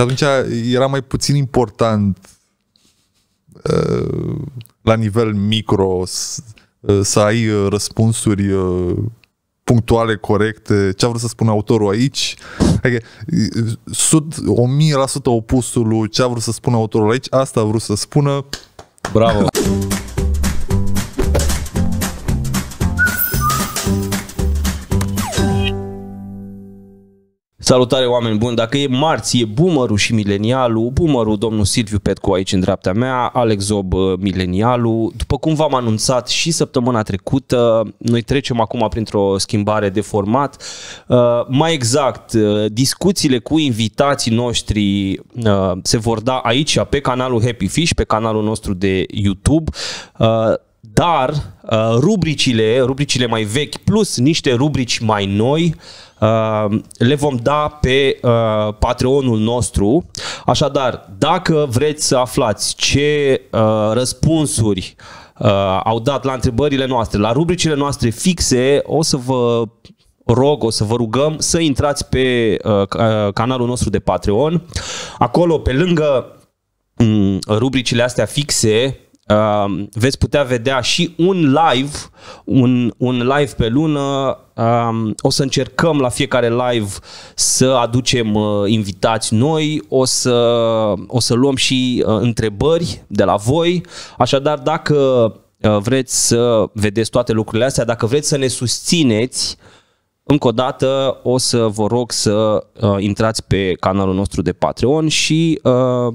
Și atunci era mai puțin important uh, la nivel micro uh, să ai uh, răspunsuri uh, punctuale, corecte, ce a vrut să spună autorul aici, adică, uh, sud, 1000% opusul ce a vrut să spună autorul aici, asta a vrut să spună. Bravo! Salutare oameni buni, dacă e marți, e boomerul și milenialul, boomerul domnul Silviu Petcu aici în dreapta mea, Alex Zob uh, milenialul. După cum v-am anunțat și săptămâna trecută, noi trecem acum printr-o schimbare de format. Uh, mai exact, uh, discuțiile cu invitații noștri uh, se vor da aici, pe canalul Happy Fish, pe canalul nostru de YouTube. Uh, dar uh, rubricile, rubricile mai vechi plus niște rubrici mai noi uh, le vom da pe uh, Patreonul nostru. Așadar, dacă vreți să aflați ce uh, răspunsuri uh, au dat la întrebările noastre, la rubricile noastre fixe, o să vă rog, o să vă rugăm să intrați pe uh, uh canalul nostru de Patreon. Acolo, pe lângă um, rubricile astea fixe, Um, veți putea vedea și un live, un, un live pe lună. Um, o să încercăm la fiecare live să aducem uh, invitați noi, o să, o să luăm și uh, întrebări de la voi. Așadar, dacă uh, vreți să vedeți toate lucrurile astea, dacă vreți să ne susțineți, încă o dată o să vă rog să uh, intrați pe canalul nostru de Patreon și uh,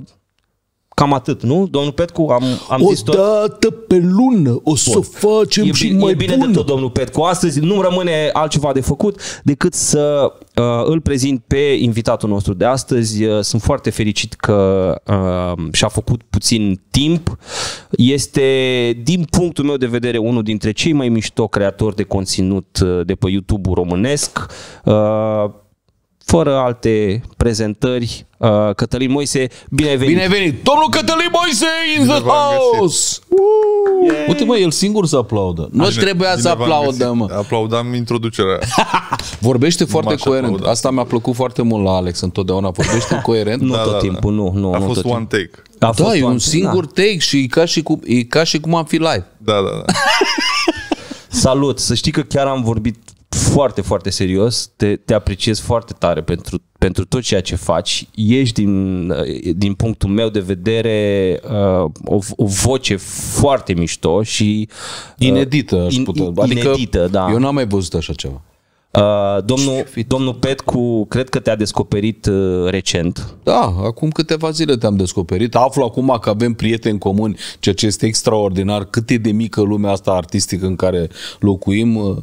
Cam atât, nu? Domnul Petcu, am, am o zis tot? O dată pe lună o să facem e, și mai E bine bună. de tot, domnul Petcu. Astăzi nu rămâne altceva de făcut decât să uh, îl prezint pe invitatul nostru de astăzi. Uh, sunt foarte fericit că uh, și-a făcut puțin timp. Este, din punctul meu de vedere, unul dintre cei mai mișto creatori de conținut uh, de pe YouTube-ul românesc. Uh, fără alte prezentări, uh, Cătălin Moise, bine ai venit! Bine ai venit! Domnul Cătălin Moise in the house! Yeah. Uite mă, el singur să aplaudă. Nu bine, trebuia bine să aplaudă, mă. Aplaudam introducerea. Vorbește foarte coerent. Aplaudat. Asta mi-a plăcut foarte mult la Alex întotdeauna. Vorbește coerent. nu da, tot da, da. timpul, da. nu. nu A nu fost tot one take. A da, fost e un singur da. take și e ca și, cum, e ca și cum am fi live. Da, da, da. Salut! Să știi că chiar am vorbit foarte, foarte serios, te, te apreciez foarte tare pentru, pentru tot ceea ce faci. Ești, din, din punctul meu de vedere, uh, o, o voce foarte mișto și... Uh, inedită, aș putea. In, adică inedită, da. Eu n-am mai văzut așa ceva. Uh, domnul, domnul Petcu, cred că te-a descoperit uh, recent. Da, acum câteva zile te-am descoperit. Aflu acum că avem prieteni comuni, ceea ce este extraordinar. Cât e de mică lumea asta artistică în care locuim. Uh,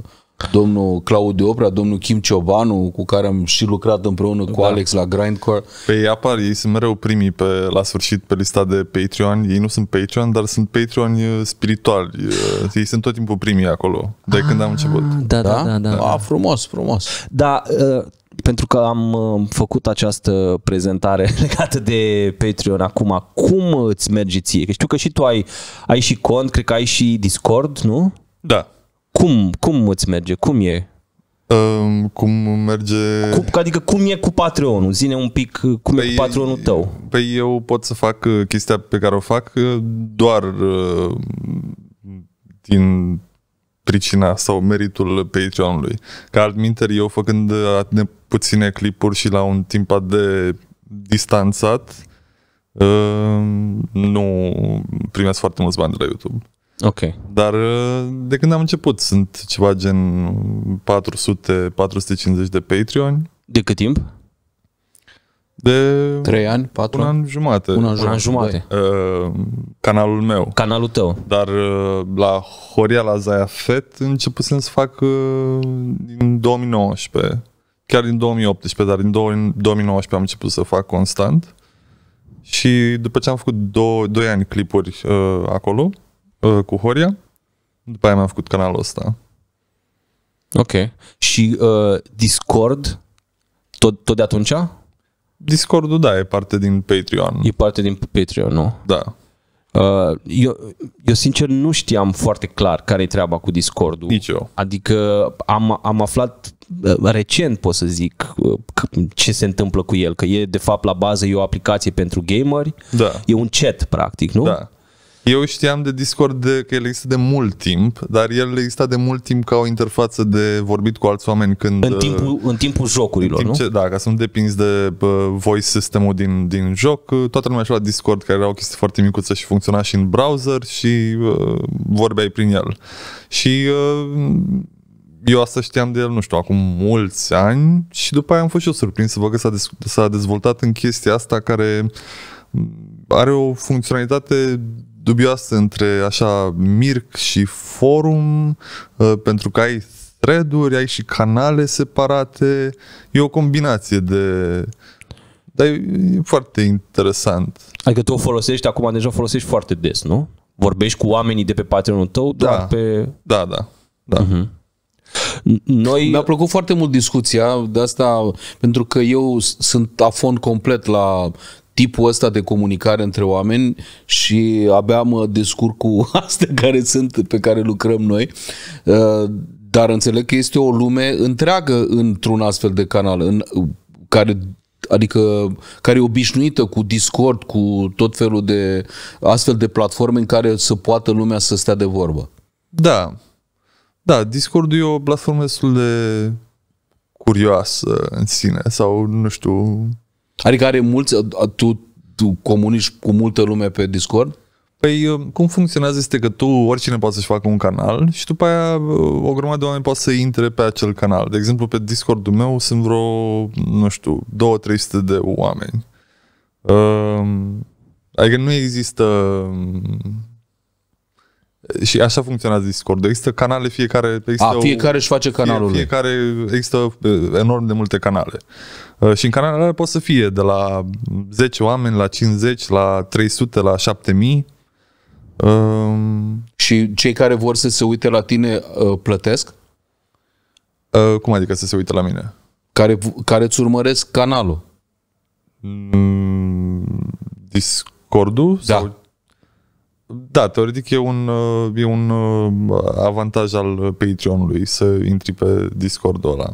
domnul Claudiu Oprea, domnul Kim Ciobanu, cu care am și lucrat împreună cu da. Alex la Grindcore. Pe ei apar, ei sunt mereu primii pe, la sfârșit pe lista de Patreon. Ei nu sunt Patreon, dar sunt Patreon uh, spirituali. Uh, ei sunt tot timpul primii acolo, de ah, când am ah, început. Da, da, da. da, da, ah, da. A, frumos, frumos. Da, uh, pentru că am uh, făcut această prezentare legată de Patreon acum, cum îți merge ție? Că știu că și tu ai, ai și cont, cred că ai și Discord, nu? Da. Cum, cum îți merge? Cum e? Um, cum merge... Cu, adică cum e cu Patreonul? Zine un pic uh, cum păi, e cu păi- Patreonul tău. Păi eu pot să fac uh, chestia pe care o fac uh, doar din pricina sau meritul Patreonului. Ca altminter, eu făcând atât de puține clipuri și la un timp atât de distanțat, nu primesc foarte mulți bani de la YouTube. Ok. Dar uh, de când am început sunt ceva gen 400-450 de Patreon. De cât timp? De... 3 ani, 4 Un an jumate. Un an jumate. Un an jumate. Uh, canalul meu. Canalul tău. Dar uh, la Horia la Zaia Fet început să fac uh, din 2019. Chiar din 2018, dar din 2019 am început să fac constant. Și după ce am făcut 2 ani clipuri uh, acolo, Uh, cu Horia. După aia mi-am făcut canalul ăsta. Ok. Și uh, Discord? Tot, tot de atunci? Discordul, da, e parte din Patreon. E parte din Patreon, nu? Da. Uh, eu, eu sincer nu știam foarte clar care e treaba cu Discordul. Nici eu. Adică am, am aflat uh, recent, pot să zic, uh, ce se întâmplă cu el. Că e, de fapt, la bază e o aplicație pentru gameri. Da. E un chat, practic, nu? Da. Eu știam de Discord de, că el există de mult timp, dar el exista de mult timp ca o interfață de vorbit cu alți oameni când... În timpul, uh, în timpul jocurilor, în timp ce, nu? Da, ca să nu depinzi de uh, voice sistemul din, din joc. Toată lumea așa la Discord, care era o chestie foarte micuță și funcționa și în browser și uh, vorbeai prin el. Și uh, eu asta știam de el, nu știu, acum mulți ani și după aia am fost și eu surprins să văd că s-a, s-a dezvoltat în chestia asta care mm, are o funcționalitate dubioasă între așa Mirc și forum, uh, pentru că ai thread-uri, ai și canale separate. E o combinație de... Dar e foarte interesant. Adică tu o folosești, acum deja o folosești foarte des, nu? Vorbești cu oamenii de pe Patreon-ul tău da. doar da, pe... Da, da, da. Uh-huh. Noi... Mi-a plăcut foarte mult discuția de asta, pentru că eu sunt afon complet la tipul ăsta de comunicare între oameni și abia mă descurc cu astea care sunt, pe care lucrăm noi. Uh, dar înțeleg că este o lume întreagă într-un astfel de canal, în care adică care e obișnuită cu Discord, cu tot felul de astfel de platforme în care să poată lumea să stea de vorbă. Da. Da, Discord e o platformă destul de curioasă în sine sau, nu știu, Adică are mulți, tu, tu comunici cu multă lume pe Discord? Păi uh, cum funcționează este că tu, oricine poate să-și facă un canal și după aia uh, o grămadă de oameni poate să intre pe acel canal. De exemplu, pe Discord-ul meu sunt vreo, nu știu, 2-300 de oameni. Uh, adică nu există um, și așa funcționează Discord. Există canale, fiecare... Există A, fiecare o, își face canalul fie, Fiecare, există uh, enorm de multe canale. Uh, și în canalele alea pot să fie de la 10 oameni, la 50, la 300, la 7000. Um, și cei care vor să se uite la tine uh, plătesc? Cum adică să se uite la mine? Care, care îți urmăresc canalul? Mm, Discordul? Da. Sau da, teoretic e un, uh, e un uh, avantaj al Patreon-ului să intri pe Discord-ul ăla.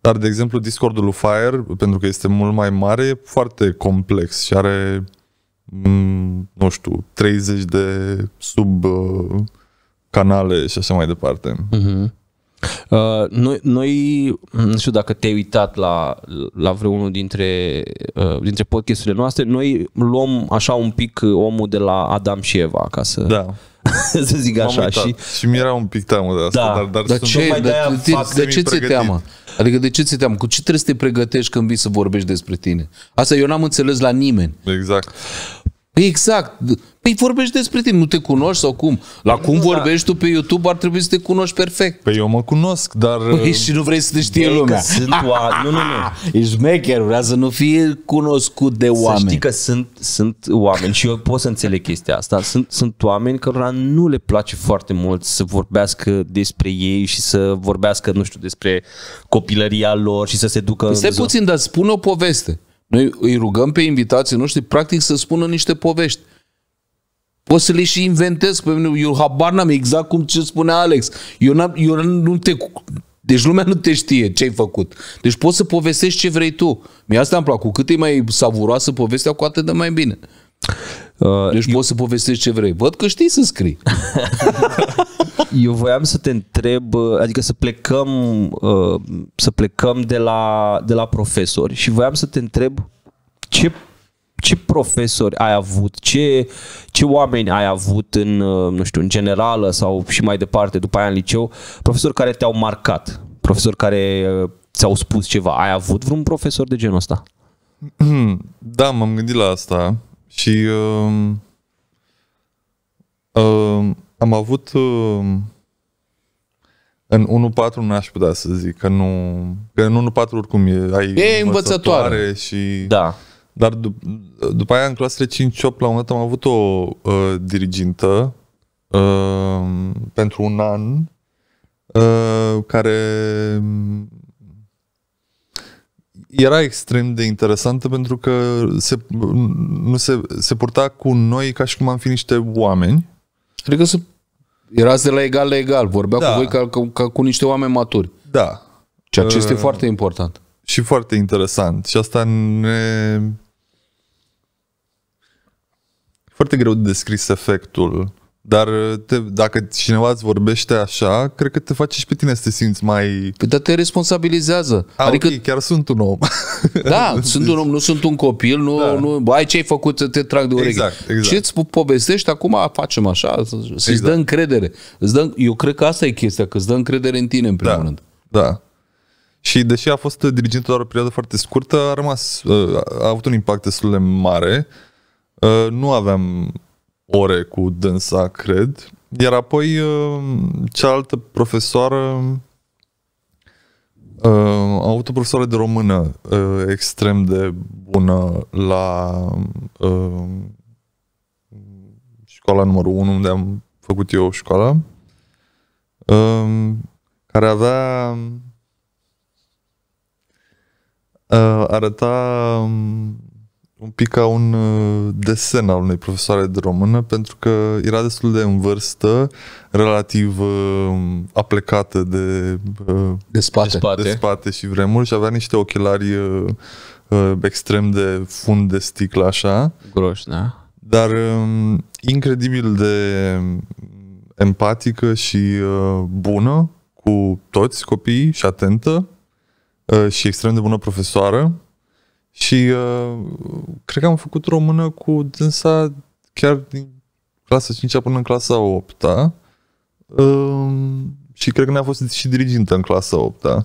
Dar, de exemplu, Discord-ul lui Fire, pentru că este mult mai mare, e foarte complex și are, mm, nu știu, 30 de sub uh, canale și așa mai departe. Uh-huh. Uh, noi, noi, mm, nu știu dacă te-ai uitat la, la vreunul dintre, uh, dintre podcasturile noastre, noi luăm așa un pic uh, omul de la Adam și Eva, ca să... Da. să zic așa. Uitat. Și, și mi era un pic teamă de asta, da. dar, dar, dar ce, de, de, de ce ți-e teamă? Adică de ce ți-e teamă? Cu ce trebuie să te pregătești când vii să vorbești despre tine? Asta eu n-am înțeles la nimeni. Exact. Păi exact. Păi vorbești despre tine, nu te cunoști sau cum? La nu, cum vorbești da. tu pe YouTube ar trebui să te cunoști perfect. Păi eu mă cunosc, dar... Păi uh, și nu vrei să te știe lumea. Sunt o... nu, nu, nu. Ești maker, vrea să nu fie cunoscut de oameni. Să știi că sunt, sunt oameni și eu pot să înțeleg chestia asta. Sunt, sunt oameni cărora nu le place foarte mult să vorbească despre ei și să vorbească, nu știu, despre copilăria lor și să se ducă... Păi stai puțin, dar spune o poveste. Noi îi rugăm pe invitații noștri, practic, să spună niște povești. Poți să le și inventez pe mine. Eu habar n-am exact cum ce spune Alex. Eu, am eu nu te... Deci lumea nu te știe ce ai făcut. Deci poți să povestești ce vrei tu. mi asta îmi plac. Cu cât e mai savuroasă povestea, cu atât de mai bine. Uh, deci eu... poți să povestești ce vrei. Văd că știi să scrii. eu voiam să te întreb, uh, adică să plecăm, uh, să plecăm de la, de la profesori și voiam să te întreb ce ce profesori ai avut, ce, ce oameni ai avut în, uh, nu știu, în generală sau și mai departe, după aia în liceu, profesori care te-au marcat, profesori care ți-au spus ceva. Ai avut vreun profesor de genul ăsta? Hmm, da, m-am gândit la asta și Uh, am avut uh, în 1-4 n-aș putea să zic că nu... Că în 1-4 oricum e, ai e învățătoare, și... Da. Dar dup- după aia în clasele 5-8 la un moment dat am avut o uh, dirigintă uh, pentru un an uh, care mm, era extrem de interesantă pentru că se, nu se, se purta cu noi ca și cum am fi niște oameni cred că să erați de la egal la egal, vorbeau da. cu voi ca, ca, ca cu niște oameni maturi. Da. Ceea ce este uh, foarte important. Și foarte interesant. Și asta ne... Foarte greu de descris efectul dar te, dacă cineva îți vorbește așa, cred că te face și pe tine să te simți mai... Păi, dar te responsabilizează. A, adică... okay, chiar sunt un om. Da, sunt un om, nu sunt un copil, nu, da. nu ai ce ai făcut, te trag de ureche. Exact, exact. Și îți povestești, acum facem așa, să-ți exact. dă încredere. Îți dă, eu cred că asta e chestia, că îți dă încredere în tine, în primul da, rând. Da. Și deși a fost dirigentul doar o perioadă foarte scurtă, a rămas, uh, a avut un impact destul de mare. Uh, nu aveam ore cu dânsa, cred. Iar apoi uh, cealaltă profesoară Uh, am avut o profesoară de română uh, extrem de bună la uh, școala numărul 1 unde am făcut eu școala, uh, care avea uh, arăta um, un pic ca un uh, desen al unei profesoare de română, pentru că era destul de în vârstă, relativ uh, aplecată de, uh, de, spate. de spate. de spate și vremuri și avea niște ochelari uh, uh, extrem de fund de sticlă, așa. Groși, da. Dar um, incredibil de empatică și uh, bună cu toți copiii și atentă uh, și extrem de bună profesoară și uh, cred că am făcut română cu dânsa chiar din clasa 5 până în clasa 8 uh, um, și cred că ne-a fost și dirigintă în clasa 8 uh,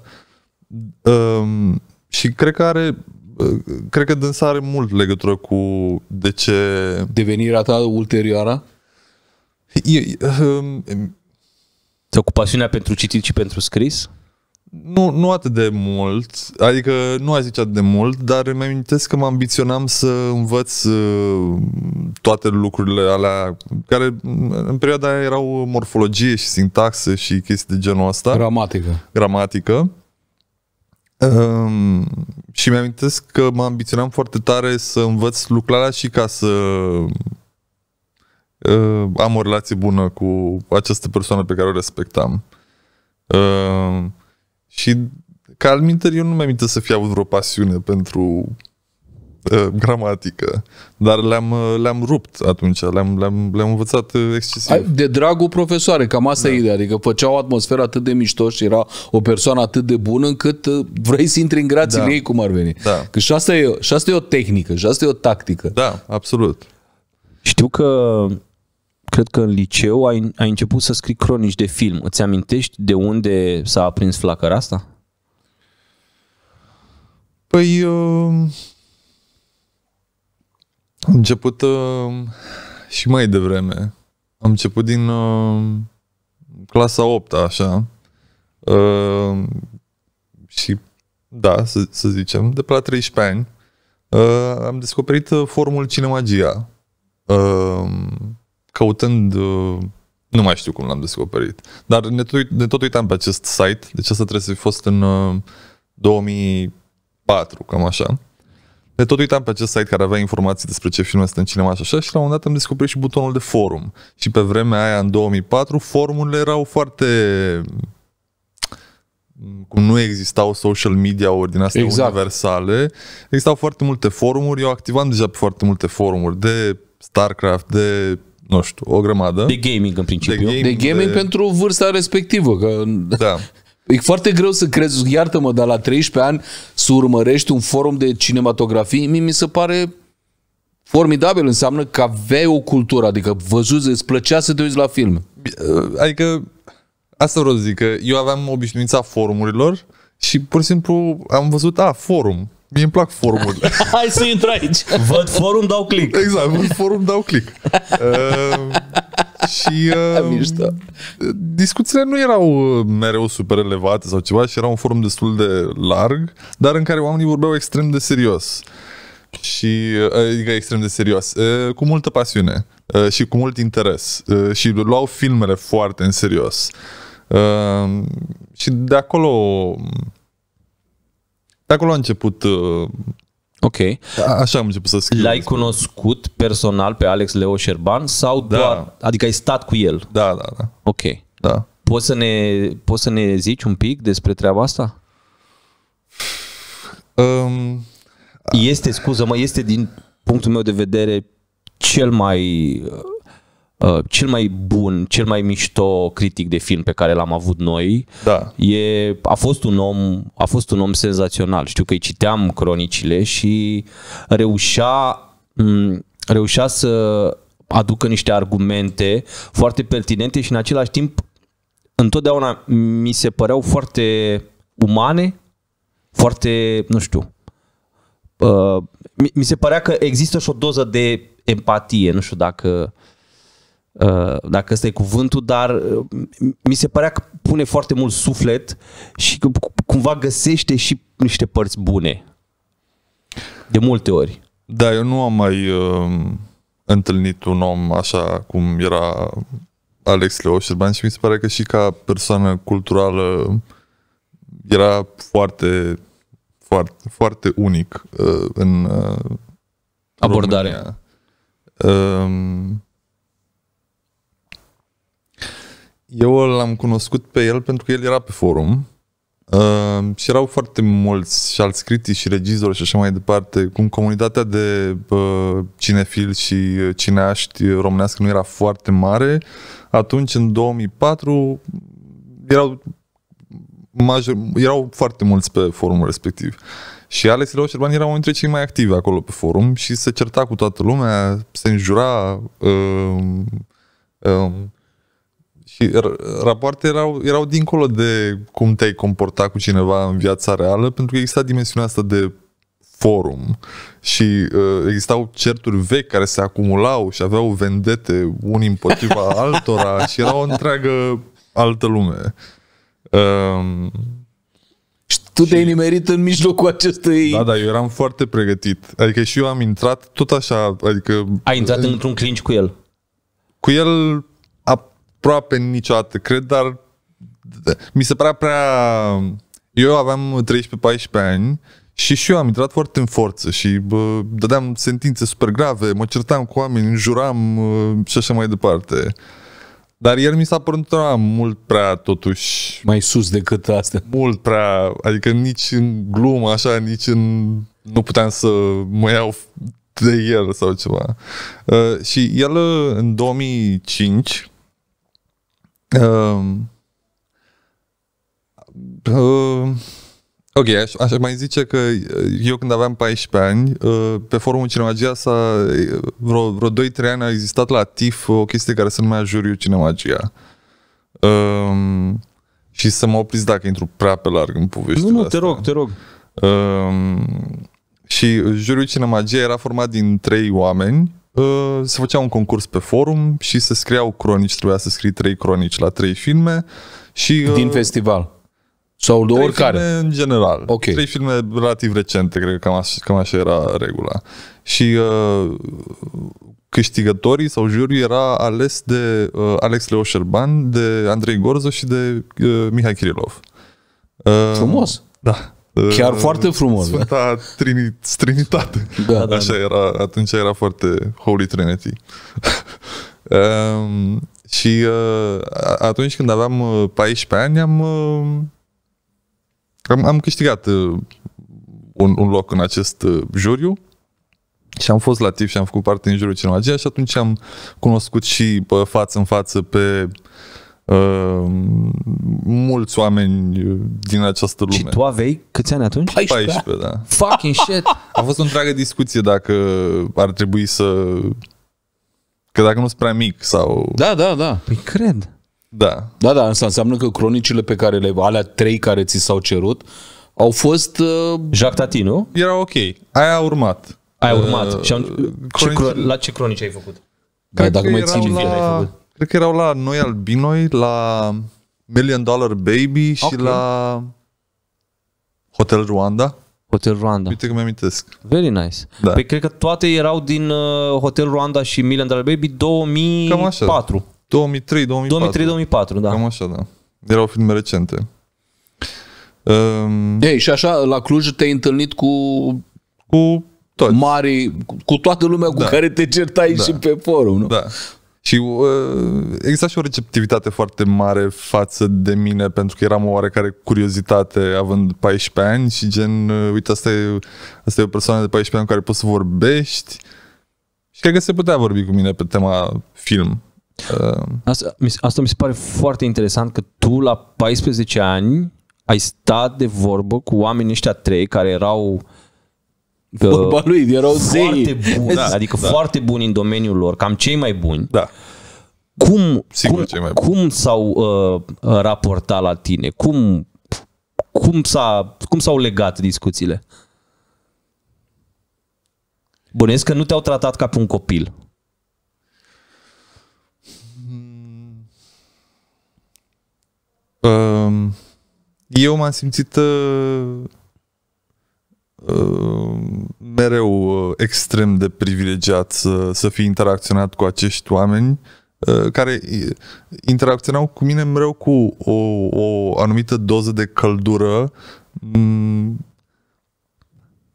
um, și cred că are uh, cred că dânsa are mult legătură cu de ce... Devenirea ta ulterioară? um, Sau cu pasiunea pentru citit și pentru scris? Nu, nu atât de mult, adică nu ai zice atât de mult, dar îmi amintesc că mă ambiționam să învăț uh, toate lucrurile alea care uh, în perioada aia erau morfologie și sintaxă și chestii de genul ăsta. Gramatică. Gramatică. Um, și mi-amintesc că mă ambiționam foarte tare să învăț lucrarea și ca să uh, am o relație bună cu această persoană pe care o respectam. Uh, și ca al minter, eu nu mi-am să fie avut vreo pasiune pentru ă, gramatică, dar le-am, ă, le-am rupt atunci, le-am, le-am, le-am învățat ă, excesiv. de dragul profesoare, cam asta da. e ideea, adică făcea o atmosferă atât de mișto și era o persoană atât de bună încât vrei să intri în grațiile da. ei cum ar veni. Da. Că și asta, e, și asta e o tehnică, și asta e o tactică. Da, absolut. Știu că cred că în liceu, ai, ai început să scrii cronici de film. Îți amintești de unde s-a aprins flacăra asta? Păi, uh, am început uh, și mai devreme. Am început din uh, clasa 8 așa. Uh, și, da, să, să zicem, de pe la 13 ani, uh, am descoperit uh, formul Cinemagia. Uh, căutând, uh, nu mai știu cum l-am descoperit, dar ne tot, ne tot uitam pe acest site, deci asta trebuie să fi fost în 2004, uh, cam așa. Ne tot uitam pe acest site care avea informații despre ce filme sunt în cinema și așa și la un moment dat am descoperit și butonul de forum. Și pe vremea aia, în 2004, forumurile erau foarte cum nu existau social media ori din astea exact. universale, existau foarte multe forumuri, eu activam deja pe foarte multe forumuri de StarCraft, de nu știu, o grămadă. De gaming în principiu. De gaming, de gaming de... pentru vârsta respectivă. Că... Da. E foarte greu să crezi, iartă-mă, dar la 13 ani să urmărești un forum de cinematografii, mie mi se pare formidabil, înseamnă că aveai o cultură, adică văzut, îți plăcea să te uiți la film. Adică, asta vreau să zic, că eu aveam obișnuința forumurilor și pur și simplu am văzut, a, forum, Mie îmi plac forumurile. Hai să intru aici. Văd forum, dau click. Exact, văd forum, dau click. Uh, și uh, discuțiile nu erau uh, mereu super elevate sau ceva și era un forum destul de larg, dar în care oamenii vorbeau extrem de serios. Și, uh, adică extrem de serios, uh, cu multă pasiune uh, și cu mult interes uh, și luau filmele foarte în serios. Ehm, și de acolo de acolo a început... Uh, ok. A, așa am început să scriu. L-ai cunoscut personal pe Alex Leo Șerban sau da. doar... Adică ai stat cu el? Da, da, da. Ok. Da. Poți să ne, poți să ne zici un pic despre treaba asta? Um, este, scuză mă este din punctul meu de vedere cel mai Uh, cel mai bun, cel mai mișto critic de film pe care l-am avut noi, da. e, a, fost un om, a fost un om senzațional. Știu că îi citeam cronicile și reușea, m- reușea să aducă niște argumente foarte pertinente și în același timp întotdeauna mi se păreau foarte umane, foarte, nu știu, uh, mi, mi se părea că există și o doză de empatie, nu știu dacă Uh, dacă ăsta e cuvântul, dar uh, mi se părea că pune foarte mult suflet și cumva găsește și niște părți bune. De multe ori. Da, eu nu am mai uh, întâlnit un om așa cum era Alex Leo Șerban și mi se pare că și ca persoană culturală era foarte, foarte, foarte unic uh, în uh, abordarea. România. Uh, eu l-am cunoscut pe el pentru că el era pe forum uh, și erau foarte mulți și alți critici și regizori și așa mai departe. Cum comunitatea de uh, cinefil și uh, cineaști românească nu era foarte mare, atunci, în 2004, erau, major, erau foarte mulți pe forumul respectiv. Și Alex Rău Șerban era unul dintre cei mai activi acolo pe forum și se certa cu toată lumea, se înjura, uh, uh, și rapoarte erau, erau dincolo de cum te-ai comporta cu cineva în viața reală, pentru că exista dimensiunea asta de forum și uh, existau certuri vechi care se acumulau și aveau vendete unii împotriva altora și era o întreagă altă lume. Um, și tu te-ai nimerit în mijlocul acestui... Da, da, eu eram foarte pregătit. Adică și eu am intrat tot așa, adică... Ai intrat într-un clinci cu el. Cu el aproape niciodată, cred, dar mi se părea prea... Eu aveam 13-14 ani și și eu am intrat foarte în forță și bă, dădeam sentințe super grave, mă certam cu oameni, juram și așa mai departe. Dar el mi s-a părut mult prea, totuși... Mai sus decât asta. Mult prea, adică nici în glumă, așa, nici în... Nu puteam să mă iau de el sau ceva. Uh, și el în 2005 Uh, uh, ok, aș, aș mai zice că eu când aveam 14 ani, uh, pe forumul Cinemagia s-a, vreo, vreo 2-3 ani a existat la TIF o chestie care se numea Juriu Cinemagia. Uh, și să mă opriți dacă intru prea pe larg în poveștile Nu, nu, te rog, te rog. Uh, și juriul Cinemagia era format din trei oameni Uh, se făcea un concurs pe forum și se scriau cronici, trebuia să scrii trei cronici la trei filme și... Uh, Din festival? Sau de oricare? Filme în general. Okay. Trei filme relativ recente, cred că cam așa, cam așa era regula. Și uh, câștigătorii sau juriul era ales de uh, Alex Șerban, de Andrei Gorzo și de uh, Mihai Kirilov. Uh, Frumos! Da. Chiar uh, foarte frumos. Da. Sfânta Trini, Trinitate. Da, da, Așa da, era, atunci era foarte Holy Trinity. um, uh, și uh, atunci când aveam 14 uh, ani am, uh, am, am câștigat uh, un, un loc în acest uh, juriu și am fost la TIF și am făcut parte din jurul Cinemagia și atunci am cunoscut și față în față pe Ehm, mulți oameni uh, din această lume. Și tu aveai câți ani atunci? 14, 14 da. Fucking shit! A fost o întreagă discuție dacă ar trebui să... Că dacă nu sunt prea mic sau... Da, da, da. Păi cred. Da. Da, da, asta înseamnă că cronicile pe care le... Alea trei care ți s-au cerut au fost... Uh... Jacques Tati, nu? Era ok. Aia a urmat. a urmat. Uh, și am, cronicile... ce, la ce cronici ai făcut? Cred da, dacă mai țin la... ai făcut. Cred că erau la Noi Albinoi, la Million Dollar Baby și okay. la Hotel Rwanda. Hotel Rwanda. Uite că mi-amintesc. Very nice. Da. Păi cred că toate erau din uh, Hotel Rwanda și Million Dollar Baby 2004. Cam așa. 2003, 2004. 2003-2004, da. Cam așa, da. Erau filme recente. Um... Ei, și așa, la Cluj te-ai întâlnit cu... Cu toți. Mari, cu toată lumea da. cu care te certai da. și pe forum, nu? Da. Și uh, exista și o receptivitate foarte mare față de mine, pentru că eram o oarecare curiozitate având 14 ani și gen, uh, uite, asta e, asta e o persoană de 14 ani cu care poți să vorbești. Și cred că se putea vorbi cu mine pe tema film. Uh. Asta, asta mi se pare foarte interesant că tu la 14 ani ai stat de vorbă cu oamenii ăștia trei care erau uh, vorba lui, erau foarte zei. Bun, da, adică da. foarte buni în domeniul lor, cam cei mai buni. Da. Cum, Sigur, cum, cei mai buni. cum s-au uh, raportat la tine? Cum, cum, s-a, cum s-au legat discuțiile? Bănuiesc că nu te-au tratat ca pe un copil. Um, eu m-am simțit uh, Ehm, mereu eh, extrem de privilegiat să, să fi interacționat cu acești oameni eh, care eh, interacționau cu mine mereu cu o, o anumită doză de căldură mm,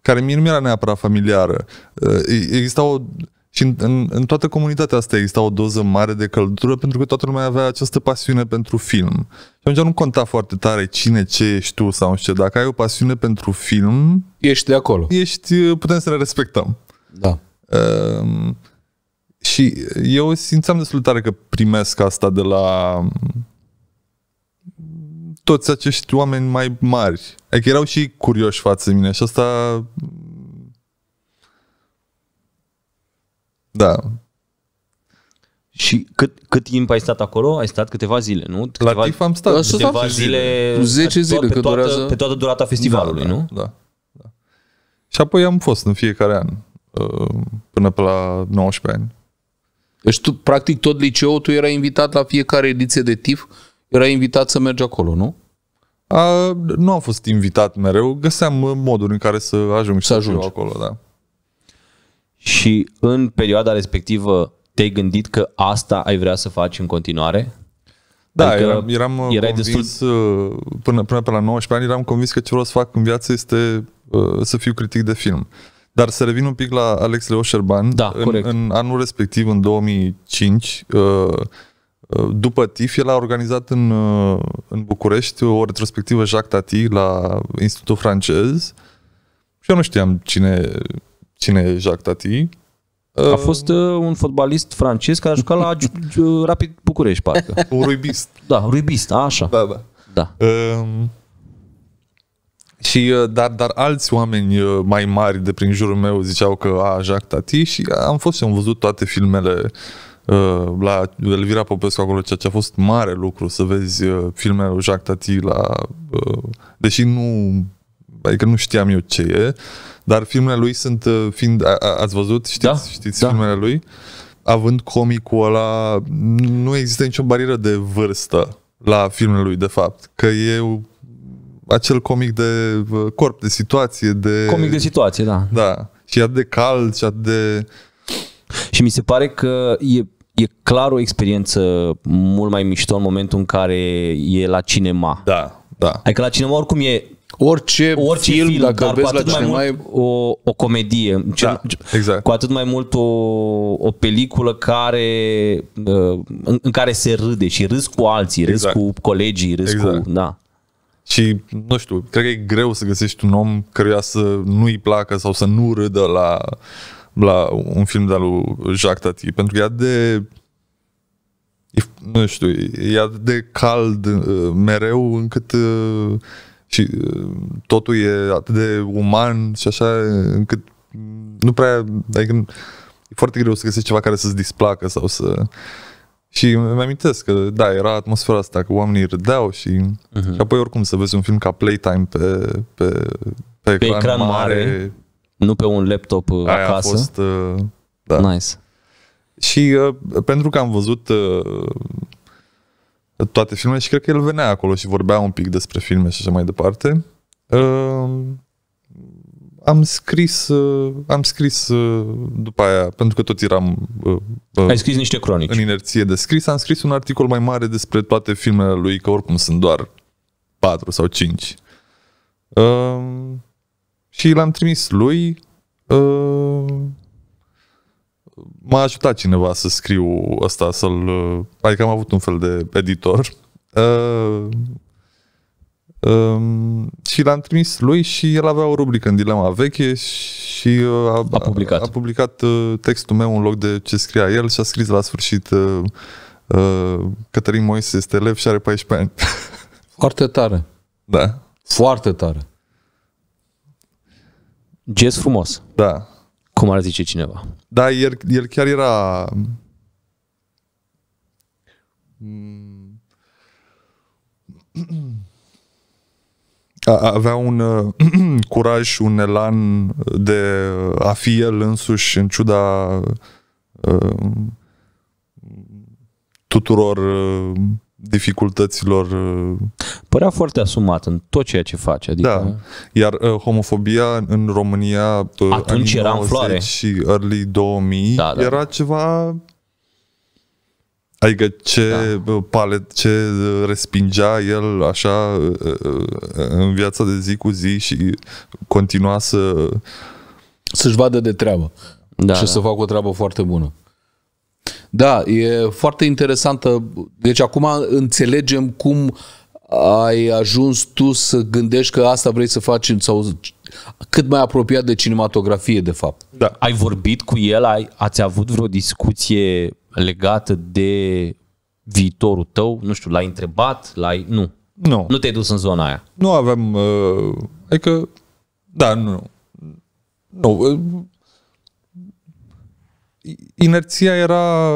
care mie nu mi era neapărat familiară. Exista o, și în, în, în toată comunitatea asta exista o doză mare de căldură pentru că toată lumea avea această pasiune pentru film. Uh, atunci nu conta foarte tare cine, ce ești tu sau nu știu Dacă ai o pasiune pentru film... Ești de acolo. Ești, putem să le respectăm. Da. Uh, și eu simțeam destul tare că primesc asta de la mm, toți acești oameni mai mari. Adică erau și curioși față de mine și asta... Mm, da, și cât, cât timp ai stat acolo? Ai stat câteva zile, nu? Câteva, la TIF am stat. Câteva zile, zile 10 zile, pe toată, durează... pe toată durata festivalului, da, da, nu? Da, da. Și apoi am fost în fiecare an, uh, până pe la 19 ani. Deci tu, practic, tot liceul, tu erai invitat la fiecare ediție de TIF, erai invitat să mergi acolo, nu? A, nu am fost invitat mereu, găseam moduri în care să ajung să ajung acolo, da. Și în perioada respectivă te-ai gândit că asta ai vrea să faci în continuare? Da, adică eram, eram uh, erai convins, destul... Uh, până, până pe la 19 ani, eram convins că ce vreau să fac în viață este uh, să fiu critic de film. Dar să revin un pic la Alex Leo Șerban. Da, în, corect. în anul respectiv, în 2005, uh, uh, după TIF, el a organizat în, uh, în București o retrospectivă Jacques Tati la Institutul Francez și eu nu știam cine, cine e Jacques Tati. A ehm, fost uh, un fotbalist francez care a jucat la Rapid București, parcă. Un ruibist. Da, ruibist, așa. Da, da. da. Um, și, uh, dar, dar alți oameni uh, mai mari de prin jurul meu ziceau că a, Jacques Tati și am fost și am văzut toate filmele uh, la Elvira Popescu acolo, ceea ce a fost mare lucru să vezi uh, filmele lui Jacques Tati la... Uh, deși nu... Adică nu știam eu ce e, dar filmele lui sunt, uh, fiind, a, a, ați văzut, știți, da, știți da. filmele lui? Având comicul ăla, nu există nicio barieră de vârstă la filmele lui, de fapt. Că e acel comic de uh, corp, de situație, de... Comic de situație, da. Da. Și atât de cald, și atât de... Și mi se pare că e, e clar o experiență mult mai mișto în momentul în care e la cinema. Da, da. Adică la cinema oricum e orice, orice film, film dacă dar vezi la mai, mai... O, o comedie, da, cel, exact. cu atât mai mult o, o peliculă care, uh, în, în care se râde și râzi cu alții, râzi exact. cu colegii, râzi exact. cu... Da. Și, nu știu, cred că e greu să găsești un om căruia să nu-i placă sau să nu râdă la, la un film de-al lui Jacques Tati, pentru că e de nu știu, e de cald uh, mereu încât uh, ci, uh, totul e atât de uman și așa, încât nu prea, adică e foarte greu să găsești ceva care să-ți displacă sau să... Și îmi amintesc că, da, era atmosfera asta, că oamenii râdeau și... Uh-huh. Și apoi, oricum, să vezi un film ca Playtime pe, pe, pe, ecran pe ecran, ecran mare, mare, nu pe un laptop uh, aia acasă. a fost... Uh, da. Nice. Și uh, pentru că am văzut uh, toate filmele și cred că el venea acolo și vorbea un pic despre filme și așa mai departe. Uh, am scris, uh, am scris uh, după aia, pentru că tot eram... Uh, uh, Ai scris niște cronici. În inerție de scris, am scris un articol mai mare despre toate filmele lui, că oricum sunt doar patru sau cinci. Uh, și l-am trimis lui uh, m-a ajutat cineva să scriu asta, să-l... Uh, adică am avut un fel de editor. Uh, um, și l-am trimis lui și el avea o rubrică în dilema veche și uh, a, a publicat, a, a publicat uh, textul meu în loc de ce scria el și a scris la sfârșit uh, uh, Cătălin Moise este elev și are 14 ani. Foarte tare. Da. Foarte tare. Gest frumos. Da. Cum ar zice cineva. Da, el, el chiar era... Mm, avea un curaj, un elan de a fi el însuși în ciuda uh, tuturor uh, dificultăților. Uh, Părea foarte asumat în tot ceea ce face. Adică... Da. Iar uh, homofobia în România atunci era în floare și early 2000 da, da. era ceva Adică ce da. palet, ce respingea el așa uh, uh, în viața de zi cu zi și continua să... Să-și vadă de treabă. Da, și da. să facă o treabă foarte bună. Da, e foarte interesantă. Deci acum înțelegem cum ai ajuns tu să gândești că asta vrei să faci sau cât mai apropiat de cinematografie, de fapt. Da. Ai vorbit cu el? Ai, ați avut vreo discuție legată de viitorul tău? Nu știu, l-ai întrebat? L-ai... Nu. Nu. Nu te-ai dus în zona aia? Nu avem... Uh, adică... Da, nu. Nu inerția era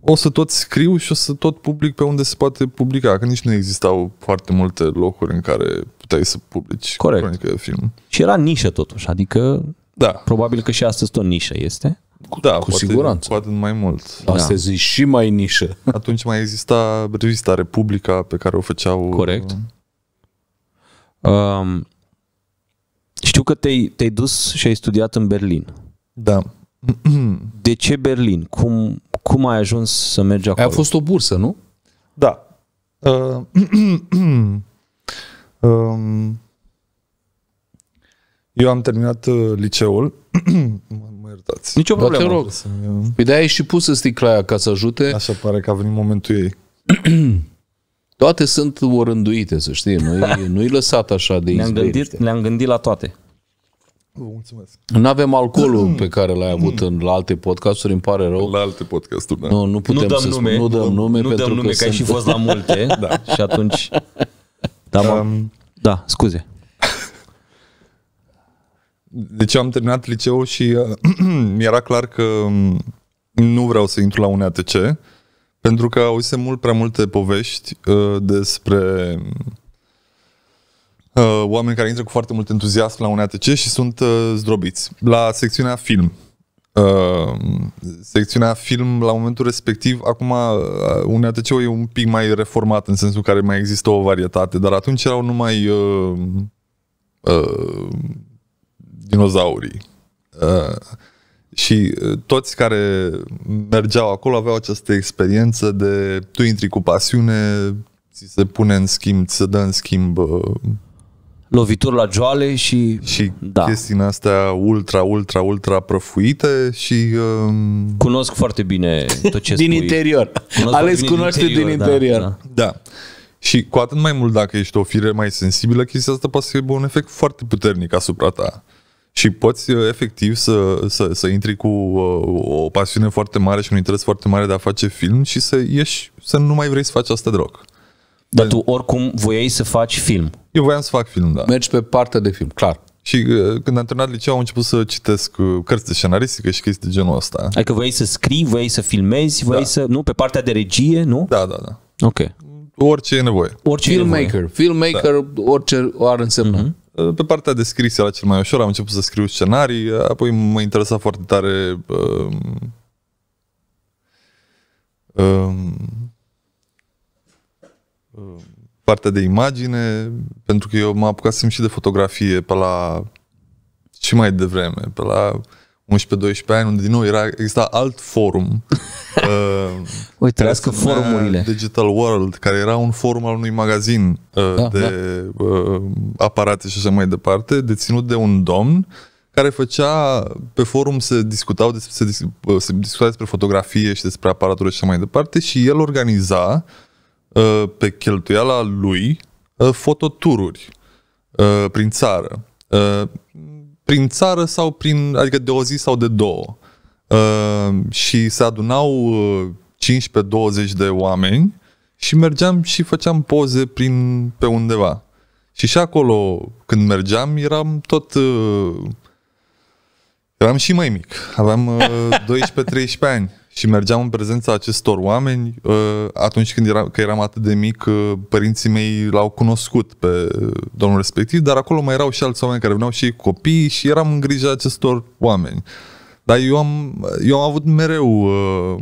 o să tot scriu și o să tot public pe unde se poate publica, că nici nu existau foarte multe locuri în care puteai să publici Corect. cronică de film. Și era nișă totuși, adică da. probabil că și astăzi tot nișă este. Cu, da, cu poate, siguranță. Poate mai mult. Da. Astăzi e și mai nișă. Atunci mai exista revista Republica pe care o făceau... Corect. Uh, um, știu că te-ai, te-ai dus și ai studiat în Berlin. Da. De ce Berlin? Cum, cum ai ajuns să mergi acolo? A fost o bursă, nu? Da. Uh, um, eu am terminat uh, liceul. mă iertați. Nicio da, problemă. te rog. Păi de-aia și pusă sticla aia ca să ajute. Așa pare că a venit momentul ei. toate sunt orânduite, să știi. Nu-i, nu lăsat așa de ne-am gândit, Ne-am gândit la toate. Vă mulțumesc. Nu avem alcoolul mm. pe care l-ai avut mm. în la alte podcasturi, îmi pare rău. La alte podcasturi, da. Nu, nu putem nu dăm să nume, spun, nu dăm nume, nu, pentru dăm nume, că, că ai și fost la multe da. și atunci... Da, da. Um, da, scuze. Deci am terminat liceul și uh, mi-era clar că um, nu vreau să intru la un ATC, pentru că auzisem mult prea multe povești uh, despre um, Uh, oameni care intră cu foarte mult entuziasm la un ATC și sunt uh, zdrobiți. La secțiunea film, uh, secțiunea film la momentul respectiv, acum un atc e un pic mai reformat în sensul care mai există o varietate, dar atunci erau numai uh, uh, dinozaurii. Uh, și toți care mergeau acolo aveau această experiență de tu intri cu pasiune, ți se pune în schimb, ți se dă în schimb uh, lovituri la joale și... Și da. chestiile astea ultra, ultra, ultra prăfuite și... Um... Cunosc foarte bine tot ce din spui. interior. Cunosc Ales cunoaște din interior. Din da, interior. Da, da. da. Și cu atât mai mult dacă ești o fire mai sensibilă, chestia asta poate să aibă un efect foarte puternic asupra ta. Și poți uh, efectiv să, să, să intri cu o, uh, o pasiune foarte mare și un interes foarte mare de a face film și să ieși, să nu mai vrei să faci asta deloc. Dar tu oricum voiai să faci film. Eu voiam să fac film, da. Mergi pe partea de film, clar. Și uh, când am terminat liceu am început să citesc uh, cărți de scenaristică și chestii de genul ăsta. Adică voiai să scrii, voiai să filmezi, voiai da. să... Nu? Pe partea de regie, nu? Da, da, da. Ok. Orice e nevoie. Orice filmmaker. E nevoie. Filmmaker, da. orice ar însemna. Mm-hmm. Pe partea de scris era cel mai ușor, am început să scriu scenarii, apoi mă interesa foarte tare um, um, um partea de imagine, pentru că eu mă apucasem și de fotografie pe la și mai devreme, pe la 11-12 ani, unde din nou era, exista alt forum. uh, Uite, las că forumurile. Digital World, care era un forum al unui magazin uh, da, de da. Uh, aparate și așa mai departe, deținut de un domn care făcea, pe forum se discutau despre, se, uh, se discuta despre fotografie și despre aparaturi și așa mai departe și el organiza uh, Uh, pe cheltuiala lui uh, fototururi uh, prin țară. Prin țară sau prin, adică de o zi sau de două. Și se adunau 15-20 de oameni și mergeam și făceam poze prin, pe undeva. Și și acolo, când mergeam, eram tot uh, Eram și mai mic, aveam uh, 12-13 ani și mergeam în prezența acestor oameni. Uh, atunci când era, că eram atât de mic, uh, părinții mei l-au cunoscut pe domnul respectiv, dar acolo mai erau și alți oameni care veneau și copii și eram în grija acestor oameni. Dar eu am, eu am avut mereu... Uh,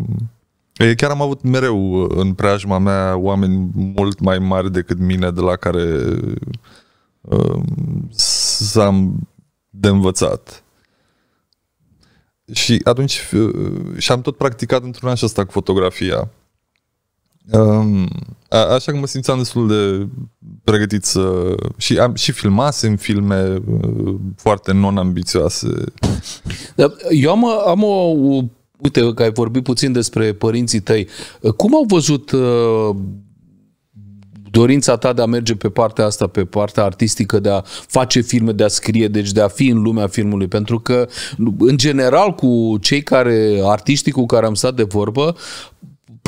Chiar am avut mereu uh, în preajma mea oameni mult mai mari decât mine de la care uh, s-am de învățat. Și atunci uh, uh, și am tot practicat într-un an și asta cu fotografia. Um, a, așa că mă simțeam destul de pregătit să... Și, am, și filmase în filme uh, foarte non-ambițioase. Da, eu am, am o... Uite, că ai vorbit puțin despre părinții tăi. Cum au văzut uh, dorința ta de a merge pe partea asta, pe partea artistică, de a face filme, de a scrie, deci de a fi în lumea filmului. Pentru că, în general, cu cei care, artiștii cu care am stat de vorbă,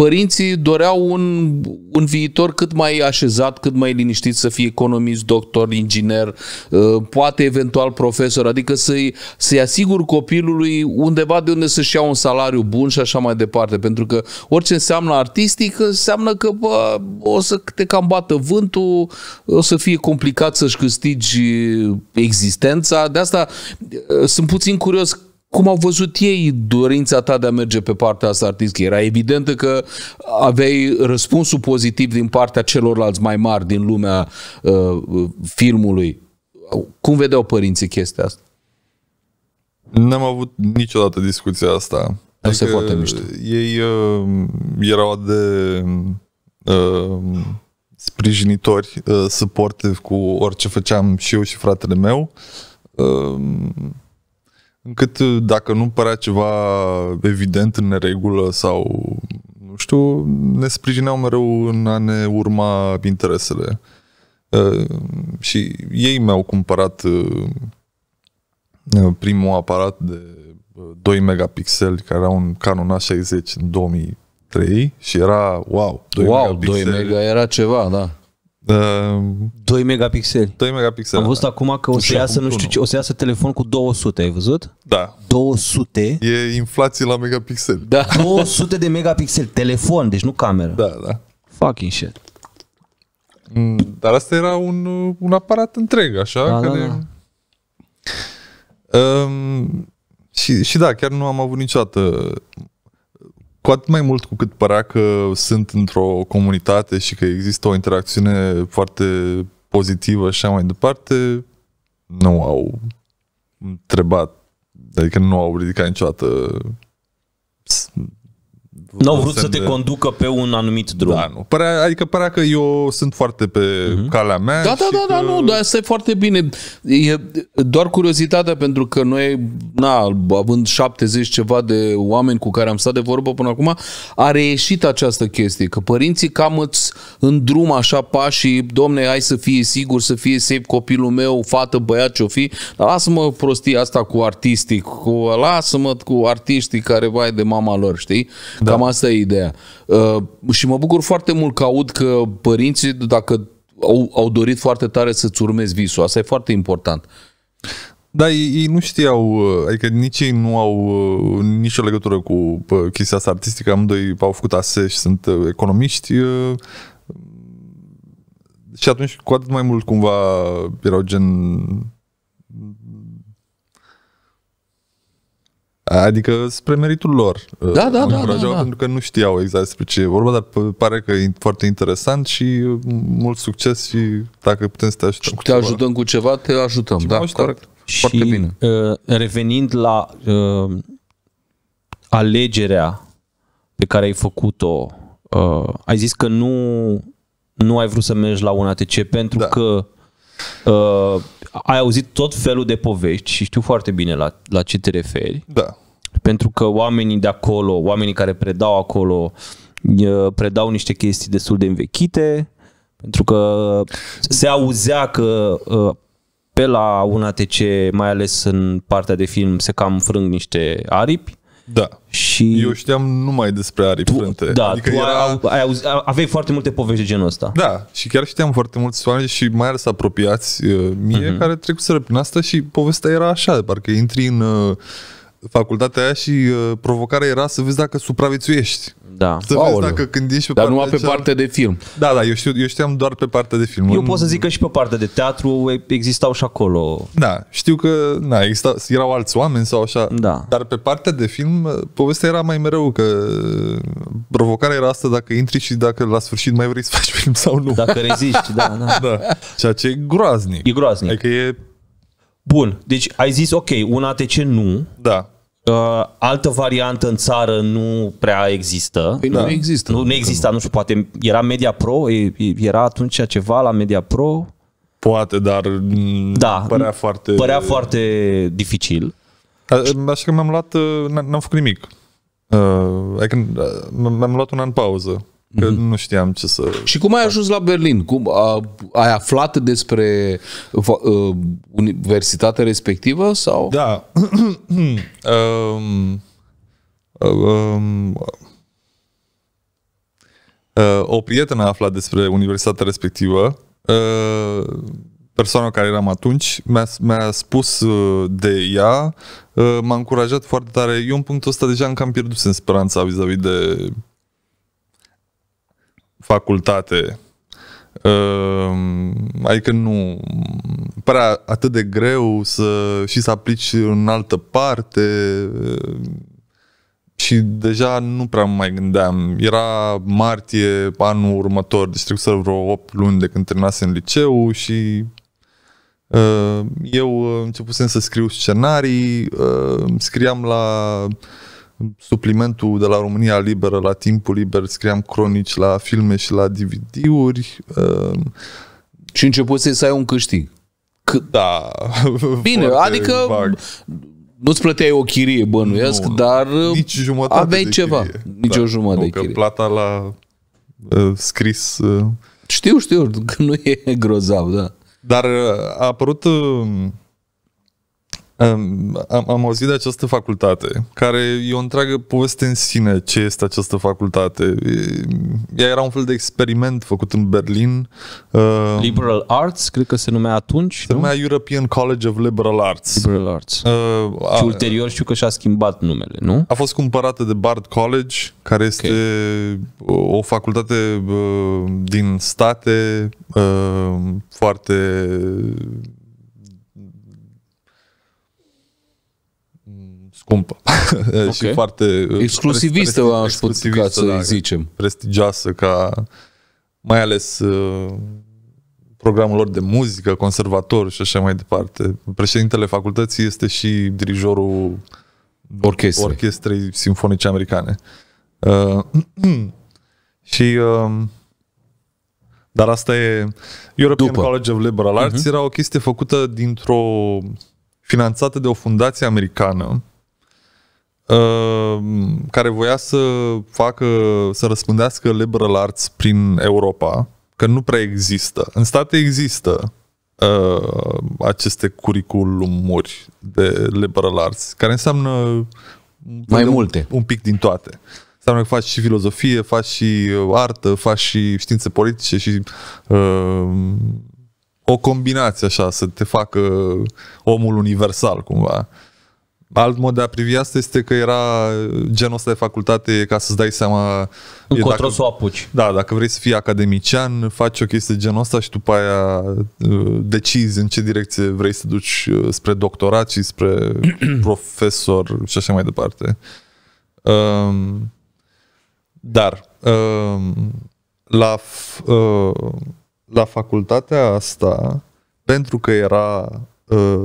părinții doreau un, un viitor cât mai așezat, cât mai liniștit, să fie economist, doctor, inginer, uh, poate eventual profesor, adică să-i, să-i asigur copilului undeva de unde să-și ia un salariu bun și așa mai departe, pentru că orice înseamnă artistic înseamnă că bă, o să te cam bată vântul, o să fie complicat să-și câștigi existența, de asta uh, sunt puțin curios cum au văzut ei dorința ta de a merge pe partea asta artistică? Era evident că aveai răspunsul pozitiv din partea celorlalți mai mari din lumea uh, filmului. Cum vedeau părinții chestia asta? N-am avut niciodată discuția asta. Asta adică se poate, miște. Ei uh, erau de uh, sprijinitori, uh, suportive cu orice făceam și eu și fratele meu. Uh, încât uh, dacă nu părea ceva evident în neregulă sau nu știu, ne sprijineau mereu în a ne urma interesele. Uh, și ei mi-au cumpărat uh, primul aparat de 2 megapixeli, care era un Canon A60 în 2003 și era, wow, 2 wow, megapixeli. 2 mega era ceva, da. 2 ehm, megapixeli. 2 megapixeli. Am da, văzut da. acum că o să, iasă, nu știu ce, o să iasă telefon cu 200, ai văzut? Da. 200. E inflație la megapixeli. Da. 200 de megapixeli, telefon, deci nu cameră. Da, da. Fucking shit. Mm, dar asta era un, un aparat întreg, așa? Da, care... da, da. Um, și, și da, chiar nu am avut niciodată cu atât mai mult cu cât părea că sunt într-o comunitate și că există o interacțiune foarte pozitivă și așa mai departe, nu au întrebat, adică nu au ridicat niciodată N-au vrut să te conducă pe un anumit da, drum. Da, nu. Părea, adică părea că eu sunt foarte pe mm-hmm. calea mea. Da, da, da, da, că... da, nu, dar asta e foarte bine. E doar curiozitatea pentru că noi, na, având 70 ceva de oameni cu care am stat de vorbă până acum, a reieșit această chestie, că părinții cam îți în drum așa pașii, domne, hai să fie sigur, să fie safe copilul meu, fată, băiat, ce-o fi, dar lasă-mă prostia asta cu artistic, cu, lasă-mă cu artiștii care vai de mama lor, știi? Da. Cam Cam asta e ideea. Uh, și mă bucur foarte mult că aud că părinții, dacă au, au dorit foarte tare să-ți urmezi visul, asta e foarte important. Da, ei, ei nu știau, uh, adică nici ei nu au uh, nicio legătură cu uh, chestia asta artistică, amândoi au făcut ASE și sunt economiști și atunci cu atât mai mult cumva erau gen Adică spre meritul lor. Da, da, da, da, da. Pentru că nu știau exact despre ce e vorba, dar pare că e foarte interesant și mult succes și dacă putem să te ajutăm. Te ajutăm cu ceva, te ajutăm, și da, ajutăm. corect. Și, foarte bine. Uh, revenind la uh, alegerea pe care ai făcut-o, uh, ai zis că nu, nu ai vrut să mergi la un ATC pentru da. că uh, ai auzit tot felul de povești și știu foarte bine la, la ce te referi. Da. Pentru că oamenii de acolo, oamenii care predau acolo, predau niște chestii destul de învechite, pentru că se auzea că pe la un ATC, mai ales în partea de film, se cam frâng niște aripi da. Și... Eu știam numai despre aripi tu, frânte. Da, adică tu era... ai auzi, aveai foarte multe povești de genul ăsta. Da, și chiar știam foarte mulți oameni și mai ales apropiați uh, mie uh-huh. care trecuseră prin asta și povestea era așa, de parcă intri în... Uh, facultatea aia și uh, provocarea era să vezi dacă supraviețuiești. Da. Să Aoleu. vezi dacă când ești pe Dar numai pe cea... partea de film. Da, da, eu, știu, eu știam doar pe partea de film. Eu nu... pot să zic că și pe partea de teatru existau și acolo. Da, știu că na, exista, erau alți oameni sau așa. Da. Dar pe partea de film, uh, povestea era mai mereu că uh, provocarea era asta dacă intri și dacă la sfârșit mai vrei să faci film sau nu. Dacă reziști, da, da. da. Ceea ce e groaznic. E groaznic. Adică e Bun, deci ai zis, ok, un ATC nu. Da. Uh, altă variantă în țară nu prea există. Păi nu, da. nu există. Nu, nu exista, nu. nu știu, poate era Media Pro, era atunci ceva la Media Pro. Poate, dar da, părea foarte... Părea foarte dificil. așa că mi-am luat, uh, n-am făcut nimic. Uh, adică uh, mi-am luat un an pauză. Că mm-hmm. nu știam ce să... Și cum ai ajuns la Berlin? Cum a, ai aflat despre uh, universitatea respectivă sau... Da. um, um, uh, o prietenă a aflat despre universitatea respectivă. Uh, persoana care eram atunci mi-a, mi-a spus ă, de ea, uh, m-a încurajat foarte tare. Eu în punctul ăsta deja am cam pierdut în speranța vis-a-vis de facultate. Ehm, adică nu pare atât de greu să și să aplici în altă parte ehm, și deja nu prea mai gândeam. Era martie anul următor, deci să vreo 8 luni de când terminasem liceu și ehm, eu începusem să scriu scenarii, scriam la suplimentul de la România Liberă, la timpul liber, scriam cronici la filme și la DVD-uri. Uh, și începuse să ai un câștig. C- da. Bine, adică vag. nu-ți plăteai o chirie, bănuiesc, nu, dar nici uh, jumătate aveai de ceva. Chirie. Nici da, o jumătate nu, de chirie. plata la uh, scris... Uh, știu, știu, că nu e grozav, da. Dar uh, a apărut... Uh, am, am auzit de această facultate, care e o întreagă poveste în sine ce este această facultate. Ea era un fel de experiment făcut în Berlin. Uh, Liberal Arts, cred că se numea atunci. Se numea nu? European College of Liberal Arts. Liberal Arts. Uh, și ulterior știu că și-a schimbat numele, nu? A fost cumpărată de Bard College, care este okay. Uh, o facultate uh, din state uh, foarte scumpă okay. și foarte... Uh, exclusivistă, prest, aș putea să da, zicem. Prestigioasă ca mai ales uh, programul lor de muzică, conservator și așa mai departe. Președintele facultății este și dirijorul Orchestre. orchestrei simfonice americane. Uh, și uh, dar asta e European După. College of Liberal Arts uh-huh. era o chestie făcută dintr-o finanțată de o fundație americană Uh, care voia să facă, să răspândească liberal arts prin Europa, că nu prea există. În state există uh, aceste curiculumuri de liberal arts, care înseamnă mai multe. Un, un pic din toate. Înseamnă că faci și filozofie, faci și uh, artă, faci și științe politice și uh, o combinație așa, să te facă omul universal cumva. Uh, alt mod de a privi asta este că era genul ăsta de facultate ca să-ți dai seama... Încotro să o apuci. Da, dacă vrei să fii academician, faci o chestie genul ăsta și după aia uh, decizi în ce direcție vrei să duci uh, spre doctorat și spre profesor și așa mai departe. Um, dar um, la, uh, la facultatea asta, pentru că era Uh,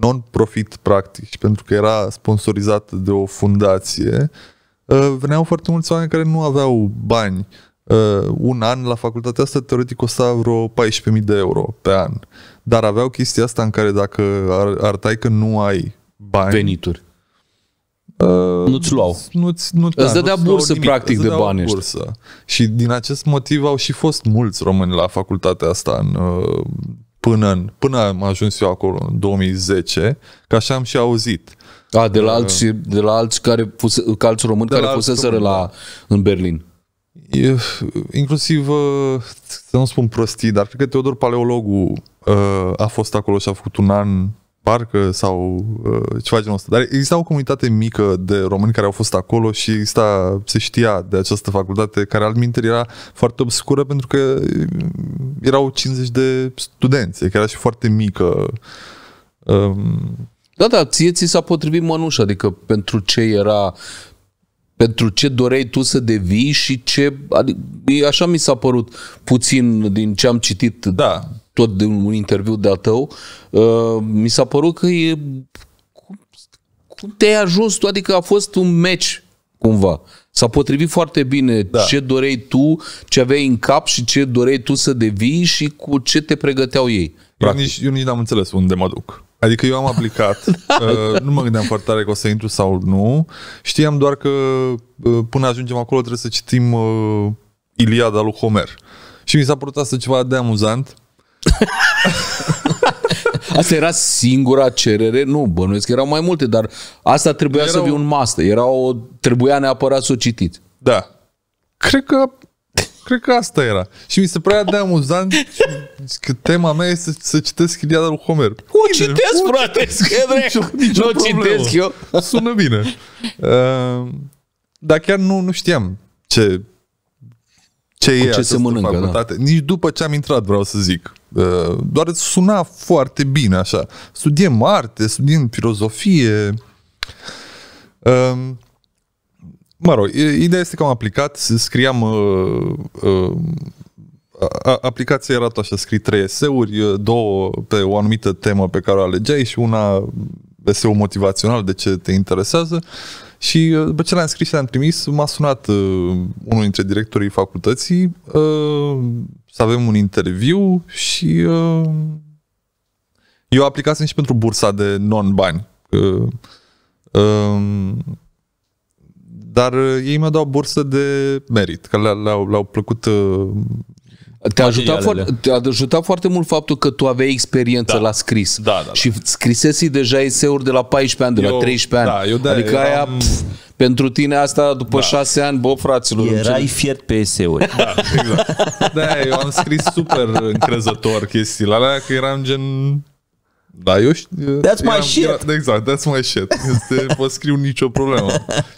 non-profit practic, pentru că era sponsorizat de o fundație, uh, veneau foarte mulți oameni care nu aveau bani. Uh, un an la facultatea asta teoretic costa vreo 14.000 de euro pe an. Dar aveau chestia asta în care dacă ar, arătai că nu ai bani... Venituri. Uh, nu-ți luau. Nu-ți, nu, da, îți dădea nu bursă, nimic, practic, de bani. Bursă. Și din acest motiv au și fost mulți români la facultatea asta în uh, până, în, până am ajuns eu acolo, în 2010, că așa am și auzit. A, de la alți, de la alți, care fuse, că alți români de care alți fuseseră la, da. în Berlin. E, inclusiv, uh, să nu spun prostii, dar cred că Teodor Paleologu uh, a fost acolo și a făcut un an parcă sau uh, ceva genul ăsta. Dar exista o comunitate mică de români care au fost acolo și exista, se știa de această facultate care al era foarte obscură pentru că uh, erau 50 de studenți, care deci era și foarte mică. Um... Da, da, ție ți s-a potrivit mănușa, adică pentru ce era pentru ce doreai tu să devii și ce... Adică, așa mi s-a părut puțin din ce am citit da tot de un interviu de-a tău, uh, mi s-a părut că e... Cum te-ai ajuns tu? Adică a fost un meci, cumva. S-a potrivit foarte bine da. ce doreai tu, ce aveai în cap și ce doreai tu să devii și cu ce te pregăteau ei. Eu nici, eu nici n-am înțeles unde mă duc. Adică eu am aplicat, uh, nu mă gândeam foarte tare că o să intru sau nu, știam doar că uh, până ajungem acolo trebuie să citim uh, Iliada lui Homer. Și mi s-a părut asta ceva de amuzant asta era singura cerere? Nu, bănuiesc că erau mai multe, dar asta trebuia erau... să fie un master. Era o, trebuia neapărat să o citiți. Da. Cred că Cred că asta era. Și mi se părea de amuzant că tema mea este să, să citesc Iliada lui Homer. O citesc, Bine, frate, nicio, nicio nu citesc eu. Sună bine. Uh, dar chiar nu, nu știam ce, ce cu e ce se mănâncă. Da. Nici după ce am intrat, vreau să zic. Uh, doar îți suna foarte bine așa. Studiem arte, studiem filozofie. Um, mă rog, ideea este că am aplicat, scriam uh, uh, aplicația era tot așa, scrii trei eseuri, două pe o anumită temă pe care o alegeai și una eseu motivațional de ce te interesează. Uh, și uh, după ce l-am scris și l-am trimis, m-a sunat uh, unul dintre directorii facultății uh, să avem un interviu și uh, eu aplicasem și pentru bursa de non-bani. Uh, uh, dar ei mi-au dat o bursă de merit, că le-au, le-au plăcut uh, te-a ajutat, da. foarte, te-a ajutat foarte mult faptul că tu aveai experiență da. la scris. Da, da, da. Și scrisesi deja eseuri de la 14 ani, de eu, la da, 13 ani. Da, eu da, adică eu aia, pf, pentru tine asta după da. 6 ani, bă, fraților. Erai fiert pe eseuri. Da, exact. da, eu am scris super încrezător chestiile alea, că eram gen da, eu știu. That's my shit. Era, exact, that's my shit. Este, vă scriu nicio problemă.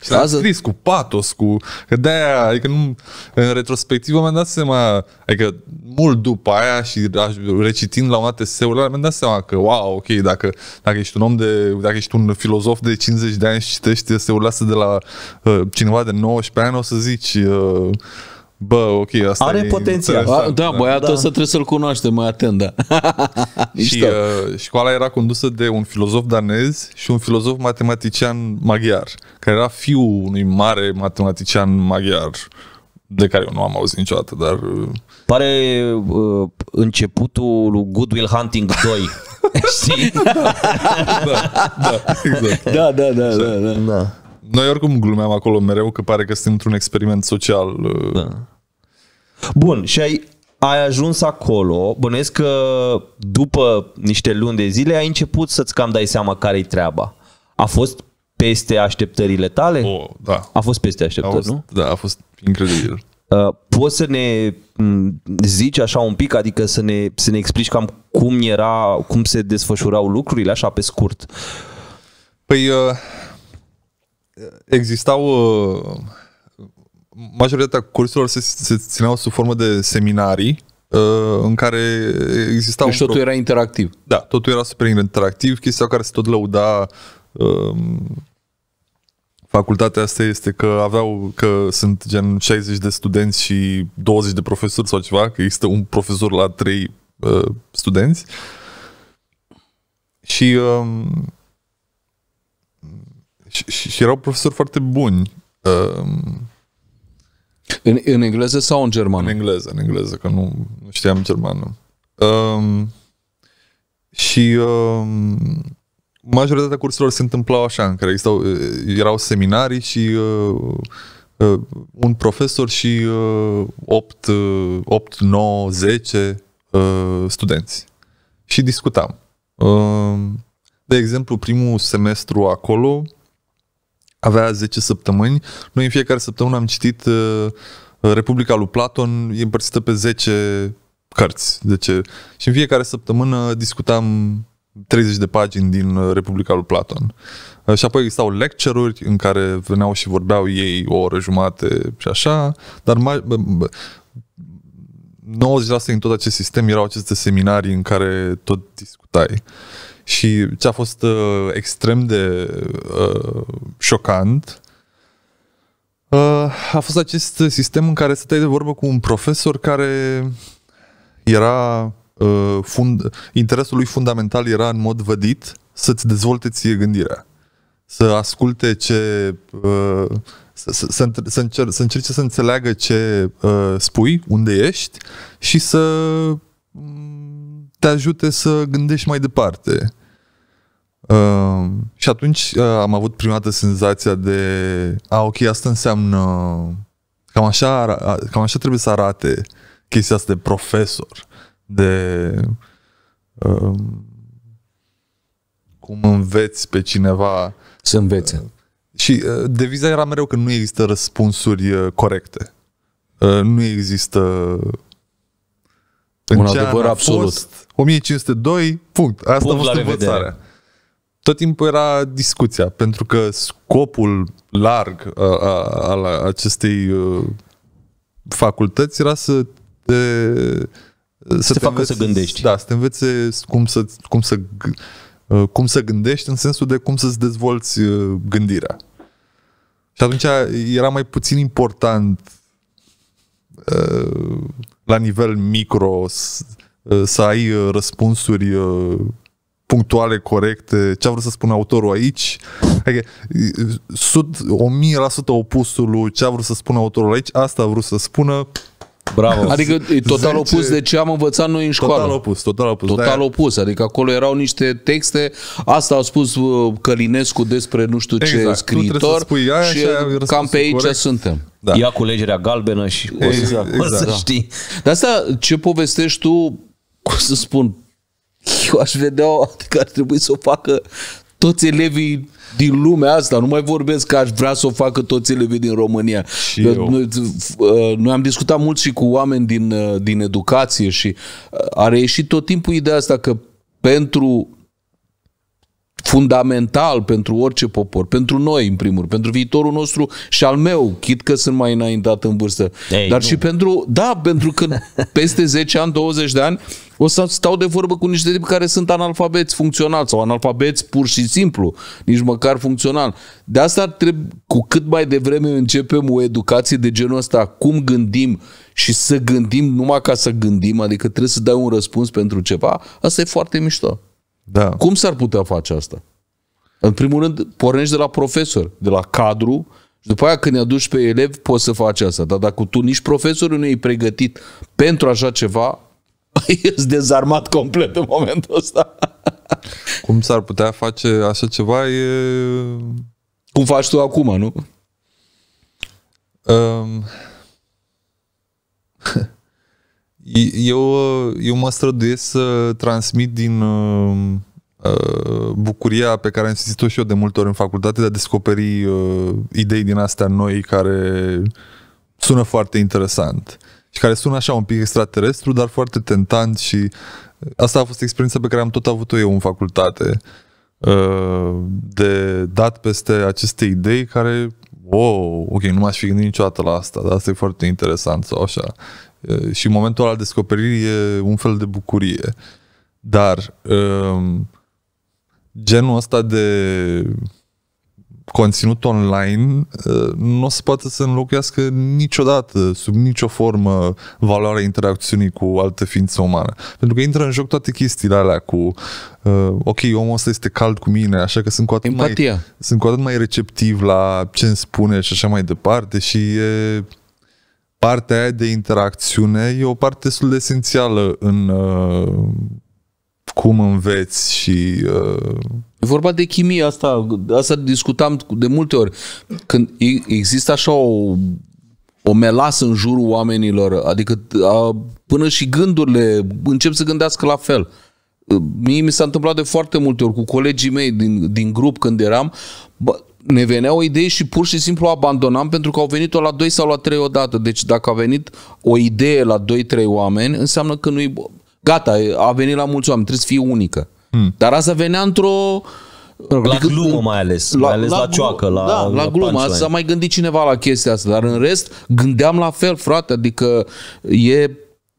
Și am scris cu patos, cu... Că de-aia, adică nu, în retrospectivă mi-am dat seama, adică mult după aia și recitind la un dat eseul mi-am dat seama că, wow, ok, dacă, dacă ești un om de, dacă ești un filozof de 50 de ani și citești eseul astea de la uh, cineva de 19 ani, o să zici... Uh, Bă, ok, asta Are e potențial. A, da, băiatul da. să trebuie să-l cunoaște mai atent, da. și uh, școala era condusă de un filozof danez și un filozof matematician maghiar, care era fiul unui mare matematician maghiar, de care eu nu am auzit niciodată, dar... Uh, pare uh, începutul lui Goodwill Hunting 2. Știi? da, da, da, exact. Da, da, da, da, da. da. Noi oricum glumeam acolo mereu că pare că sunt într-un experiment social. Uh, da. Bun, și ai, ai ajuns acolo, bănuiesc că după niște luni de zile ai început să-ți cam dai seama care-i treaba. A fost peste așteptările tale? Oh, da. A fost peste așteptări, a fost, nu? Da, a fost incredibil. Uh, poți să ne zici așa un pic, adică să ne, să ne explici cam cum era, cum se desfășurau lucrurile, așa pe scurt? Păi, uh, existau uh, majoritatea cursurilor se, se țineau sub formă de seminarii uh, în care existau... Deci totul pro... era interactiv. Da, totul era super interactiv, chestia care se tot lăuda um, facultatea asta este că aveau, că sunt gen 60 de studenți și 20 de profesori sau ceva, că există un profesor la 3 uh, studenți. Și, um, și, și erau profesori foarte buni. Um, în, în engleză sau în germană? În engleză, în engleză, că nu, nu știam germană. Um, și um, majoritatea cursurilor se întâmplau așa, în care existau, uh, erau seminarii și uh, uh, un profesor și uh, 8, uh, 8, 9, 10 uh, studenți. Și discutam. Uh, de exemplu, primul semestru acolo uh, avea 10 săptămâni. Noi în fiecare săptămână am citit uh, Republica lui Platon împărțită pe 10 cărți. Deci, și în fiecare săptămână discutam 30 de pagini din uh, Republica lui Platon. Uh, și apoi existau lecture-uri în care veneau și vorbeau ei o oră jumate și așa, dar mai, 90% din tot acest sistem erau aceste seminarii în care tot discutai. Și ce a fost uh, extrem de uh, șocant uh, a fost acest sistem în care stai de vorbă cu un profesor care era uh, fund, interesul lui fundamental era în mod vădit să-ți dezvolte ție gândirea. Să asculte ce... Uh, să, să, să, să, încer, să încerce să înțeleagă ce uh, spui, unde ești și să um, te ajute să gândești mai departe. Uh, și atunci uh, am avut prima dată senzația de a, ok, asta înseamnă cam așa, cam așa trebuie să arate chestia asta de profesor, de uh, cum înveți pe cineva să învețe. Uh, și uh, deviza era mereu că nu există răspunsuri uh, corecte. Uh, nu există uh, un adevăr absolut. Fost, 1502, punct. Asta punct a fost învățarea. Tot timpul era discuția, pentru că scopul larg uh, uh, al acestei a, uh, facultăți era să te, să, te, te, facă înveți, să gândești. Da, să te învețe cum să, cum să cum să gândești în sensul de cum să-ți dezvolți gândirea. Și atunci era mai puțin important la nivel micro Uh, să ai uh, răspunsuri uh, punctuale, corecte, ce a vrut să spun autorul aici. Adică, sud, 1000% opusul lui ce a vrut să spun autorul aici, asta a vrut să spună. Bravo. Adică e total 10... opus de ce am învățat noi în școală. Total opus, total opus. Total opus, adică acolo erau niște texte, asta a spus Călinescu despre nu știu ce exact. scriitor spui aia și, și aia cam pe aici corect. suntem. Da. Ia culegerea galbenă și exact, o să, exact. o să exact. știi. De asta ce povestești tu cum să spun, eu aș vedea că adică ar trebui să o facă toți elevii din lumea asta, nu mai vorbesc că aș vrea să o facă toți elevii din România. Și eu. Noi, uh, noi am discutat mult și cu oameni din, uh, din educație și uh, a reieșit tot timpul ideea asta că pentru fundamental pentru orice popor, pentru noi în primul, pentru viitorul nostru și al meu, chit că sunt mai înaintat în vârstă, Ei, dar nu. și pentru, da, pentru că peste 10 ani, 20 de ani, o să stau de vorbă cu niște tipi care sunt analfabeți funcțional sau analfabeți pur și simplu, nici măcar funcțional. De asta trebuie, cu cât mai devreme începem o educație de genul ăsta, cum gândim și să gândim numai ca să gândim, adică trebuie să dai un răspuns pentru ceva, asta e foarte mișto. Da. Cum s-ar putea face asta? În primul rând, pornești de la profesor, de la cadru, și după aia când ne aduci pe elev, poți să faci asta. Dar dacă tu nici profesorul nu e pregătit pentru așa ceva, ești dezarmat complet în momentul ăsta. Cum s-ar putea face așa ceva? E... Cum faci tu acum, nu? Um... eu, eu mă străduiesc să transmit din uh, uh, bucuria pe care am simțit-o și eu de multe ori în facultate de a descoperi uh, idei din astea noi care sună foarte interesant și care sună așa un pic extraterestru, dar foarte tentant și asta a fost experiența pe care am tot avut-o eu în facultate uh, de dat peste aceste idei care, wow, ok, nu m-aș fi gândit niciodată la asta, dar asta e foarte interesant sau așa. Eh, și momentul al descoperirii e un fel de bucurie. Dar um, genul ăsta de conținut online eh, nu o să poată să înlocuiască niciodată, sub nicio formă, valoarea interacțiunii cu altă ființă umană. Pentru că intră în joc toate chestiile alea cu uh, ok, omul ăsta este cald cu mine, așa că sunt cu atât, mai, sunt cu atât mai receptiv la ce îmi spune și așa mai departe și e partea aia de interacțiune e o parte destul de esențială în uh, cum înveți și... Uh... E vorba de chimie asta, asta discutam de multe ori. Când există așa o, o melasă în jurul oamenilor, adică a, până și gândurile încep să gândească la fel. Mie mi s-a întâmplat de foarte multe ori cu colegii mei din, din grup când eram, bă, ne venea o idee și pur și simplu o abandonam pentru că au venit-o la 2 sau la 3 odată. Deci dacă a venit o idee la 2-3 oameni, înseamnă că nu-i... Gata, a venit la mulți oameni, trebuie să fie unică. Hmm. Dar asta venea într-o... La adică, glumă mai ales, la, mai ales la, la cioacă, la Da, la, la glumă, s-a mai gândit cineva la chestia asta, dar în rest gândeam la fel, frate, adică e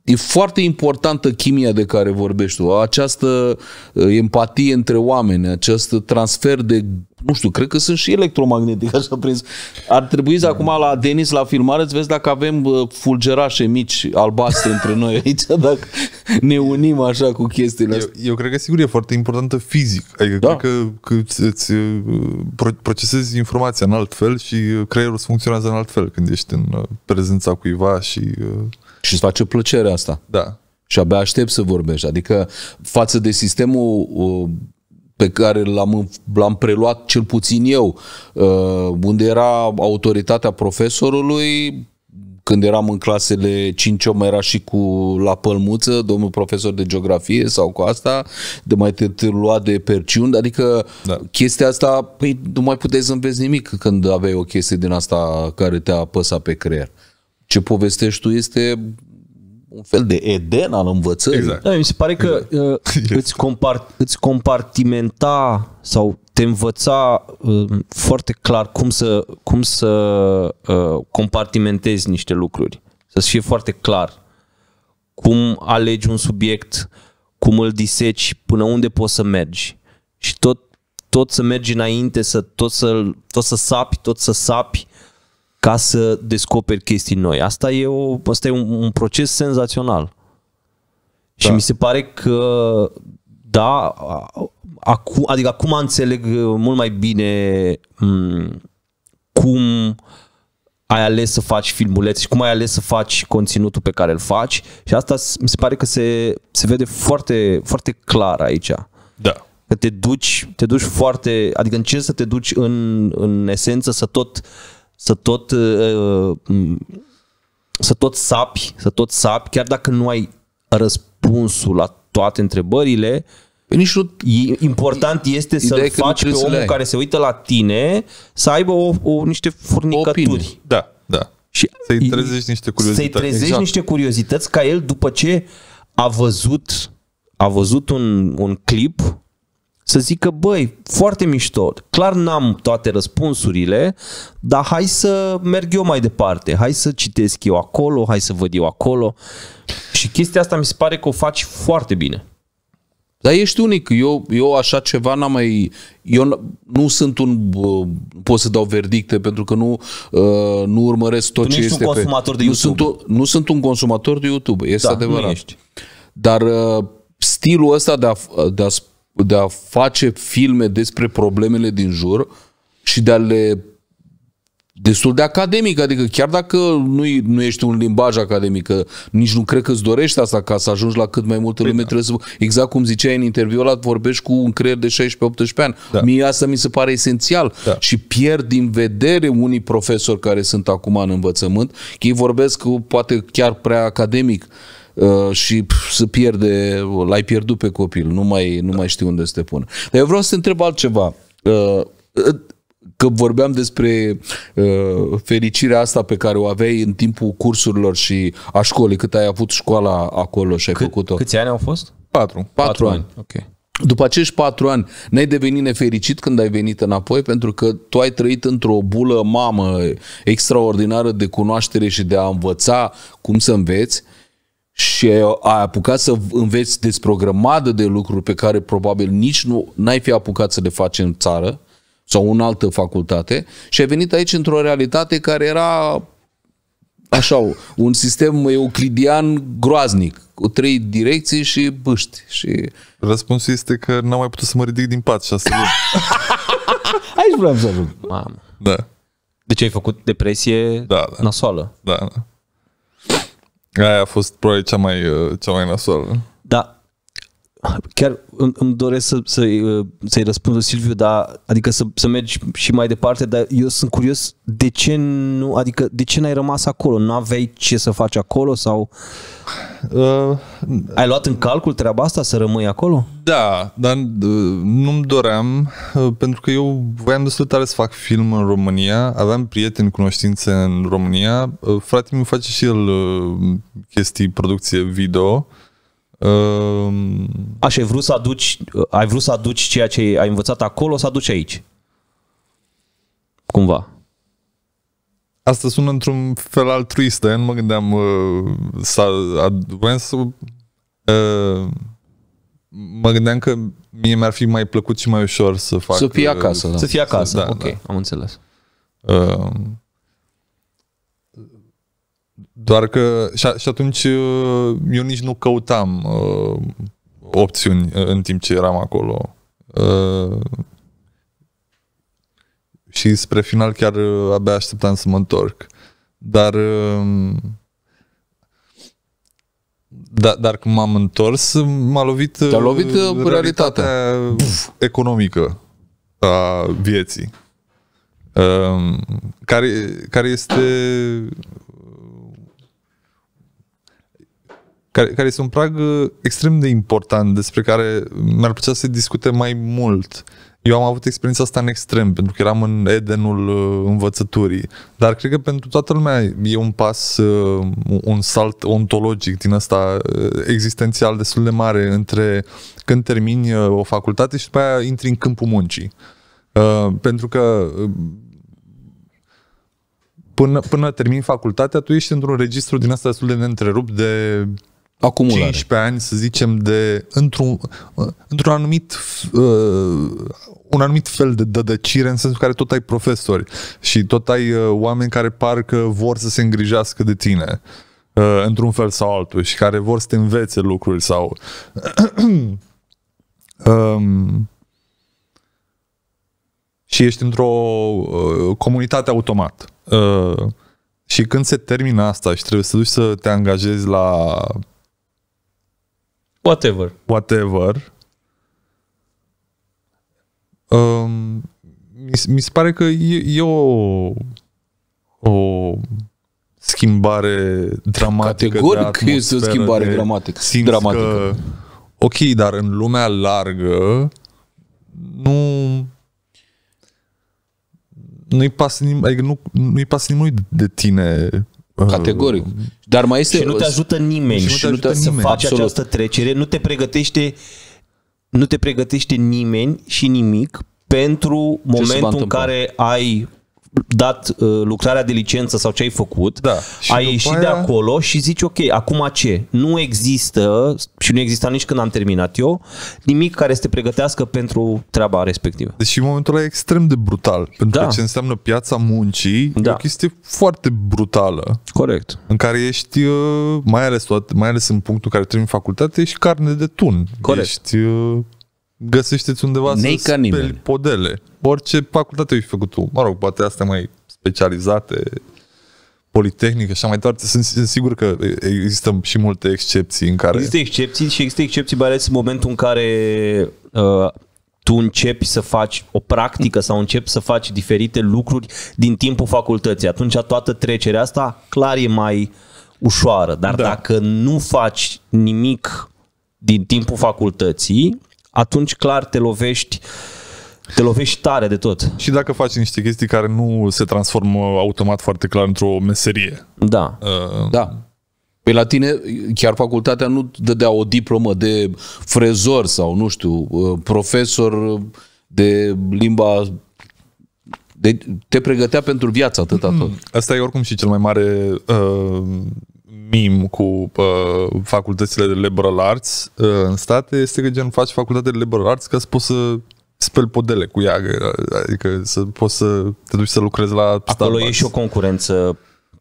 E foarte importantă chimia de care vorbești tu, această uh, empatie între oameni, acest transfer de, nu știu, cred că sunt și electromagnetic, așa prins. Ar trebui să acum la Denis, la filmare, să vezi dacă avem uh, fulgerașe mici, albastre între noi aici, dacă ne unim așa cu chestiile astea. Eu, eu cred că sigur e foarte importantă fizic, adică da. cred că, că îți uh, procesezi informația în alt fel și creierul funcționează în alt fel când ești în prezența cuiva și și îți face plăcerea asta. Da. Și abia aștept să vorbești. Adică față de sistemul uh, pe care l-am, l-am preluat cel puțin eu, uh, unde era autoritatea profesorului, când eram în clasele 5 mai era și cu la pălmuță, domnul profesor de geografie sau cu asta, de mai te, te lua de perciun, adică da. chestia asta, păi nu mai puteai să înveți nimic când aveai o chestie din asta care te-a apăsat pe creier. Uh, ce povestești tu este un fel de eden al învățării. Exact. Da, mi se pare că exact. uh, îți, compart, îți compartimenta sau te învăța uh, foarte clar cum să, cum să uh, compartimentezi niște lucruri. Să-ți fie foarte clar cum alegi un subiect, cum îl diseci, până unde poți să mergi. Și tot, tot să mergi înainte, să, tot, să, tot să sapi, tot să sapi, ca să descoperi chestii noi. Asta e, o, asta e un, un proces senzațional. Da. Și mi se pare că, da, acu, adică acum înțeleg mult mai bine cum ai ales să faci filmuleți și cum ai ales să faci conținutul pe care îl faci și asta mi se pare că se, se vede foarte, foarte clar aici. Da. Că te duci, te duci foarte, adică încerci să te duci în, în esență să tot uh, să tot uh, uh, mm, să tot sapi, să tot sapi, chiar dacă nu ai răspunsul la toate întrebările, nici nu... Important este să faci pe omul care se uită la tine să aibă o, o, niște furnicături. O Da, da. Și să-i trezești niște curiozități. Să-i trezești exact. niște curiozități ca el după ce a văzut a văzut un, un clip să zică, băi, foarte mișto, clar n-am toate răspunsurile, dar hai să merg eu mai departe, hai să citesc eu acolo, hai să văd eu acolo. Și chestia asta mi se pare că o faci foarte bine. Dar ești unic. Eu, eu așa ceva n-am mai... Eu nu sunt un... pot să dau verdicte pentru că nu, ă, nu urmăresc tot tu ce este un consumator pe... de YouTube. Nu sunt, nu sunt un consumator de YouTube, este da, adevărat. Dar ă, stilul ăsta de a, de a de a face filme despre problemele din jur și de a le destul de academic, adică chiar dacă nu, nu ești un limbaj academic, nici nu cred că îți dorești asta ca să ajungi la cât mai multă păi lume, da. trebuie să... Exact cum ziceai în interviul ăla, vorbești cu un creier de 16-18 ani. Da. Mie asta mi se pare esențial da. și pierd din vedere unii profesori care sunt acum în învățământ, că ei vorbesc poate chiar prea academic Uh, și pf, să pierde, l-ai pierdut pe copil, nu mai, nu mai știu unde să te pun. Dar eu vreau să te întreb altceva. Uh, uh, că vorbeam despre fericirea asta pe care o aveai în timpul cursurilor și a școlii, cât ai avut școala acolo și ai făcut-o. Câți ani au fost? Patru. Patru, patru ani. ani. Okay. După acești patru ani, n-ai devenit nefericit când ai venit înapoi? Pentru că tu ai trăit într-o bulă mamă extraordinară de cunoaștere și de a învăța cum să înveți și ai apucat să înveți despre o grămadă de lucruri pe care probabil nici nu n-ai fi apucat să le faci în țară sau în altă facultate și ai venit aici într-o realitate care era așa, un sistem euclidian groaznic, cu trei direcții și băști. Și... Răspunsul este că n-am mai putut să mă ridic din pat șase luni. aici vreau să ajung. Mamă. Da. Deci ai făcut depresie da, da. nasoală. Da, da. Aia a fost probabil cea mai, uh, cea mai nasoală. Da, chiar îmi doresc să, să, să-i uh, răspundă Silviu, dar adică să, să mergi și mai departe, dar eu sunt curios de ce nu, adică de ce n-ai rămas acolo? Nu aveai ce să faci acolo sau uh, ai luat în calcul treaba asta să rămâi acolo? Da, dar uh, nu-mi doream uh, pentru că eu voiam destul de tare să fac film în România, aveam prieteni, cunoștințe în România, fratele meu face și el chestii, producție video, Așa, ehm, ai vrut să aduci, uh, ai vrut să aduci ceea ce ai învățat acolo, să aduci aici. Cumva. Asta sună într-un fel altruist, dar eu nu mă gândeam uh, să, ad, să uh, mă gândeam că mie mi-ar fi mai plăcut și mai ușor să fac... Să fie uh, acasă, da. Să fie acasă, da, ok, da. am înțeles. Uh, doar că și, și atunci uh, eu nici nu căutam uh, opțiuni uh, în timp ce eram acolo. Uh, și spre final chiar uh, abia așteptam să mă întorc. Dar uh, da, dar când m-am întors, m-a lovit, a lovit realitatea, realitatea economică a vieții. care, care este care, care este un prag uh, extrem de important despre care mi-ar plăcea să discute mai mult. Eu am avut experiența asta în extrem, pentru că eram în Edenul uh, învățăturii. Dar cred că pentru toată lumea e un pas, uh, un salt ontologic din asta existențial destul de mare între când termini o facultate și după aia intri în câmpul muncii. Pentru că până, până termini facultatea, tu ești într-un registru din asta destul de neîntrerupt de acumulare. 15 ani, să zicem, de într-un, într-un anumit uh, un anumit fel de dădăcire în sensul în care tot ai profesori și tot ai uh, oameni care par că vor să se îngrijească de tine uh, într-un fel sau altul și care vor să te învețe lucruri sau um, și ești într-o uh, comunitate automat. Uh, și când se termină asta și trebuie să duci să te angajezi la Whatever. Whatever. Um, mi, mi se pare că e, e o, o schimbare dramatică. Categoric de este o schimbare dramatică. Simți dramatică. Că, ok, dar în lumea largă nu nu-i pasă, nim- adică nu, nu-i pasă nimănui de tine Categoric. Dar mai este... Și nu te ajută nimeni. Și nu te, și nu te ajută nimeni. să faci Absolut. această trecere. Nu te pregătește nu te pregătește nimeni și nimic pentru Ce momentul în care ai dat uh, lucrarea de licență sau ce ai făcut, da. Și ai ieșit aia... de acolo și zici, ok, acum ce? Nu există, și nu exista nici când am terminat eu, nimic care să te pregătească pentru treaba respectivă. Deci în momentul ăla e extrem de brutal, pentru da. că ce înseamnă piața muncii da. e o chestie foarte brutală. Corect. În care ești, uh, mai ales, mai ales în punctul în care termin facultate, ești carne de tun. Corect. Ești uh, găsește-ți undeva să speli nimeni. podele. Orice facultate ai făcut tu. Mă rog, poate astea mai specializate, politehnică și așa mai departe. Sunt, sunt sigur că există și multe excepții în care... Există excepții și există excepții mai ales în momentul în care uh, tu începi să faci o practică sau începi să faci diferite lucruri din timpul facultății. Atunci toată trecerea asta clar e mai ușoară. Dar da. dacă nu faci nimic din timpul facultății, atunci clar te lovești te lovești tare de tot. Și dacă faci niște chestii care nu se transformă automat foarte clar într-o meserie. Da. Uh, da. Pe păi la tine, chiar facultatea nu dădea o diplomă de frezor sau, nu știu, uh, profesor de limba... De, te pregătea pentru viața atâta hmm. tot. Asta e oricum și cel mai mare uh, Mim cu uh, facultățile de liberal arts uh, în state este că gen faci facultate de liberal arts ca să poți să speli podele cu ea, adică să poți să te duci să lucrezi la Acolo Starbucks. e și o concurență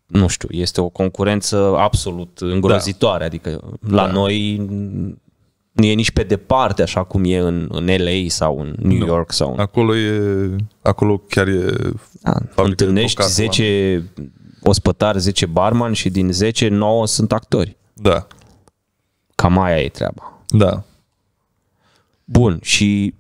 nu știu, este o concurență absolut îngrozitoare, da. adică la da. noi nu e nici pe departe așa cum e în, în LA sau în New nu. York sau în... Acolo e acolo chiar e da, întâlnești 10 Ospătar 10 barman și din 10, 9 sunt actori. Da. Cam aia e treaba. Da. Bun, și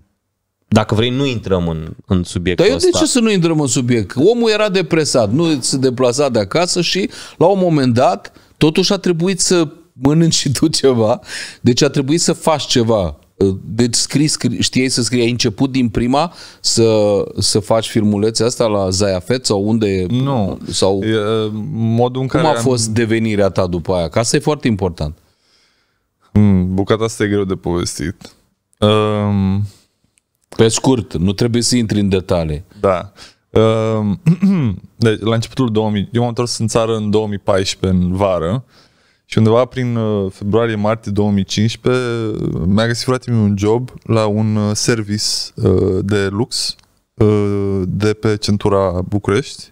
dacă vrei, nu intrăm în, în subiectul Dar eu ăsta. de ce să nu intrăm în subiect? Omul era depresat, nu se deplasa de acasă și la un moment dat totuși a trebuit să mănânci și tu ceva, deci a trebuit să faci ceva deci scrii, scrii, știai să scrii, ai început din prima să, să faci filmulețe asta la Zaiafet sau unde? Nu. Sau, e, modul în care cum a fost am... devenirea ta după aia? Ca asta e foarte important. Hmm, bucata asta e greu de povestit. Um... Pe scurt, nu trebuie să intri în detalii. Da. Um... Deci, la începutul 2000, eu m-am întors în țară în 2014, în vară. Și undeva prin uh, februarie-martie 2015 uh, mi-a găsit frate un job la un uh, service de lux de pe centura București.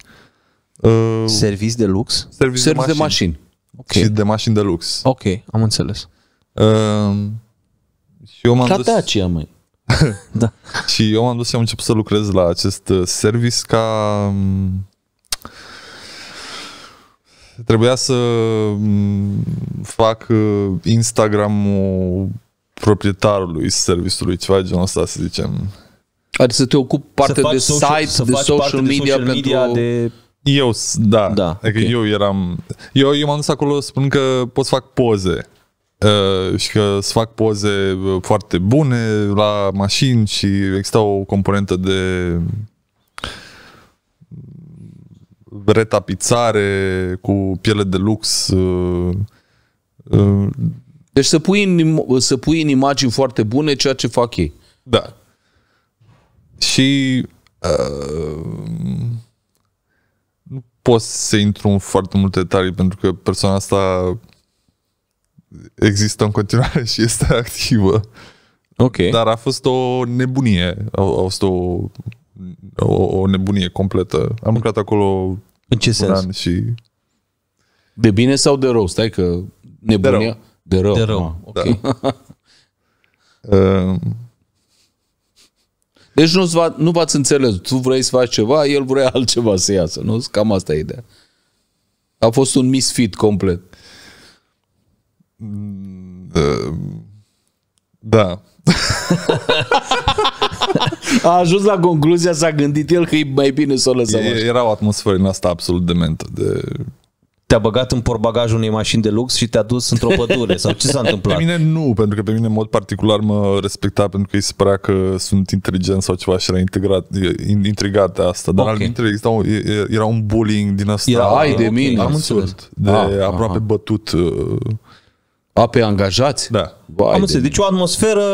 Service de lux? Service, service de mașini. De mașini. Okay. Și de mașini de lux. Ok, am înțeles. și eu m-am dus... Dacia, măi. da. și eu m-am dus și am început să lucrez la acest service ca um, trebuia să fac uh, Instagram-ul proprietarului serviciului, ceva genul ăsta, să zicem. Adică să te ocupi parte de social, site, să de social, parte media de social pentru... media de... Eu, da. da adică okay. eu eram... Eu, eu m-am dus acolo spun că pot să fac poze. Uh, și că să fac poze uh, foarte bune la mașini și exista o componentă de retapizare cu piele de lux. Uh, uh, deci să pui, în, să pui în imagini foarte bune ceea ce fac ei. Da. Și uh, nu pot să intru în foarte multe detalii pentru că persoana asta există în continuare și este activă. Ok. Dar a fost o nebunie. A, a fost o o, o nebunie completă. Am lucrat acolo în ce sens? an și... De bine sau de rău? Stai că nebunia... De rău. De rău, de rău. Ah, ok. Da. Ehm. deci nu, va, nu v-ați înțeles. Tu vrei să faci ceva, el vrea altceva să iasă. Nu? Cam asta e ideea. A fost un misfit complet. Ehm. Da. a ajuns la concluzia, s-a gândit el că e mai bine să o lăsăm e, Era o atmosferă în asta absolut dementă. De... Te-a băgat în porbagajul unei mașini de lux și te-a dus într-o pădure sau ce s-a întâmplat? Pe mine nu, pentru că pe mine în mod particular mă respecta pentru că îi se părea că sunt inteligent sau ceva și era integrat, intrigat de asta. Dar okay. al exista, era un bullying din asta. Era ai de mine. Am înțeles. De ah, aproape aha. bătut. Uh, a, pe angajați? Da. Vai Am înțeles. Deci o atmosferă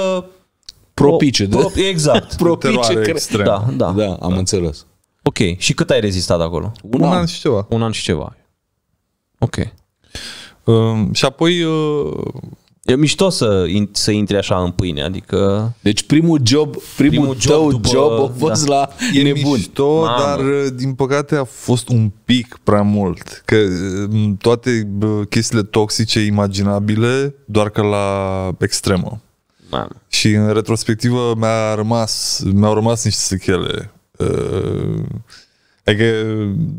Propice. Pro, pro, exact. propice. Cre- extrem. Da, da. Da, am da. înțeles. Ok. Și cât ai rezistat acolo? Un, un an. an și ceva. Un an și ceva. Ok. Uh, și apoi... Uh... E mișto să, să intri așa în pâine, adică... Deci primul job, primul, primul job tău după, job a fost da. la e nebun. mișto, Mamă. dar uh, din păcate a fost un pic prea mult. Că um, toate chestiile toxice imaginabile, doar că la extremă. Mamă. Și în retrospectivă mi-a rămas, mi-au rămas niște sechele. Uh, adică,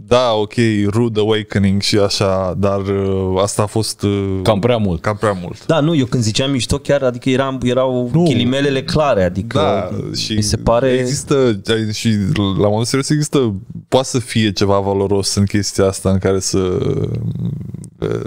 da, ok, Rude Awakening și așa, dar uh, asta a fost... Uh, cam prea mult. Cam prea mult. Da, nu, eu când ziceam mișto chiar, adică eram, erau nu. chilimelele clare, adică da, și mi se pare... Există, și la modul serios există, poate să fie ceva valoros în chestia asta în care să... Uh,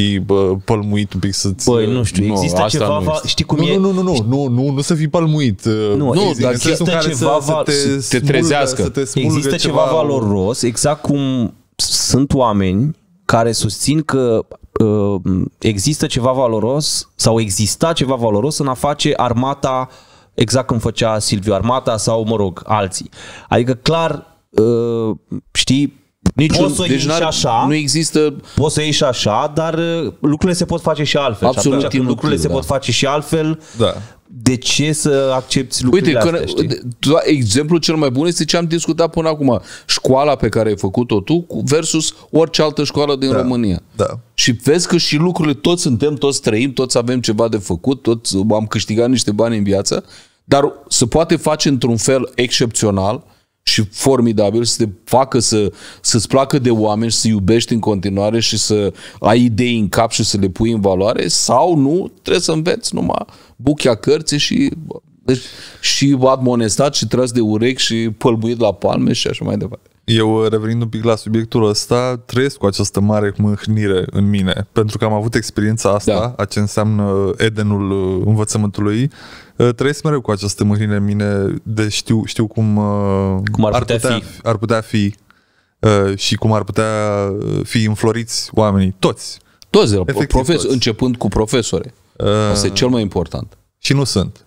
fi bă, pălmuit un pic să-ți... Băi, nu știu, nu, există ceva, nu va, știi cum nu, e... Nu, nu, nu, nu, nu, nu să fii pălmuit. Uh, nu, nu dar există ceva... Să, va, să te, te smulgă, trezească. Să te există ceva valoros, exact cum sunt oameni care susțin că uh, există ceva valoros sau exista ceva valoros în a face armata exact cum făcea Silviu Armata sau, mă rog, alții. Adică clar, uh, știi, nici poți să deci iei și așa, nu există... poți să iei și așa, dar uh, lucrurile se pot face și altfel. Absolut și atunci, lucrurile da. se pot face și altfel, da. de ce să accepti lucrurile Uite, astea, că, știi? exemplul cel mai bun este ce am discutat până acum. Școala pe care ai făcut-o tu versus orice altă școală din da. România. Da. Și vezi că și lucrurile, toți suntem, toți trăim, toți avem ceva de făcut, toți am câștigat niște bani în viață, dar se poate face într-un fel excepțional, și formidabil să te facă să, să-ți placă de oameni și să iubești în continuare și să ai idei în cap și să le pui în valoare sau nu, trebuie să înveți numai buchea cărții și deci, și admonestat și tras de urechi și pălbuit la palme și așa mai departe. Eu, uh, revenind un pic la subiectul ăsta, trăiesc cu această mare mâhnire în mine, pentru că am avut experiența asta, da. a ce înseamnă Edenul uh, învățământului, uh, trăiesc mereu cu această mâhnire în mine, de știu, știu cum, cum ar, putea ar, putea, fi. ar putea fi și cum ar putea fi înfloriți oamenii, toți. Toți, de Efectiv, profes- toți. începând cu profesore. Uh, Asta e cel mai important. Și nu sunt.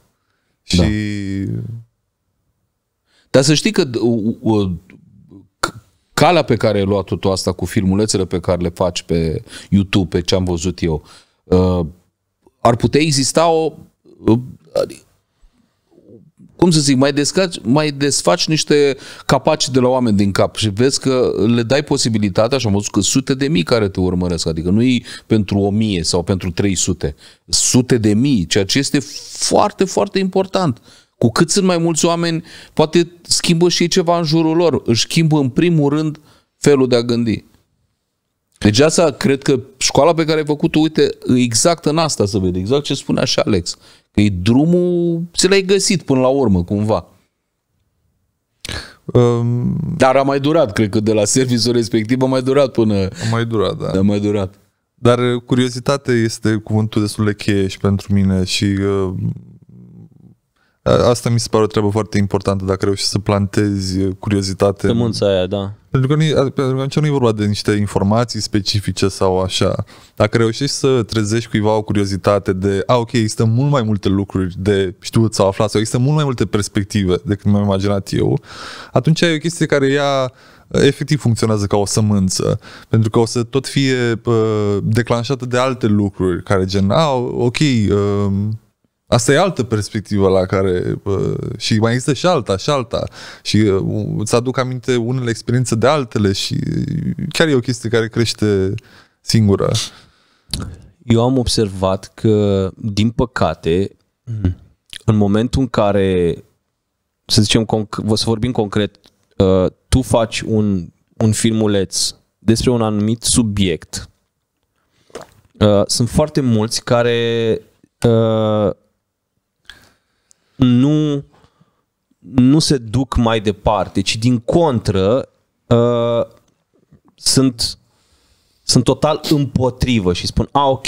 Da. Dar să știi că calea pe care ai luat-o tu asta cu filmulețele pe care le faci pe YouTube, pe ce am văzut eu, uh, ar putea exista o... Uh, cum să zic, mai, descaci, mai desfaci niște capaci de la oameni din cap și vezi că le dai posibilitatea, și am văzut că sute de mii care te urmăresc, adică nu e pentru o mie sau pentru 300, sute de mii, ceea ce este foarte, foarte important. Uh, cu cât sunt mai mulți oameni, poate schimbă și ei ceva în jurul lor. Își schimbă în primul rând felul de a gândi. Deci asta, cred că școala pe care ai făcut-o, uite, exact în asta să vede, exact ce spunea și Alex. Că e drumul, ți l-ai găsit până la urmă, cumva. Um, Dar a mai durat, cred că de la serviciul respectiv a mai durat până... A mai durat, da. A mai durat. Dar uh, curiozitatea este cuvântul destul de cheie și pentru mine și uh, Asta mi se pare o treabă foarte importantă dacă reușești să plantezi curiozitate. Sămânța aia, da. Pentru că, nu, pentru că nici nu e vorba de niște informații specifice sau așa. Dacă reușești să trezești cuiva o curiozitate de, a, ok, există mult mai multe lucruri de știut sau aflat sau există mult mai multe perspective decât mi-am imaginat eu, atunci e o chestie care ia efectiv funcționează ca o sămânță, pentru că o să tot fie uh, declanșată de alte lucruri care gen, a, ok, uh, Asta e altă perspectivă la care... și mai există și alta, și alta. Și uh, îți aduc aminte unele experiențe de altele și chiar e o chestie care crește singură. Eu am observat că, din păcate, în momentul în care, să zicem, să vorbim concret, uh, tu faci un, un filmuleț despre un anumit subiect, uh, sunt foarte mulți care nu, nu se duc mai departe, ci din contră uh, sunt, sunt total împotrivă și spun, a, ok,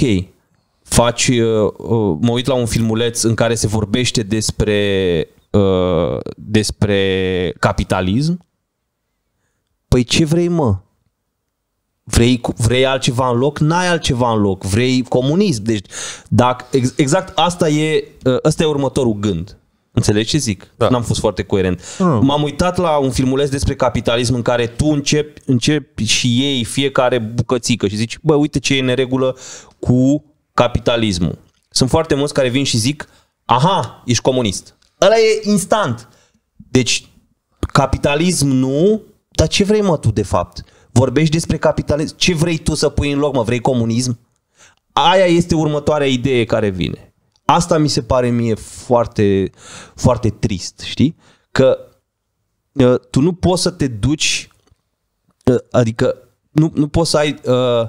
faci, uh, uh mă uit la un filmuleț în care se vorbește despre, uh, despre capitalism, păi ce vrei mă? Vrei, vrei altceva în loc? N-ai altceva în loc. Vrei comunism. Deci, dacă, exact asta e, uh, ăsta e următorul gând. Înțelegi ce zic? Da. N-am fost foarte coerent. Mm. M-am uitat la un filmuleț despre capitalism în care tu începi, începi și ei fiecare bucățică și zici, bă, uite ce e în regulă cu capitalismul. Sunt foarte mulți care vin și zic, aha, ești comunist. Ăla e instant. Deci, capitalism nu, dar ce vrei mă tu de fapt? Vorbești despre capitalism, ce vrei tu să pui în loc, mă, vrei comunism? Aia este următoarea idee care vine. Asta mi se pare mie foarte, foarte trist, știi? Că uh, tu nu poți să te duci, uh, adică nu, nu poți să ai, uh,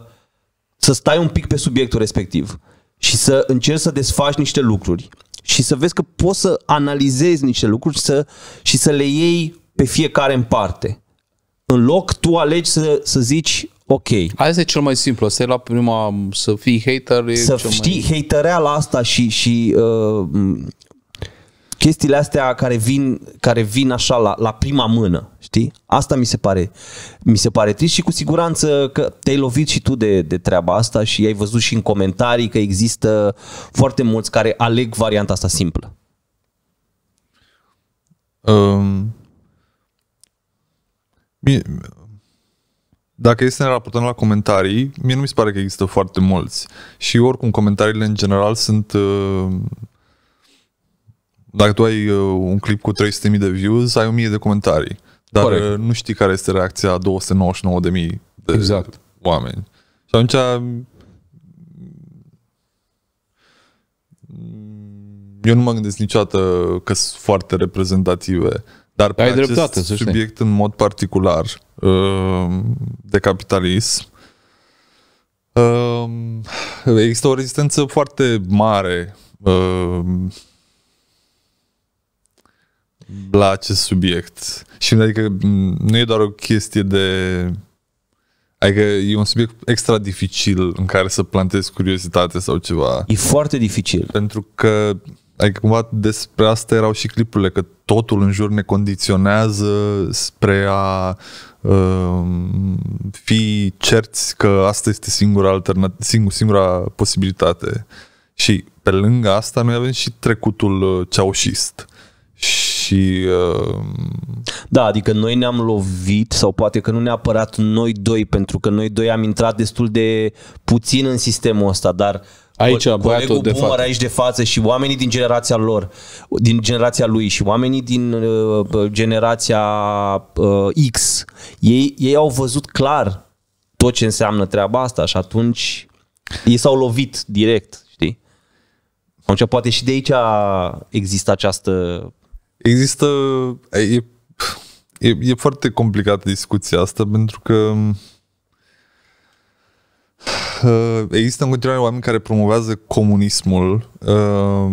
să stai un pic pe subiectul respectiv și să încerci să desfaci niște lucruri și să vezi că poți să analizezi niște lucruri și să, și să le iei pe fiecare în parte. În loc tu alegi să, să zici, Ok. Asta e cel mai simplu, Să la prima, să fii hater. E să cel știi mai... la asta și, și uh, chestiile astea care vin, care vin așa la, la prima mână, știi? Asta mi se pare, mi se pare trist și cu siguranță că te-ai lovit și tu de, de treaba asta și ai văzut și în comentarii că există foarte mulți care aleg varianta asta simplă. Um, dacă este să ne raportăm la comentarii, mie nu mi se pare că există foarte mulți. Și oricum, comentariile în general sunt... Uh, dacă tu ai uh, un clip cu 300.000 de views, ai 1000 de comentarii. Dar Corect. Uh, nu știi care este reacția a 299.000 de exact. oameni. Și atunci... Mm, eu nu mă gândesc niciodată că sunt foarte reprezentative. Dar pe Ai acest dreptate, să știi. subiect în mod particular uh, de capitalism, uh, există o rezistență foarte mare uh, la acest subiect. Și adică nu e doar o chestie de... Adică e un subiect extra dificil în care să plantezi curiozitate sau ceva. E foarte dificil. Pentru că Adică cumva despre asta erau și clipurile, că totul în jur ne condiționează spre a uh, fi certi că asta este singura, alternat- singur, singura posibilitate. Și pe lângă asta noi avem și trecutul uh, ceaușist. Și... Uh... Da, adică noi ne-am lovit, sau poate că nu neapărat noi doi, pentru că noi doi am intrat destul de puțin în sistemul ăsta, dar uh, aici băiatul de față. aici de față și oamenii din generația lor, din generația lui și oamenii din uh, generația uh, X, ei, ei au văzut clar tot ce înseamnă treaba asta și atunci ei s-au lovit direct, știi? Atunci poate și de aici există această... Există... E, e, e foarte complicată discuția asta pentru că Uh, există în continuare oameni care promovează comunismul uh,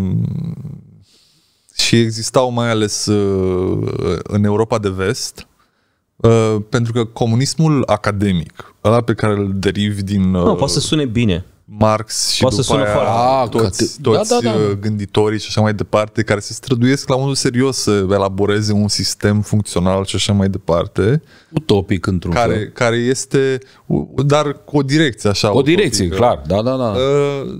și existau mai ales uh, în Europa de vest, pentru că comunismul academic, ăla pe care îl derivi din... Nu, poate să sune bine. Marx și Poate după aia foarte... toți, da, toți da, da, da. Uh, gânditorii și așa mai departe, care se străduiesc la unul serios să elaboreze un sistem funcțional și așa mai departe. Utopic într-un care, fel. Care este, dar cu o direcție așa. O direcție, utopică, clar, da, da, da. Uh,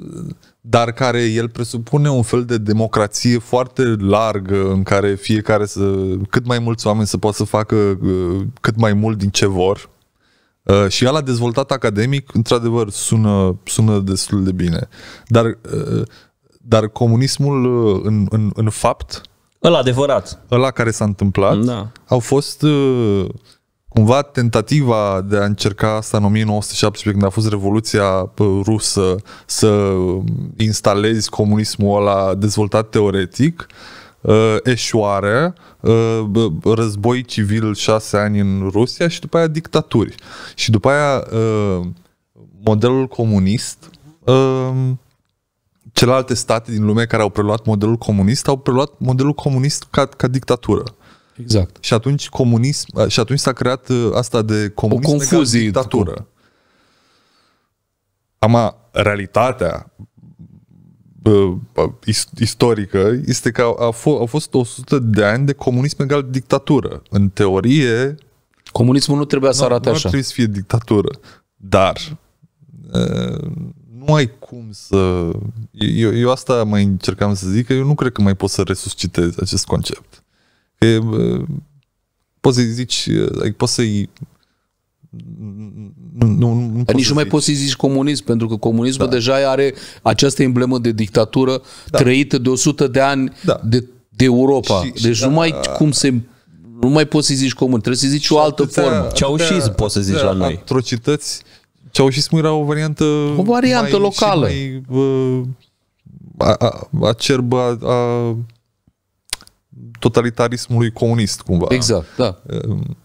dar care el presupune un fel de democrație foarte largă în care fiecare să, cât mai mulți oameni să poată să facă uh, cât mai mult din ce vor Uh, și el a dezvoltat academic, într-adevăr, sună, sună destul de bine. Dar, uh, dar comunismul uh, în, în, în fapt... Îl adevărat. Ăla care s-a întâmplat, da. au fost uh, cumva tentativa de a încerca asta în 1917, când a fost Revoluția uh, Rusă, să instalezi comunismul ăla dezvoltat teoretic, uh, Uh, eșoare, uh, război civil șase ani în Rusia și după aia dictaturi. Și după aia uh, modelul comunist celelalte state din lume care au preluat modelul comunist au preluat modelul comunist ca, ca dictatură. Exact. Și atunci comunism și atunci s-a creat asta de comunism o confuzie. dictatură. Ama realitatea istorică este că a, f- au fost 100 de ani de comunism egal dictatură. În teorie... Comunismul nu trebuia să arate așa. Nu trebuie să fie dictatură. Dar nu ai cum să... Eu, eu asta mai încercam să zic, că eu nu cred că mai poți să resuscitezi acest concept. E, poți să-i zici, poți să-i nu, nu Nici nu mai poți să-i zici comunism, pentru că comunismul da. deja are această emblemă de dictatură da. trăită de 100 de ani da. de, de Europa. Și, deci și nu da. mai cum se nu mai poți să-i zici comun, trebuie să-i zici o altă atâtea, formă. Ceaușism atâtea, poți să zici la noi. Atrocități. Ceaușismul era o variantă o variantă mai, locală. mai uh, a, a, acerbă a, a totalitarismului comunist, cumva. Exact, da. Ehm,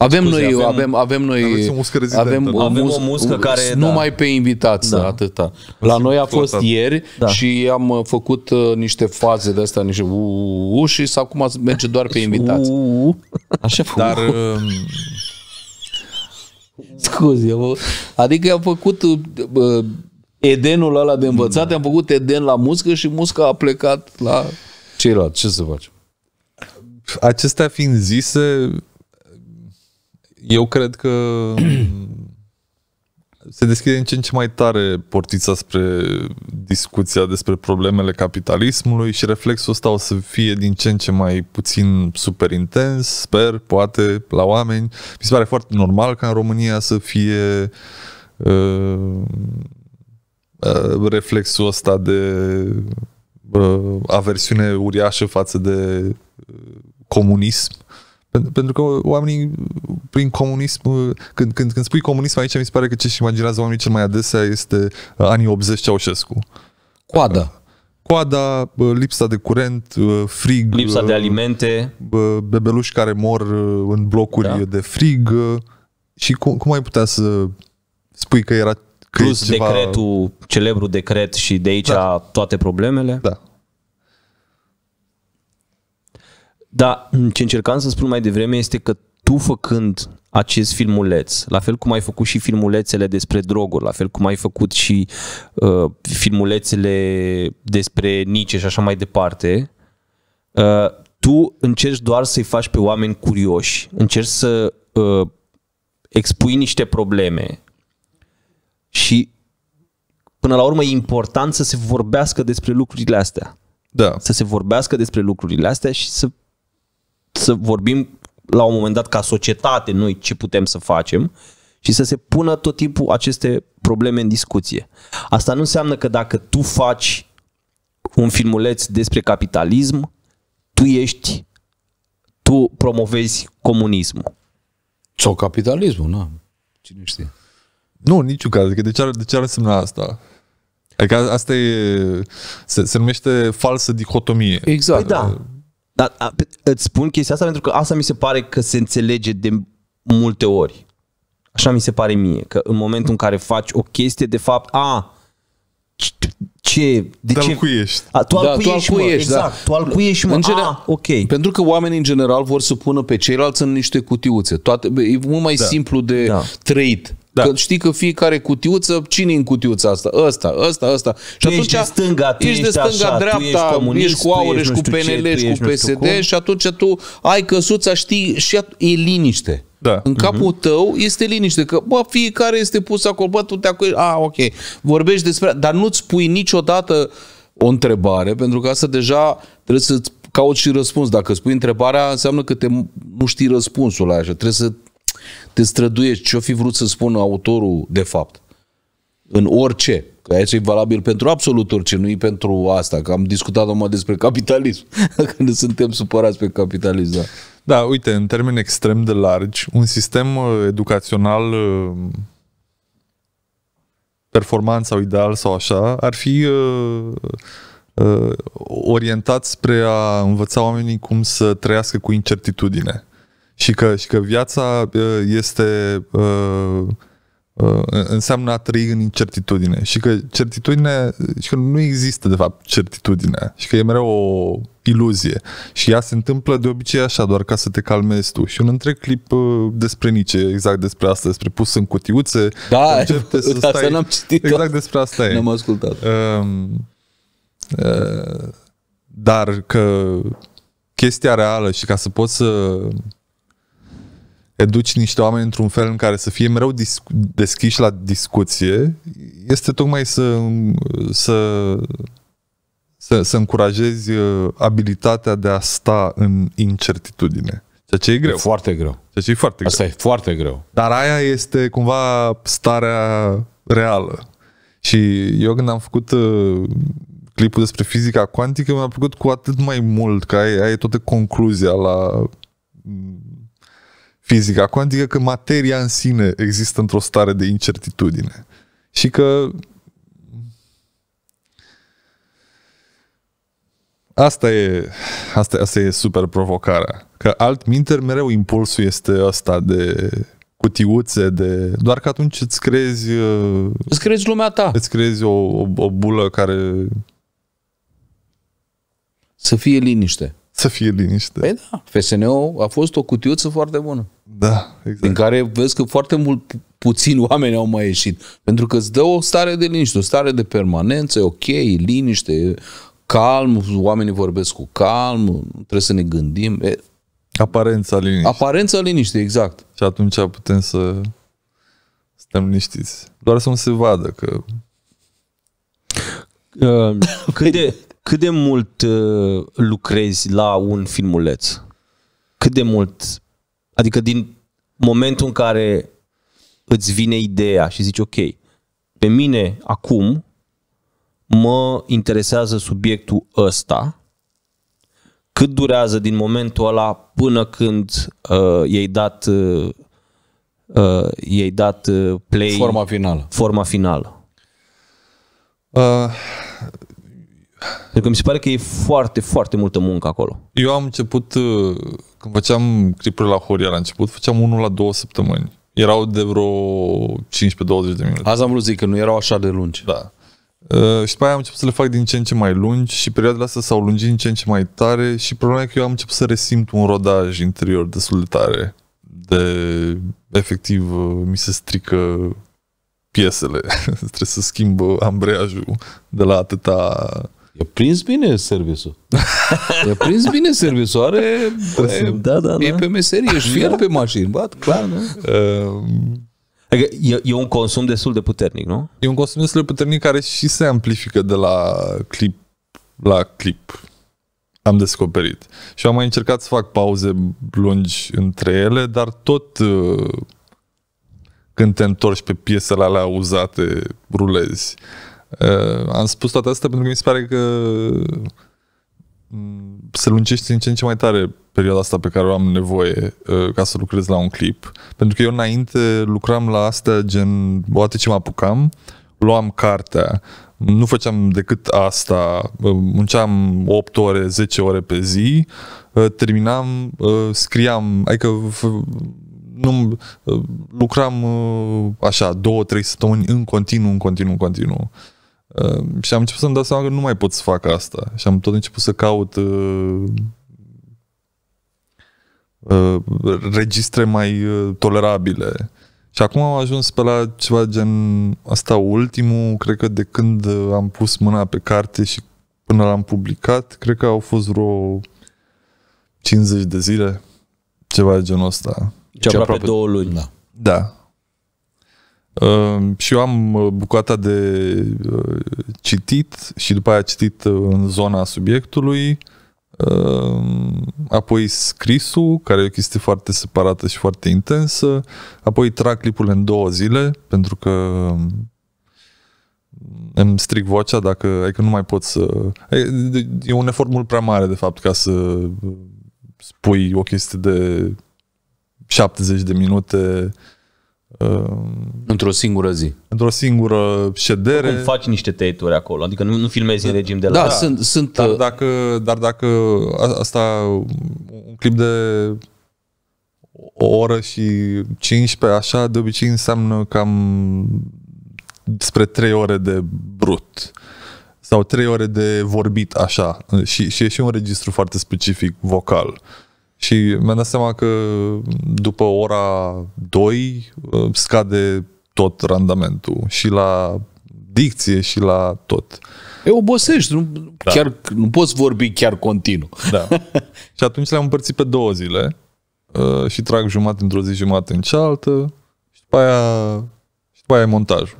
avem Scuze, noi, avem, avem, avem noi, o muscă rezidentă, avem, o, avem mus- o muscă care, numai da. pe invitați, da. atâta. La noi a fost Flotat. ieri da. și am uh, făcut uh, niște faze de astea, niște u și să acum merge doar pe deci, invitați. Așa făcut. Dar uh, Scuze, adică am făcut uh, Edenul ăla de învățat, da. am făcut Eden la muscă și musca a plecat la ceilalți. Ce să facem? Acestea fiind zise, eu cred că se deschide în ce în ce mai tare portița spre discuția despre problemele capitalismului și reflexul ăsta o să fie din ce în ce mai puțin super intens, sper, poate, la oameni. Mi se pare foarte normal ca în România să fie uh, uh, reflexul ăsta de uh, aversiune uriașă față de uh, comunism. Pentru că oamenii, prin comunism, când, când, când spui comunism aici, mi se pare că ce-și imaginează oamenii cel mai adesea este uh, anii 80 Ceaușescu. Coada. Uh, coada, uh, lipsa de curent, frig. Lipsa de alimente. Bebeluși care mor în blocuri da. de frig. Și cum, cum ai putea să spui că era că Plus ceva... decretul, celebrul decret și de aici da. toate problemele. Da. Da, ce încercam să spun mai devreme este că tu făcând acest filmuleț, la fel cum ai făcut și filmulețele despre droguri, la fel cum ai făcut și uh, filmulețele despre Nice și așa mai departe, uh, tu încerci doar să-i faci pe oameni curioși, încerci să uh, expui niște probleme și până la urmă e important să se vorbească despre lucrurile astea. Da. Să se vorbească despre lucrurile astea și să să vorbim la un moment dat ca societate noi ce putem să facem și să se pună tot timpul aceste probleme în discuție. Asta nu înseamnă că dacă tu faci un filmuleț despre capitalism, tu ești, tu promovezi comunismul. Sau capitalismul, nu? Cine știe? Nu, niciun caz. Adică de ce ar, de ce ar însemna asta? Adică asta e, se, se numește falsă dicotomie. Exact. Păi da. Adică, dar a, îți spun chestia asta pentru că asta mi se pare că se înțelege de multe ori. Așa mi se pare mie, că în momentul în care faci o chestie, de fapt, a, ce... De Dar ce? alcuiești. A, tu da, alcuiești, tu alcuiești mă, da. exact. Tu alcuiești, mă. În general, A, ah, ok. Pentru că oamenii, în general, vor să pună pe ceilalți în niște cutiuțe. Toate, e mult mai da. simplu de da. trăit. Da. Că știi că fiecare cutiuță, cine în cutiuța asta? Ăsta, ăsta, ăsta. Și tu atunci ești de stânga, tu ești de stânga, așa, dreapta, ești, comunist, ești cu aur, ești cu PNL, ce, ești cu PSD și atunci tu ai căsuța, știi, și e liniște. Da. În mhm. capul uh-huh. tău este liniște, că bă, fiecare este pus acolo, bă, tu te acolo, a, ok, vorbești despre, dar nu-ți pui niciodată o întrebare, pentru că asta deja trebuie să-ți cauți și răspuns. Dacă îți pui întrebarea, înseamnă că te, nu știi răspunsul la așa, trebuie să te străduiești ce-o fi vrut să spună autorul, de fapt, în orice. Că aici e valabil pentru absolut orice, nu e pentru asta, că am discutat numai despre capitalism, când suntem supărați pe capitalism, da. Da, uite, în termen extrem de largi, un sistem uh, educațional uh, performant sau ideal sau așa, ar fi uh, orientat spre a învăța oamenii cum să trăiască cu incertitudine. Și că, și că viața este înseamnă a trăi în incertitudine și că certitudine și că nu există de fapt certitudine și că e mereu o iluzie. Și ea se întâmplă de obicei așa, doar ca să te calmezi tu. Și un întreg clip uh, despre Nice, exact despre asta, despre pus în cutiuțe. Da, să stai... asta n-am citit. Exact despre asta e. N-am ascultat. Uh, uh, dar că chestia reală și ca să poți să educi niște oameni într-un fel în care să fie mereu dis- deschiși la discuție, este tocmai să, să să, să încurajezi uh, abilitatea de a sta în incertitudine. Ceea ce e greu. E foarte greu. Ceea ce e foarte greu. Asta e foarte greu. Dar aia este cumva starea reală. Și eu când am făcut uh, clipul despre fizica cuantică, mi-a plăcut cu atât mai mult, că ai, ai toată concluzia la mm, fizica cuantică, că materia în sine există într-o stare de incertitudine. Și că Asta e, asta, asta e super provocarea. Că alt minter mereu impulsul este ăsta de cutiuțe, de... doar că atunci îți crezi, uh, Îți crezi lumea ta. Îți crezi o, o, o bulă care... Să fie liniște. Să fie liniște. Păi da, fsn a fost o cutiuță foarte bună. Da, exact. Din care vezi că foarte mult puțini oameni au mai ieșit. Pentru că îți dă o stare de liniște, o stare de permanență, e ok, liniște, calm, oamenii vorbesc cu calm, trebuie să ne gândim. E, aparența liniștii. Aparența liniștii, exact. Și atunci putem să stăm liniștiți. Doar să nu se vadă că... Ehm, cât de, cât de mult uh, lucrezi la un filmuleț? Cât de mult? Adică din momentul în care îți vine ideea și zici ok, pe mine acum mă interesează subiectul ăsta, cât durează din momentul ăla până când uh, i-ai dat, uh, uh, i-ai dat uh, play... Forma finală. Forma finală. Uh, pentru că mi se pare că e foarte, foarte multă muncă acolo. Eu am început, uh, când făceam clipuri la Horia la început, făceam unul la două săptămâni. Erau de vreo 15-20 de minute. Azi am vrut zic că nu erau așa de lungi. Da. Uh, și după aia am început să le fac din ce în ce mai lungi și perioadele astea s-au lungit din ce în ce mai tare și problema e că eu am început să resimt un rodaj interior destul de tare. De, efectiv, uh, mi se strică piesele. Trebuie să schimb uh, ambreiajul de la atâta... E prins bine serviciul. e prins bine serviciul. Are... Bă, da, da, da. E da. pe meserie. Ești fier da. pe mașini. Bă, clar, da. Uh, Adică e, e un consum destul de puternic, nu? E un consum destul de puternic care și se amplifică de la clip la clip. Am descoperit. Și am mai încercat să fac pauze lungi între ele, dar tot uh, când te întorci pe piesele alea uzate, rulezi. Uh, am spus toate astea pentru că mi se pare că mm, se lungește din ce în ce mai tare perioada asta pe care o am nevoie uh, ca să lucrez la un clip. Pentru că eu înainte lucram la astea gen, poate ce mă apucam, luam cartea, nu făceam decât asta, uh, munceam 8 ore, 10 ore pe zi, uh, terminam, uh, scriam, adică nu, lucram așa, două, trei săptămâni în continuu, în continuu, în continuu. Și am început să-mi dau seama că nu mai pot să fac asta. Și am tot început să caut Uh, registre mai uh, tolerabile. Și acum am ajuns pe la ceva gen asta ultimul, cred că de când uh, am pus mâna pe carte și până l-am publicat, cred că au fost vreo 50 de zile, ceva de genul ăsta. Deci, deci aproape, aproape două luni. Da. da. Uh, și eu am bucata de uh, citit și după aia citit în zona subiectului, Ehm, apoi scrisul, care e o chestie foarte separată și foarte intensă, apoi trag clipul în două zile, pentru că mm, îmi stric vocea dacă, adică nu mai pot să... E un efort mult prea mare, de fapt, ca să mm, spui o chestie de 70 de minute Ehm, într-o singură zi. Într-o singură ședere. Cum faci niște tăieturi acolo? Adică nu, nu filmezi în da. regim de la... Da, da. sunt... sunt dar, uh, dacă, dar dacă asta, un clip de o oră și 15, așa, de obicei înseamnă cam spre 3 ore de brut sau 3 ore de vorbit, așa. Și, și e și un registru foarte specific vocal. Uh, și mi-am dat seama că după ora 2 uh, scade tot randamentul și la dicție și la tot. E obosești, nu, da. chiar, nu poți vorbi chiar continuu. Da. și atunci le-am împărțit pe două zile uh, și trag jumătate într-o zi, jumătate în cealaltă și după aia, și după aia e montajul.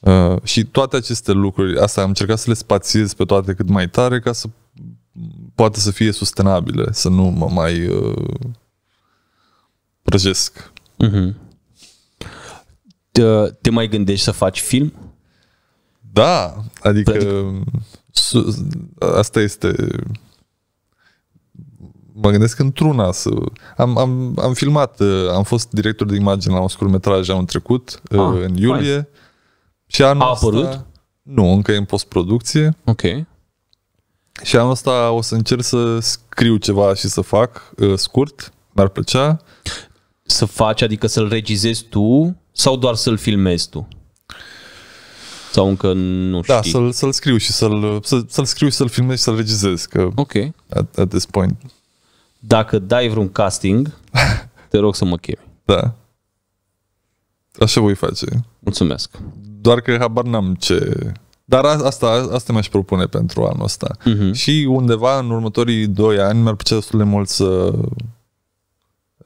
Uh, și toate aceste lucruri, asta am încercat să le spațiez pe toate cât mai tare ca să poate să fie sustenabile, să nu mă mai uh, prăjesc. Uh-huh. Te, te mai gândești să faci film? Da, adică, adică... Su, asta este mă gândesc într-una să... Am, am, am filmat, uh, am fost director de imagine la un scurtmetraj anul trecut, uh, ah, în iulie. Și anul A apărut? Asta, nu, încă e în postproducție. Ok. Și anul ăsta o să încerc să scriu ceva și să fac uh, scurt, mi-ar plăcea. Să faci, adică să-l regizezi tu sau doar să-l filmezi tu? Sau încă nu da, știi? Da, să-l, să-l scriu și să-l, să, să-l scriu și să-l filmez și să-l regizez. Că ok. At, at this point. Dacă dai vreun casting, te rog să mă chemi. Da. Așa voi face. Mulțumesc. Doar că habar n-am ce dar asta, asta mi-aș propune pentru anul ăsta. Uh-huh. Și undeva în următorii doi ani mi-ar plăcea destul de mult să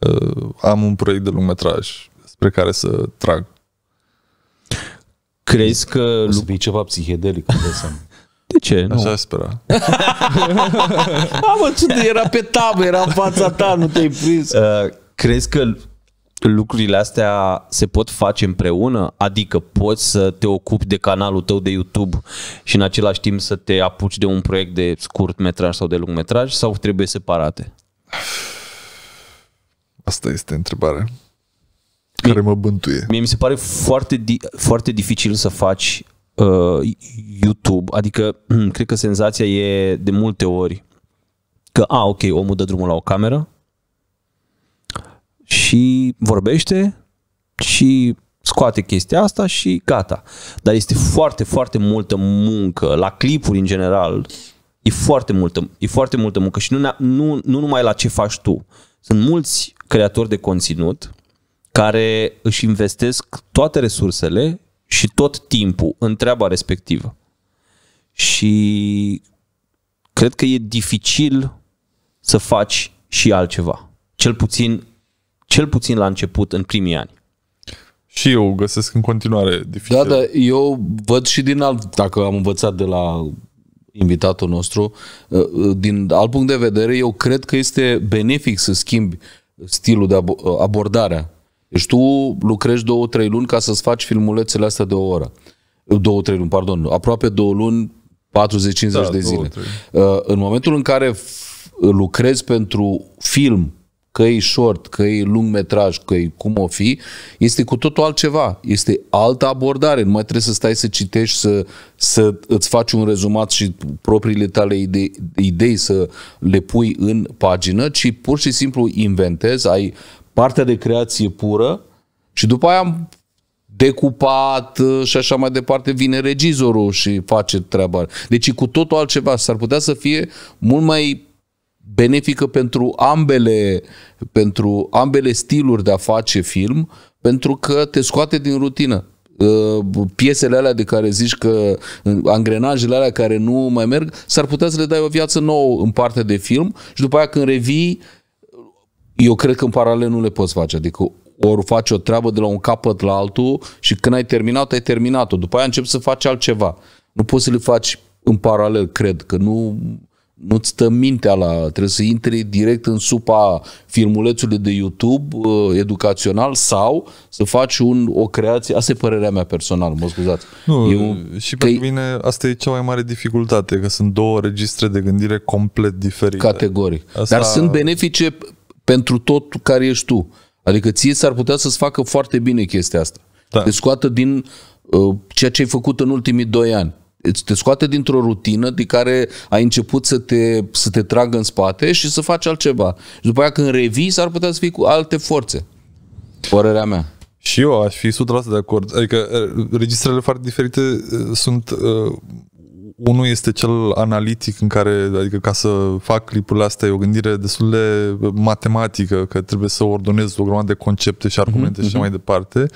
uh, am un proiect de lungmetraj spre care să trag. Crezi că... O să fie ceva psihedelic, De ce? Nu. Așa spera. Amă, era pe tabă, era în fața ta, nu te-ai prins. Uh, crezi că lucrurile astea se pot face împreună? Adică poți să te ocupi de canalul tău de YouTube și în același timp să te apuci de un proiect de scurt metraj sau de lung metraj sau trebuie separate? Asta este întrebarea care mă bântuie. Mie mi se pare foarte, foarte dificil să faci uh, YouTube, adică cred că senzația e de multe ori că, a, ok, omul dă drumul la o cameră, și vorbește și scoate chestia asta și gata. Dar este foarte, foarte multă muncă. La clipuri, în general, e foarte multă, e foarte multă muncă și nu, nu, nu numai la ce faci tu. Sunt mulți creatori de conținut care își investesc toate resursele și tot timpul în treaba respectivă. Și cred că e dificil să faci și altceva. Cel puțin cel puțin la început, în primii ani. Și eu găsesc în continuare dificil. Da, dar eu văd și din alt, dacă am învățat de la invitatul nostru, uh, din alt punct de vedere, eu cred că este benefic să schimbi stilul de uh, abordarea. Deci tu lucrezi două, trei luni ca să-ți faci filmulețele astea de o oră. Uh, două, trei luni, pardon. Aproape două luni, 40-50 da, de zile. Două, în momentul în care lucrezi pentru film că e short, că e lung metraj, că e cum o fi, este cu totul altceva. Este altă abordare. Nu mai trebuie să stai să citești, să, să îți faci un rezumat și propriile tale idei, idei să le pui în pagină, ci pur și simplu inventezi, ai partea de creație pură și după aia am decupat uh, și așa mai departe, vine regizorul și face treaba. Deci cu totul altceva. S-ar putea să fie mult mai benefică pentru ambele, pentru ambele stiluri de a face film, pentru că te scoate din rutină uh, piesele alea de care zici că angrenajele alea care nu mai merg, s-ar putea să le dai o viață nouă în parte de film și după aia când revii, eu cred că în paralel nu le poți face. Adică ori faci o treabă de la un capăt la altul și când ai terminat, ai terminat-o. După aia începi să faci altceva. Nu poți să le faci în paralel, cred, că nu nu-ți stă mintea la... Trebuie să intri direct în supa filmulețului de YouTube uh, educațional sau să faci un, o creație... Asta e părerea mea personală, mă scuzați. Nu, Eu, și că pentru mine asta e cea mai mare dificultate, că sunt două registre de gândire complet diferite. Categoric. Asta... Dar sunt benefice pentru tot care ești tu. Adică ție s-ar putea să-ți facă foarte bine chestia asta. Da. Te scoată din uh, ceea ce ai făcut în ultimii doi ani îți te scoate dintr-o rutină de care ai început să te, să te tragă în spate și să faci altceva. Și după aia când revii, s-ar putea să fii cu alte forțe. Părerea mea. Și eu aș fi 100% de acord. Adică registrele foarte diferite sunt... Uh, unul este cel analitic în care, adică ca să fac clipul asta e o gândire destul de matematică, că trebuie să ordonez o grămadă de concepte și argumente mm-hmm. și mhm. mai departe.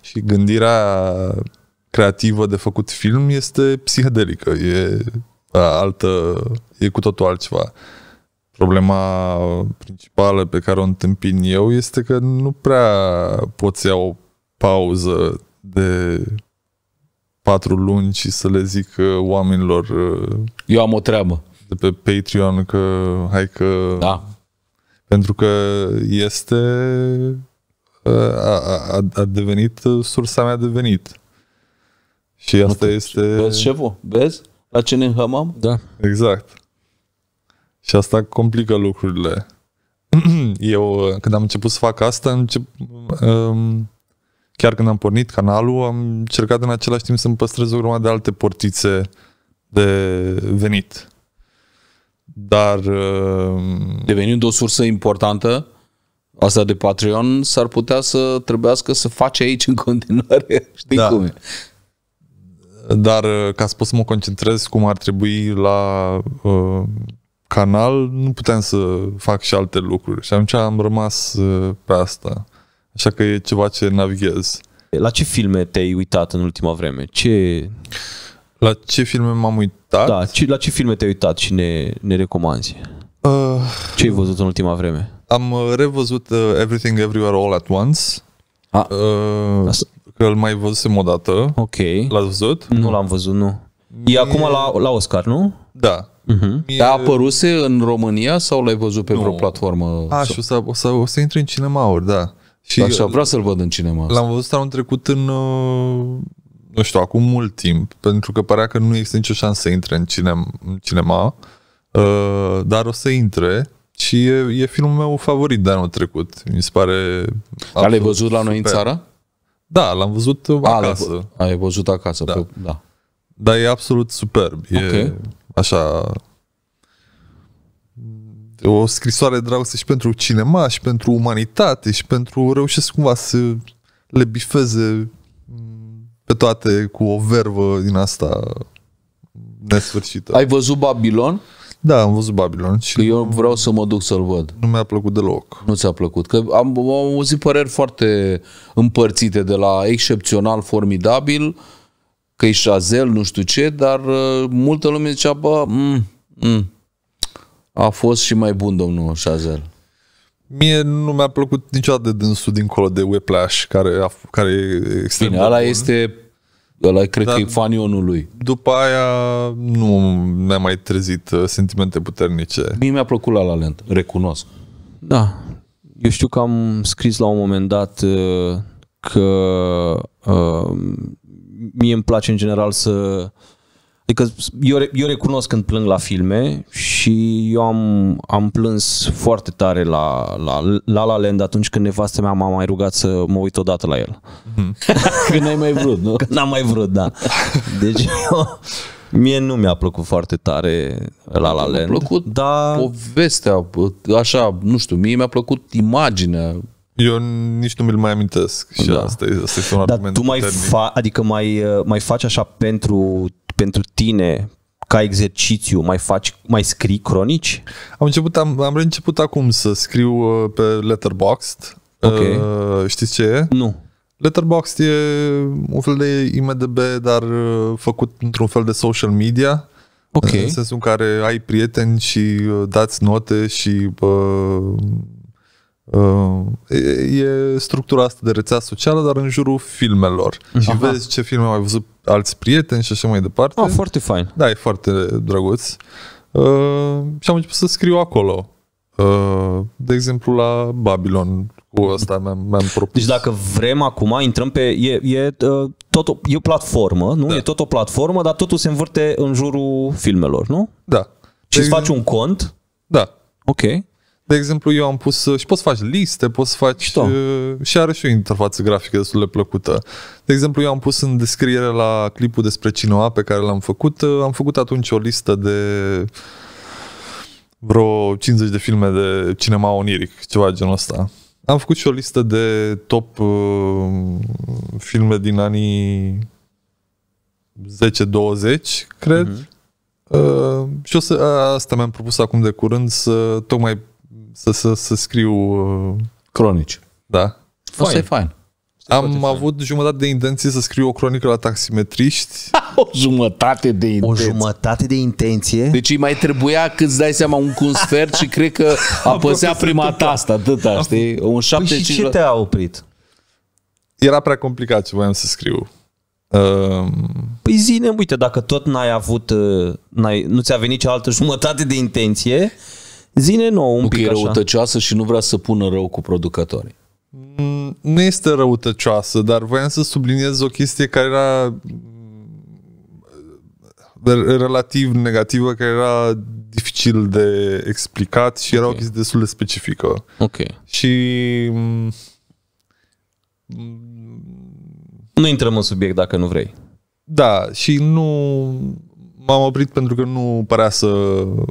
Și gândirea creativă de făcut film este psihedelică, e altă, e cu totul altceva. Problema principală pe care o întâmpin eu este că nu prea poți ia o pauză de patru luni și să le zic uh, oamenilor uh, eu am o treabă de pe Patreon că hai că da. pentru că este uh, a, a, a devenit sursa mea de venit și nu asta nu este... Vezi șeful, vezi? La ce ne înhămăm? Da. Exact. Și asta complică lucrurile. Eu, când am început să fac asta, am încep, um, chiar când am pornit canalul, am încercat în același timp să-mi păstrez o grămadă de alte portițe de venit. Dar... Um, Devenind o sursă importantă, asta de Patreon, s-ar putea să trebuiască să faci aici în continuare. Știi da. cum e? Dar uh, ca să pot să mă concentrez cum ar trebui la uh, canal, nu puteam să fac și alte lucruri. Și atunci am rămas uh, pe asta. Așa că e ceva ce navighez. La ce filme te-ai uitat în ultima vreme? Ce... La ce filme m-am uitat? Da, ce, la ce filme te-ai uitat și ne, ne recomanzi? Uh, ce ai văzut în ultima vreme? Am uh, revăzut uh, Everything Everywhere All at Once. A, ah. uh, asta, că îl mai văzusem o dată. Ok. L-ați văzut? Nu l-am văzut, nu. E, e acum la, la Oscar, nu? Da. Uh-huh. Mhm. E... a apărut în România sau l-ai văzut pe nu. vreo platformă? A, și o să, o să, o să intre în cinema ori, da. Și Așa, vreau să-l văd în cinema. L-am văzut anul trecut în, uh, nu știu, acum mult timp, pentru că părea că nu există nicio șansă să intre în, cinema, în cinema, uh, dar o să intre și e, e filmul meu favorit de anul trecut. Mi se pare... Dar l-ai văzut la noi super. în țară? Da, l-am văzut A, acasă. A, ai văzut acasă. Da. Pe, da. Dar e absolut superb. E okay. așa... O scrisoare de dragoste și pentru cinema, și pentru umanitate, și pentru... Reușesc cumva să le bifeze pe toate cu o vervă din asta nesfârșită. Ai văzut Babilon? Da, am văzut Babylon. Și că eu vreau să mă duc să-l văd. Nu mi-a plăcut deloc. Nu ți-a plăcut. Că am, am auzit păreri foarte împărțite de la excepțional, formidabil, că e șazel, nu știu ce, dar uh, multă lume zicea, bă, mm, mm, a fost și mai bun domnul șazel. Mie nu mi-a plăcut niciodată dânsul dincolo de Whiplash, care, a, care e extrem Bine, de bun. este Ăla cred Dar că e fanionul lui. După aia nu mi-a mai trezit uh, sentimente puternice. Mie mi-a plăcut La La Land, recunosc. Da. Eu știu că am scris la un moment dat uh, că uh, mie îmi place în general să Adică eu, eu recunosc când plâng la filme și eu am, am plâns foarte tare la La La, la Land atunci când nevastă mea m-a mai rugat să mă uit odată la el. Mm. când n-ai mai vrut, nu? Când n-am mai vrut, da. Deci eu, mie nu mi-a plăcut foarte tare La La Land. Mi-a plăcut dar... povestea, așa, nu știu, mie mi-a plăcut imaginea, eu nici nu mi-l mai amintesc și da. asta, e, asta este un Dar argument tu mai fa- adică mai, mai faci așa pentru pentru tine ca exercițiu mai faci, mai scrii cronici? Am început, am, am început acum să scriu uh, pe Letterboxd. Okay. Uh, știți ce e? Nu. Letterboxd e un fel de IMDB, dar uh, făcut într-un fel de social media. Okay. În sensul în care ai prieteni și uh, dați note și uh, Uh, e, e structura asta de rețea socială, dar în jurul filmelor. Uh-huh. Și vezi ce filme am văzut alți prieteni și așa mai departe. Ah, foarte fain. Da, e foarte drăguț. Uh, și am început să scriu acolo. Uh, de exemplu, la Babylon, cu asta mi-am, mi-am propus. Deci dacă vrem acum, intrăm pe... E, e, uh, tot o, e o platformă, nu? Da. E tot o platformă, dar totul se învârte în jurul filmelor, nu? Da. Și de îți deci- faci un cont? Da. Ok. De exemplu, eu am pus și poți să faci liste, poți să faci Știu. Uh, și are și o interfață grafică destul de plăcută. De exemplu, eu am pus în descriere la clipul despre Cinoa pe care l-am făcut, uh, am făcut atunci o listă de vreo 50 de filme de cinema oniric, ceva genul ăsta. Am făcut și o listă de top uh, filme din anii 10-20, cred. Mm-hmm. Uh, și o să, asta mi-am propus acum de curând, să tocmai să, să, să scriu... Uh, Cronici. Da. O să fain. Am fain. avut jumătate de intenție să scriu o cronică la taximetriști. o jumătate de intenție. O jumătate de intenție. Deci îi mai trebuia cât îți dai seama un, un sfert și cred că apăsea prima asta, atâta, știi? Un 7 păi și ce te-a oprit? Era prea complicat ce voiam să scriu. Ehm, păi zine, uite, dacă tot n-ai avut, uh, n-ai, nu ți-a venit cealaltă jumătate de intenție, Zine nou un nu pic că e așa. și nu vrea să pună rău cu producătorii. Mm, nu este răutăcioasă, dar voiam să subliniez o chestie care era mm, relativ negativă, care era dificil de explicat și okay. era o chestie destul de specifică. Ok. Și... Mm, nu intrăm în subiect dacă nu vrei. Da, și nu... M-am oprit pentru că nu părea să uh,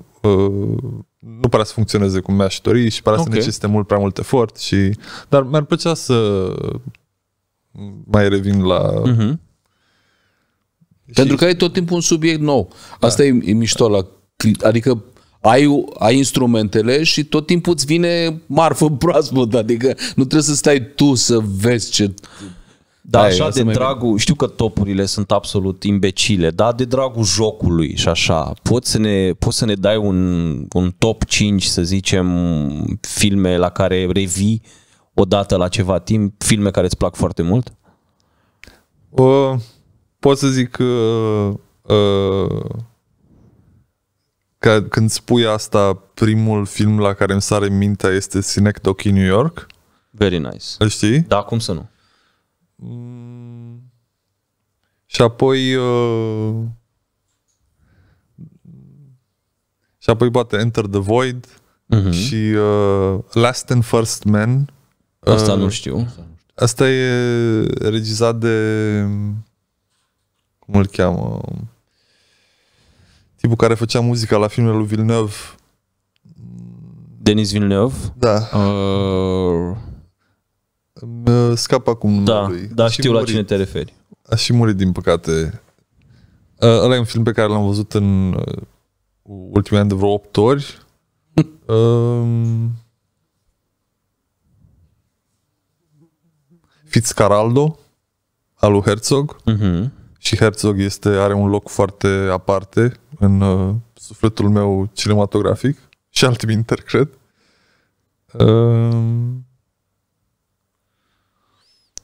nu pare să funcționeze cum mi-aș dori și pare okay. să necesite mult prea mult efort și... Dar mi-ar plăcea să mai revin la... Mm-hmm. Și... Pentru că ai tot timpul un subiect nou. Asta da. e mișto la... Adică ai, ai instrumentele și tot timpul îți vine marfă proaspăt, adică nu trebuie să stai tu să vezi ce da, așa de dragul, mai... știu că topurile sunt absolut imbecile, dar de dragul jocului și așa, poți să ne, poți să ne dai un, un top 5, să zicem, filme la care revii odată la ceva timp, filme care îți plac foarte mult? Uh, pot să zic că uh, uh, că când spui asta, primul film la care îmi sare mintea este Synecdoche New York. Very nice. Îl știi? Da, cum să nu. Mm. Și apoi... Uh, și apoi bate Enter the Void uh-huh. și uh, Last and First Man. Asta uh, nu știu. Asta e regizat de... Cum îl cheamă? Tipul care făcea muzica la filmele lui Villeneuve. Denis Villeneuve? Da. Uh... Îmi uh, scap acum da, lui. Da, știu murit. la cine te referi. A și murit, din păcate. Uh, ăla e un film pe care l-am văzut în uh, ultimii ani de vreo 8 ori. um... Fitzcarraldo al lui Herzog. Uh-huh. Și Herzog este, are un loc foarte aparte în uh, sufletul meu cinematografic și altminteri, cred. Um...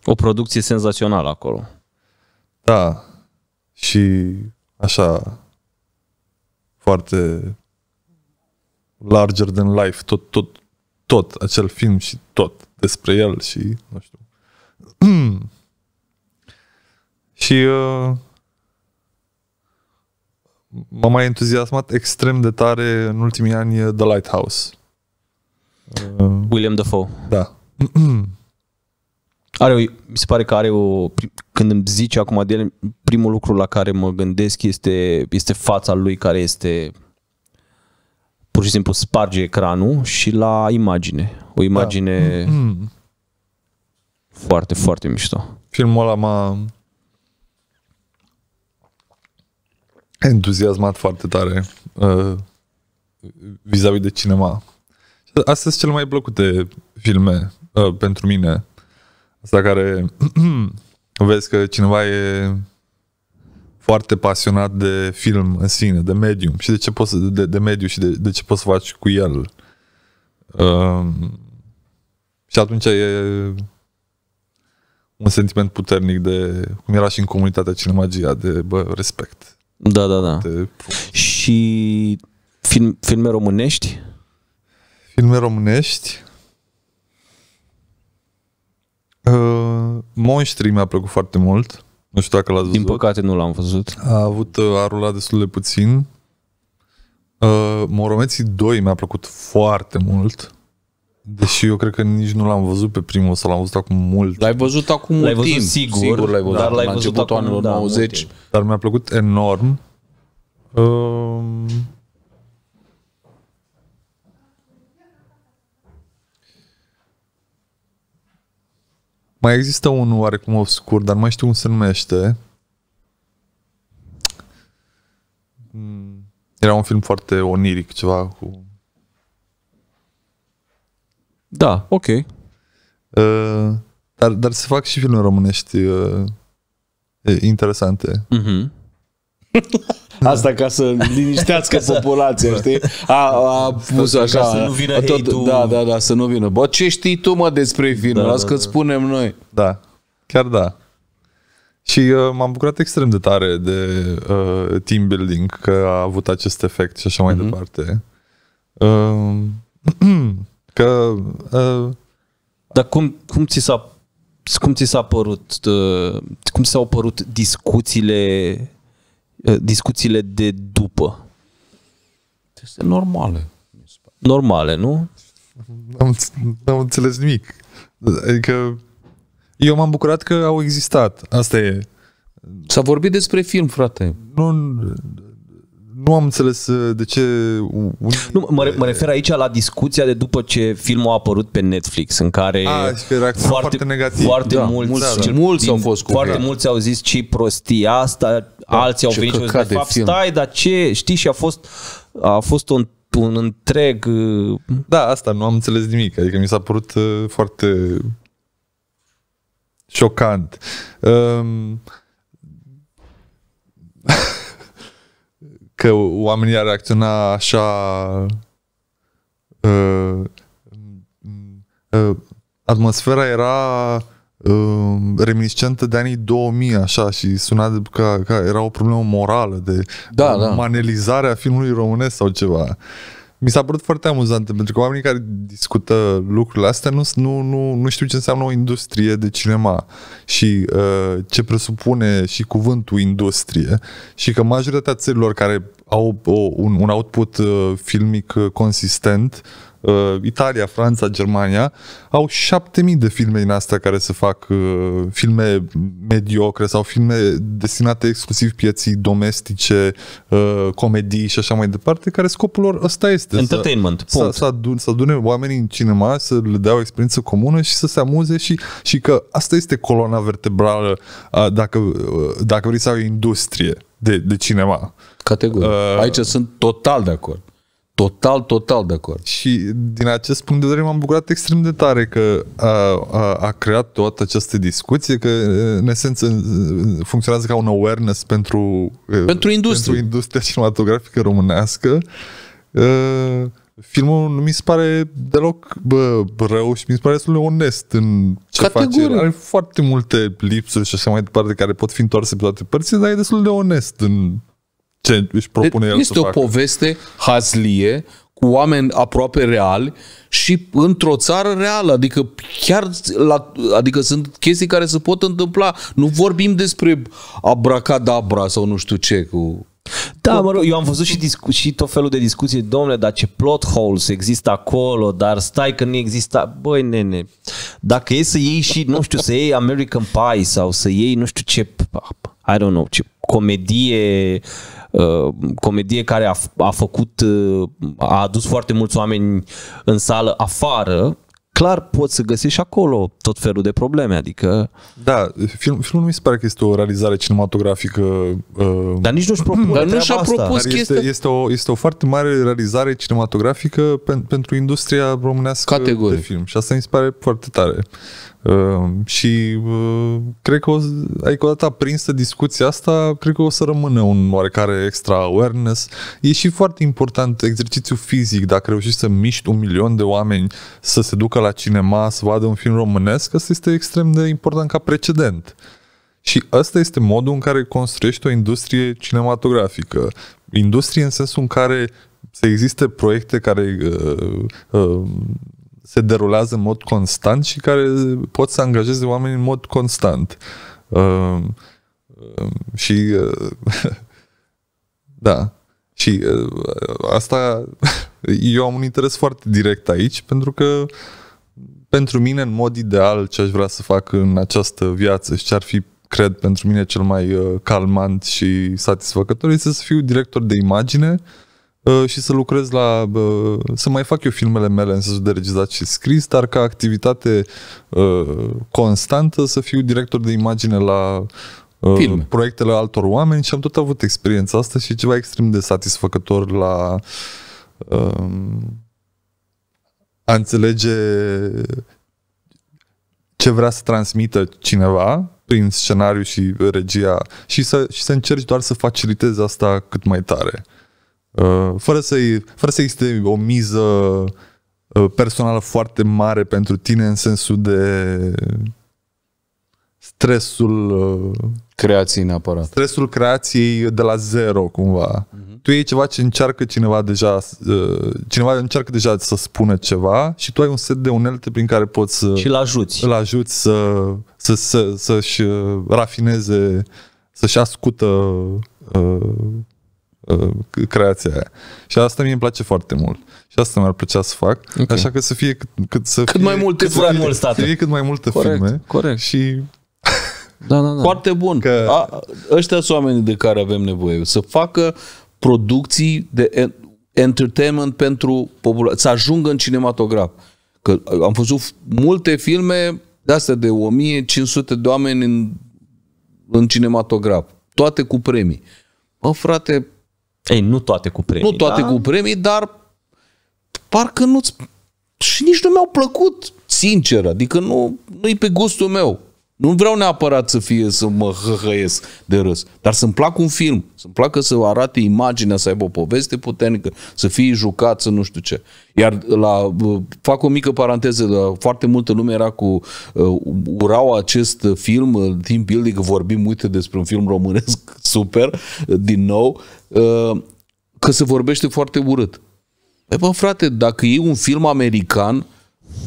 O producție senzațională acolo. Da. Și așa foarte larger than life, tot, tot, tot acel film și tot despre el și nu știu. și uh, m-a mai entuziasmat extrem de tare în ultimii ani uh, The Lighthouse. Uh, William Dafoe. Da. Are o, mi se pare că are o, când îmi zice acum de el, primul lucru la care mă gândesc este, este fața lui care este pur și simplu sparge ecranul și la imagine. O imagine da. Mm, mm. foarte, foarte mișto. Filmul ăla m-a entuziasmat foarte tare uh, vis-a-vis de cinema. Astea sunt cele mai plăcute filme uh, pentru mine Asta care vezi că cineva e foarte pasionat de film în sine, de medium și de ce poți de, de mediu și de, de ce poți să faci cu el. Uh, și atunci e un sentiment puternic de, cum era și în comunitatea Cinemagia, de bă, respect. Da, da, da. De... Și film, filme românești? Filme românești? Uh, Monștri mi-a plăcut foarte mult. Nu știu dacă l-ați văzut. Din păcate nu l-am văzut. A avut, uh, a rulat destul de puțin. Uh, Moromeții 2 mi-a plăcut foarte mult. Deși eu cred că nici nu l-am văzut pe primul sau l-am văzut acum mult. L-ai văzut acum mult l-ai văzut timp. Sigur, sigur l-ai da, văzut, dar l-ai văzut acum, anilor da, 90. Dar mi-a plăcut enorm. Uh, Mai există unul oarecum obscur, dar nu mai știu cum se numește. Mm. Era un film foarte oniric, ceva cu... Da, ok. Uh, dar, dar se fac și filme românești uh, interesante. Mhm. Uh-huh. Asta ca să liniștească exact. populația, știi? A, a pus așa. Ca să nu vină tot, Da, da, da, să nu vină. Bă, ce știi tu, mă, despre vinul? Da, Las da, că da. spunem noi. Da, chiar da. Și uh, m-am bucurat extrem de tare de uh, team building, că a avut acest efect și așa mai mm-hmm. departe. Uh, că... Uh, Dar cum, cum ți s-a cum ți s-a părut, uh, cum ți s-au părut discuțiile Eh, discuțiile de după? Este normale. Normale, nu? Nu am am înțeles nimic. Adică eu m-am bucurat că au existat. Asta e. S-a vorbit despre film, frate. Nu, nu am înțeles uh, de ce... Nu, mă, mă refer aici la discuția de după ce filmul a apărut pe Netflix, în care a, foarte, foarte, negativ. foarte da, mulți, da, cel, mulți din, au fost cu Foarte da. mulți au zis ce prostia asta, da, alții au venit și au zis, de, de fapt, film. stai, dar ce, știi, și a fost, a fost un un întreg... Uh, da, asta nu am înțeles nimic. Adică mi s-a părut uh, foarte șocant. Um, uh, că oamenii ar reacționa așa uh, uh, uh, atmosfera era uh, reminiscentă de anii 2000 așa și suna de, ca, ca era o problemă morală de da, da. manelizarea filmului românesc sau ceva mi s-a părut foarte amuzant, pentru că oamenii care discută lucrurile astea nu, nu, nu, nu știu ce înseamnă o industrie de cinema și uh, ce presupune și cuvântul industrie și că majoritatea țărilor care au o, un, un output uh, filmic uh, consistent uh, Uh, Italia, Franța, Germania, au 7000 de filme din astea care se fac uh, filme mediocre sau filme destinate exclusiv pieții domestice, uh, comedii și așa mai departe, care scopul lor ăsta este. Entertainment, să, punct. Să, să, adun, să adune oamenii în cinema, să le dea o experiență comună și să se amuze și, și că asta este coloana vertebrală uh, dacă, dacă vrei să ai o industrie de, de cinema. Categoric. Uh, Aici sunt total de acord. Total, total de acord. Și din acest punct de vedere m-am bucurat extrem de tare că a, a, a creat toată această discuție, că în esență funcționează ca un awareness pentru, pentru, industrie. pentru industria cinematografică românească. Filmul nu mi se pare deloc bă, rău și mi se pare destul de onest în ce Categoric. face. Are foarte multe lipsuri și așa mai departe care pot fi întoarse pe toate părțile, dar e destul de onest în ce își propune de, deci, el Este să o facă. poveste hazlie cu oameni aproape reali și într-o țară reală, adică chiar la, adică sunt chestii care se pot întâmpla. Nu vorbim despre abracadabra sau nu știu ce cu da, mă rog, eu am văzut și, discu- și tot felul de discuții, domnule, dar ce plot holes există acolo, dar stai că nu există, băi nene, dacă e să iei și, nu știu, să iei American Pie sau să iei nu știu ce, I don't know, ce comedie uh, Uh, comedie care a, a făcut, uh, a adus foarte mulți oameni în sală afară, clar poți să găsești și acolo tot felul de probleme, adică... Da, film, filmul nu mi se pare că este o realizare cinematografică... Uh, dar nici nu-și propune Dar nu și-a propus asta. Este, este, o, este o foarte mare realizare cinematografică pen, pentru industria românească Categorii. de film și asta mi se pare foarte tare. Ehm, și uh, cred că, o, adică odată aprinsă discuția asta, cred că o să rămână un oarecare extra awareness. E și foarte important exercițiul fizic, dacă reușești să miști un milion de oameni să se ducă la cinema, să vadă un film românesc, asta este extrem de important ca precedent. Și ăsta este modul în care construiești o industrie cinematografică. Industrie în sensul în care să existe proiecte care uh, uh, se derulează în mod constant și care pot să angajeze oameni în mod constant. Uh, uh, și uh, da. Și uh, asta eu am un interes foarte direct aici pentru că pentru mine în mod ideal ce aș vrea să fac în această viață și ce ar fi cred pentru mine cel mai calmant și satisfăcător este să fiu director de imagine uh, Uh, și să lucrez la... Uh, să mai fac eu filmele mele în sensul de regizat și scris, dar ca activitate uh, constantă să fiu director de imagine la Filme. proiectele altor oameni și am tot avut experiența asta și ceva extrem de satisfăcător la um, a înțelege ce vrea să transmită cineva prin scenariu și regia și să, și să încerci doar să facilitezi asta cât mai tare. Uh, fără să, fără să existe o miză uh, personală foarte mare pentru tine în sensul de stresul uh, creației neapărat. Stresul creației de la zero cumva. Uh-huh. Tu iei ceva ce încearcă cineva deja cineva încearcă deja să spună ceva și tu ai un set de unelte prin care poți să și îl ajuți. Îl ajuți să să, să să-și rafineze să-și ascută uh, Uh, creația aia. Și asta mie îmi place foarte mult. Și asta mi-ar plăcea să fac. Okay. Așa că să fie cât, cât să cât fie, mai multe cât filme, mult state. Să fie cât mai multe corect, filme. Corect. Și da, da, da. Foarte bun. Că... A, ăștia sunt oamenii de care avem nevoie. Să facă producții de entertainment pentru populație. Să ajungă în cinematograf. Că am văzut multe filme de astea de 1500 de oameni în, în cinematograf. Toate cu premii. Bă, frate, ei, nu toate cu premii. Nu toate da? cu premii, dar parcă nu-ți... Și nici nu mi-au plăcut, sincer. Adică nu, nu-i pe gustul meu. Nu vreau neapărat să fie să mă hăhăiesc de râs, dar să-mi placă un film, să-mi placă să arate imaginea, să aibă o poveste puternică, să fie jucat, să nu știu ce. Iar la, uh, fac o mică paranteză, la, foarte multă lume era cu uh, urau acest film, uh, team building, vorbim, uite, despre un film românesc super, uh, din nou, uh, că se vorbește foarte urât. Păi, bă, frate, dacă e un film american,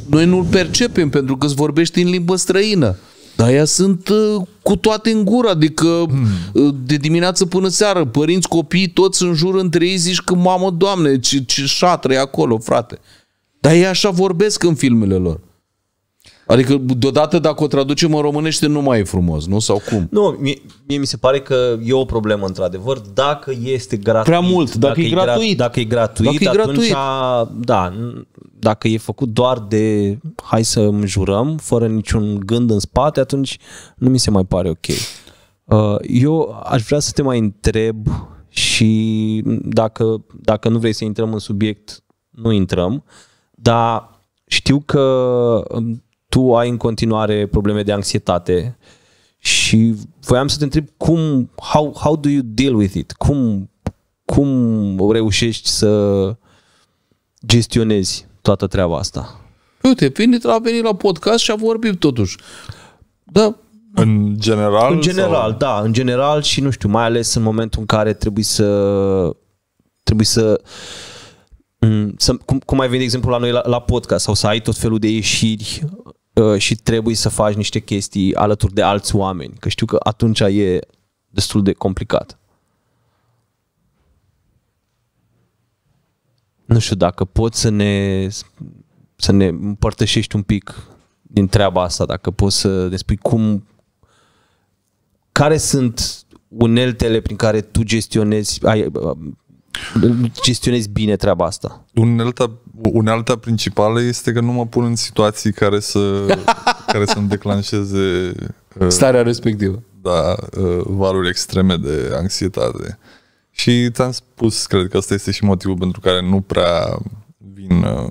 noi nu-l percepem pentru că se vorbești în limbă străină. Dar ea sunt uh, cu toate în gură, adică hmm. Uh, de dimineață până seară, părinți, copii, toți în jur între ei zici că, mamă, doamne, ce, ce șatră e acolo, frate. Dar ei așa vorbesc în filmele lor. Adică, deodată, dacă o traducem în românește, nu mai e frumos, nu? Sau cum? Nu, mie, mie mi se pare că e o problemă, într-adevăr, dacă este gratuit. Prea mult, dacă, dacă e gratuit. Dacă e gratuit, dacă e gratuit atunci, gratuit. da, dacă e făcut doar de hai să jurăm, fără niciun gând în spate, atunci nu mi se mai pare ok. Uh, eu aș vrea să te mai întreb și dacă, dacă nu vrei să intrăm în subiect, nu intrăm, dar știu că um, tu ai în continuare probleme de anxietate și voiam să te întreb cum, how, how do you deal with it? Cum, cum reușești să gestionezi toată treaba asta. Uite, Pinit a venit la podcast și a vorbit totuși. Da, în general? În general, sau? da, în general și nu știu, mai ales în momentul în care trebuie să trebuie să, să cum, cum ai venit, de exemplu, la noi la, la podcast sau să ai tot felul de ieșiri uh, și trebuie să faci niște chestii alături de alți oameni, că știu că atunci e destul de complicat. Nu știu dacă poți să ne, să ne împărtășești un pic din treaba asta, dacă poți să ne spui cum, care sunt uneltele prin care tu gestionezi, ai, gestionezi bine treaba asta? Unelta, unealta principală este că nu mă pun în situații care să care să-mi declanșeze uh, starea respectivă. Da, uh, valuri extreme de anxietate. Uh, și ți-am spus, cred că asta este și motivul pentru care nu prea vin uh,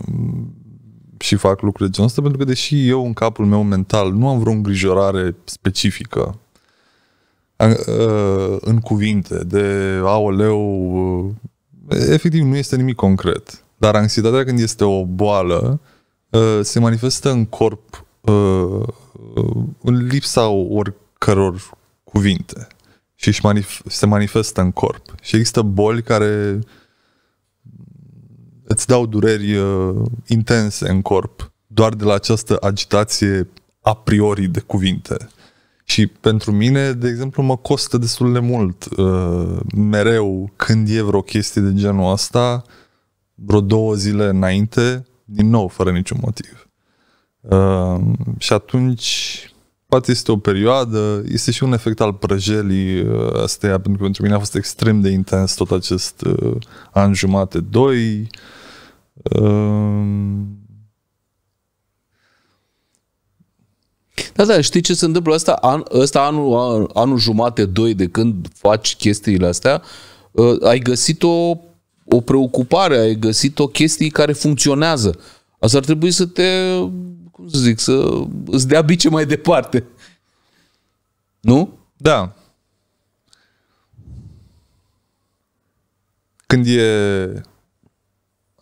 și fac lucruri de genul ăsta, pentru că deși eu în capul meu mental nu am vreo îngrijorare specifică uh, în cuvinte de aoleu, uh, efectiv nu este nimic concret. Dar anxietatea când este o boală se manifestă în corp în lipsa oricăror cuvinte și își manif- se manifestă în corp. Și există boli care îți dau dureri uh, intense în corp doar de la această agitație a priori de cuvinte. Și pentru mine, de exemplu, mă costă destul de mult uh, mereu când e vreo chestie de genul ăsta, vreo două zile înainte, din nou, fără niciun motiv. Uh, și atunci poate este o perioadă, este și un efect al prăjelii uh, astea, pentru că pentru mine a fost extrem de intens tot acest uh, an jumate, doi. Uh... Da, da, știi ce se întâmplă? Asta, an, asta anul, an, anul jumate, doi, de când faci chestiile astea, uh, ai găsit o, o preocupare, ai găsit o chestie care funcționează. Asta ar trebui să te cum să zic, să îți dea bice mai departe. Nu? Da. Când e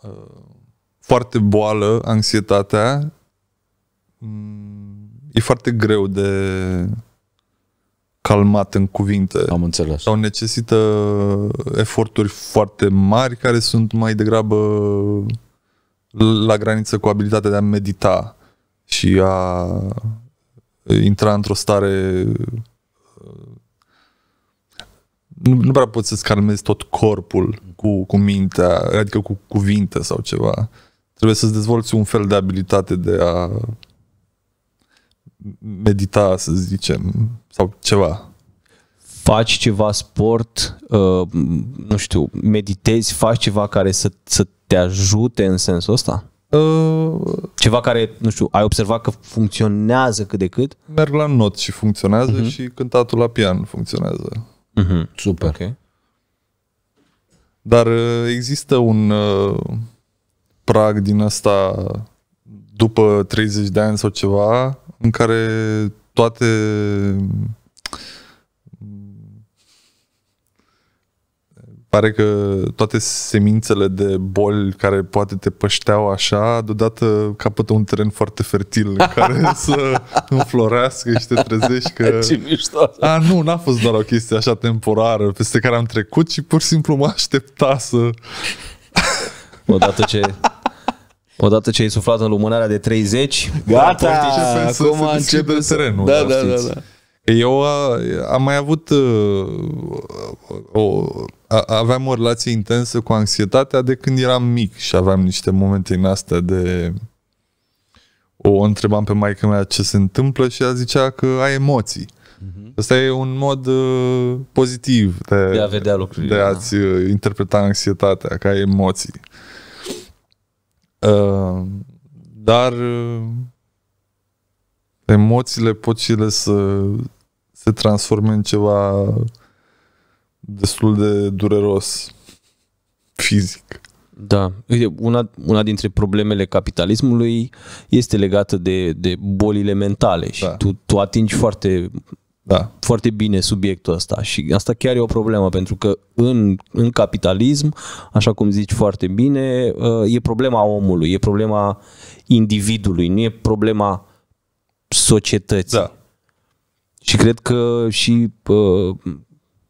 uh, foarte boală anxietatea, mm, e foarte greu de calmat în cuvinte. Am înțeles. Sau necesită eforturi foarte mari care sunt mai degrabă la graniță cu abilitatea de a medita și a intra într-o stare nu, nu prea poți să-ți calmezi tot corpul cu, cu mintea, adică cu cuvinte sau ceva. Trebuie să-ți dezvolți un fel de abilitate de a medita, să zicem, sau ceva. Faci ceva sport, uh, nu știu, meditezi, faci ceva care să, să te ajute în sensul ăsta? Uh, ceva care, nu știu, ai observat că funcționează cât de cât? Merg la not și funcționează uh-huh. și cântatul la pian funcționează. Uh-huh. Super. Okay. Dar uh, există un uh, prag din asta după 30 de ani sau ceva în care toate pare că toate semințele de boli care poate te pășteau așa, deodată capătă un teren foarte fertil în care să înflorească și te trezești că... Ce mișto! A, nu, n-a fost doar o chestie așa temporară peste care am trecut și pur și simplu mă aștepta să... Odată ce Odată ce ai suflat în lumânarea de 30, gata, acum începe terenul. Da, da, da, da, da. Eu a, am mai avut uh, o, a, aveam o relație intensă cu anxietatea de când eram mic și aveam niște momente în astea de o întrebam pe maica mea ce se întâmplă și ea zicea că ai emoții. Uh-huh. Asta e un mod uh, pozitiv de, de a vedea lucrurile. De da. a-ți da. interpreta anxietatea, ca emoții. Uh, dar uh, emoțiile pot și ele să, se transformă în ceva destul de dureros fizic. Da. Uite, una, una dintre problemele capitalismului este legată de, de bolile mentale și da. tu, tu atingi foarte, da. foarte bine subiectul ăsta și asta chiar e o problemă pentru că în, în capitalism, așa cum zici foarte bine, uh, e problema omului, e problema individului, nu e problema societății. Da. Și cred că și uh,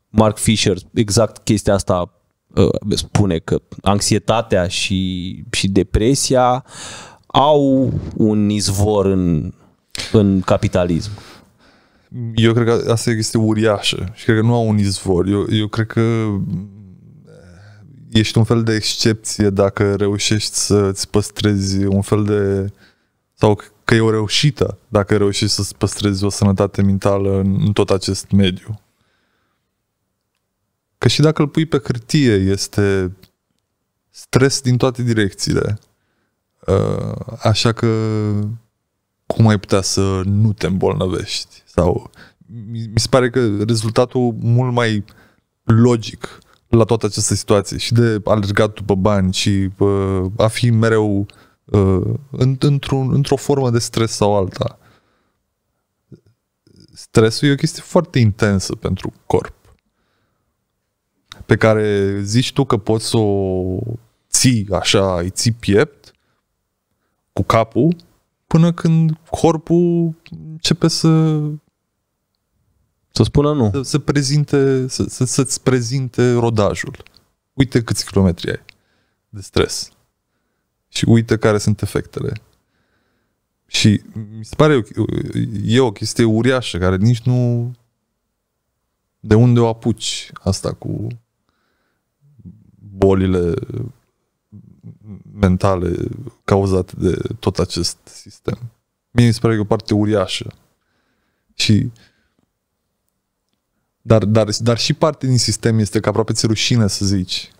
Mark Fisher, exact chestia asta uh, spune că anxietatea și, și depresia au un izvor în, în capitalism. Eu cred că asta este chestie uriașă și cred că nu au un izvor. Eu, eu cred că eh, ești un fel de excepție dacă reușești să-ți păstrezi un fel de sau că e o reușită dacă reușești să-ți păstrezi o sănătate mentală în tot acest mediu. Că și dacă îl pui pe hârtie, este stres din toate direcțiile. Uh, așa că cum ai putea să nu te îmbolnăvești? Sau mi se pare că rezultatul mult mai logic la toată această situație și de alergat după bani și uh, a fi mereu uh, Uh, într-un, într-o formă de stres sau alta. Stresul e o chestie foarte intensă pentru corp, pe care zici tu că poți să o ții așa, îi ții piept cu capul, până când corpul începe să să spună nu. Să, să prezinte, să, să, să-ți prezinte rodajul. Uite câți kilometri ai de stres și uită care sunt efectele. Și mi se pare, e o chestie uriașă, care nici nu... De unde o apuci asta cu bolile mentale cauzate de tot acest sistem. Mie mi se pare că e o parte uriașă. Și dar, dar, dar și parte din sistem este că aproape ți rușine să zici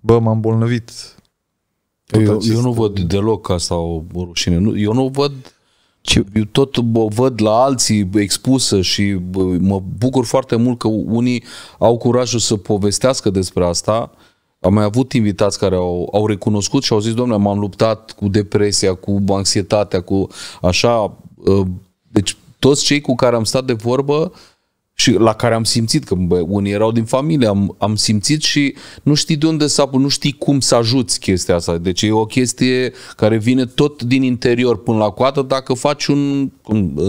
bă, m-am bolnăvit, eu, eu nu văd deloc asta o, o rușine. Eu nu văd ce... Eu tot o văd la alții expusă și mă bucur foarte mult că unii au curajul să povestească despre asta. Am mai avut invitați care au, au recunoscut și au zis, domnule, m-am luptat cu depresia, cu anxietatea, cu așa. Ă, deci toți cei cu care am stat de vorbă uh, și la care am simțit că bă, unii erau din familie, am, am simțit și nu știi de unde să nu știi cum să ajuți chestia asta. Deci e o chestie care vine tot din interior până la coadă dacă faci un...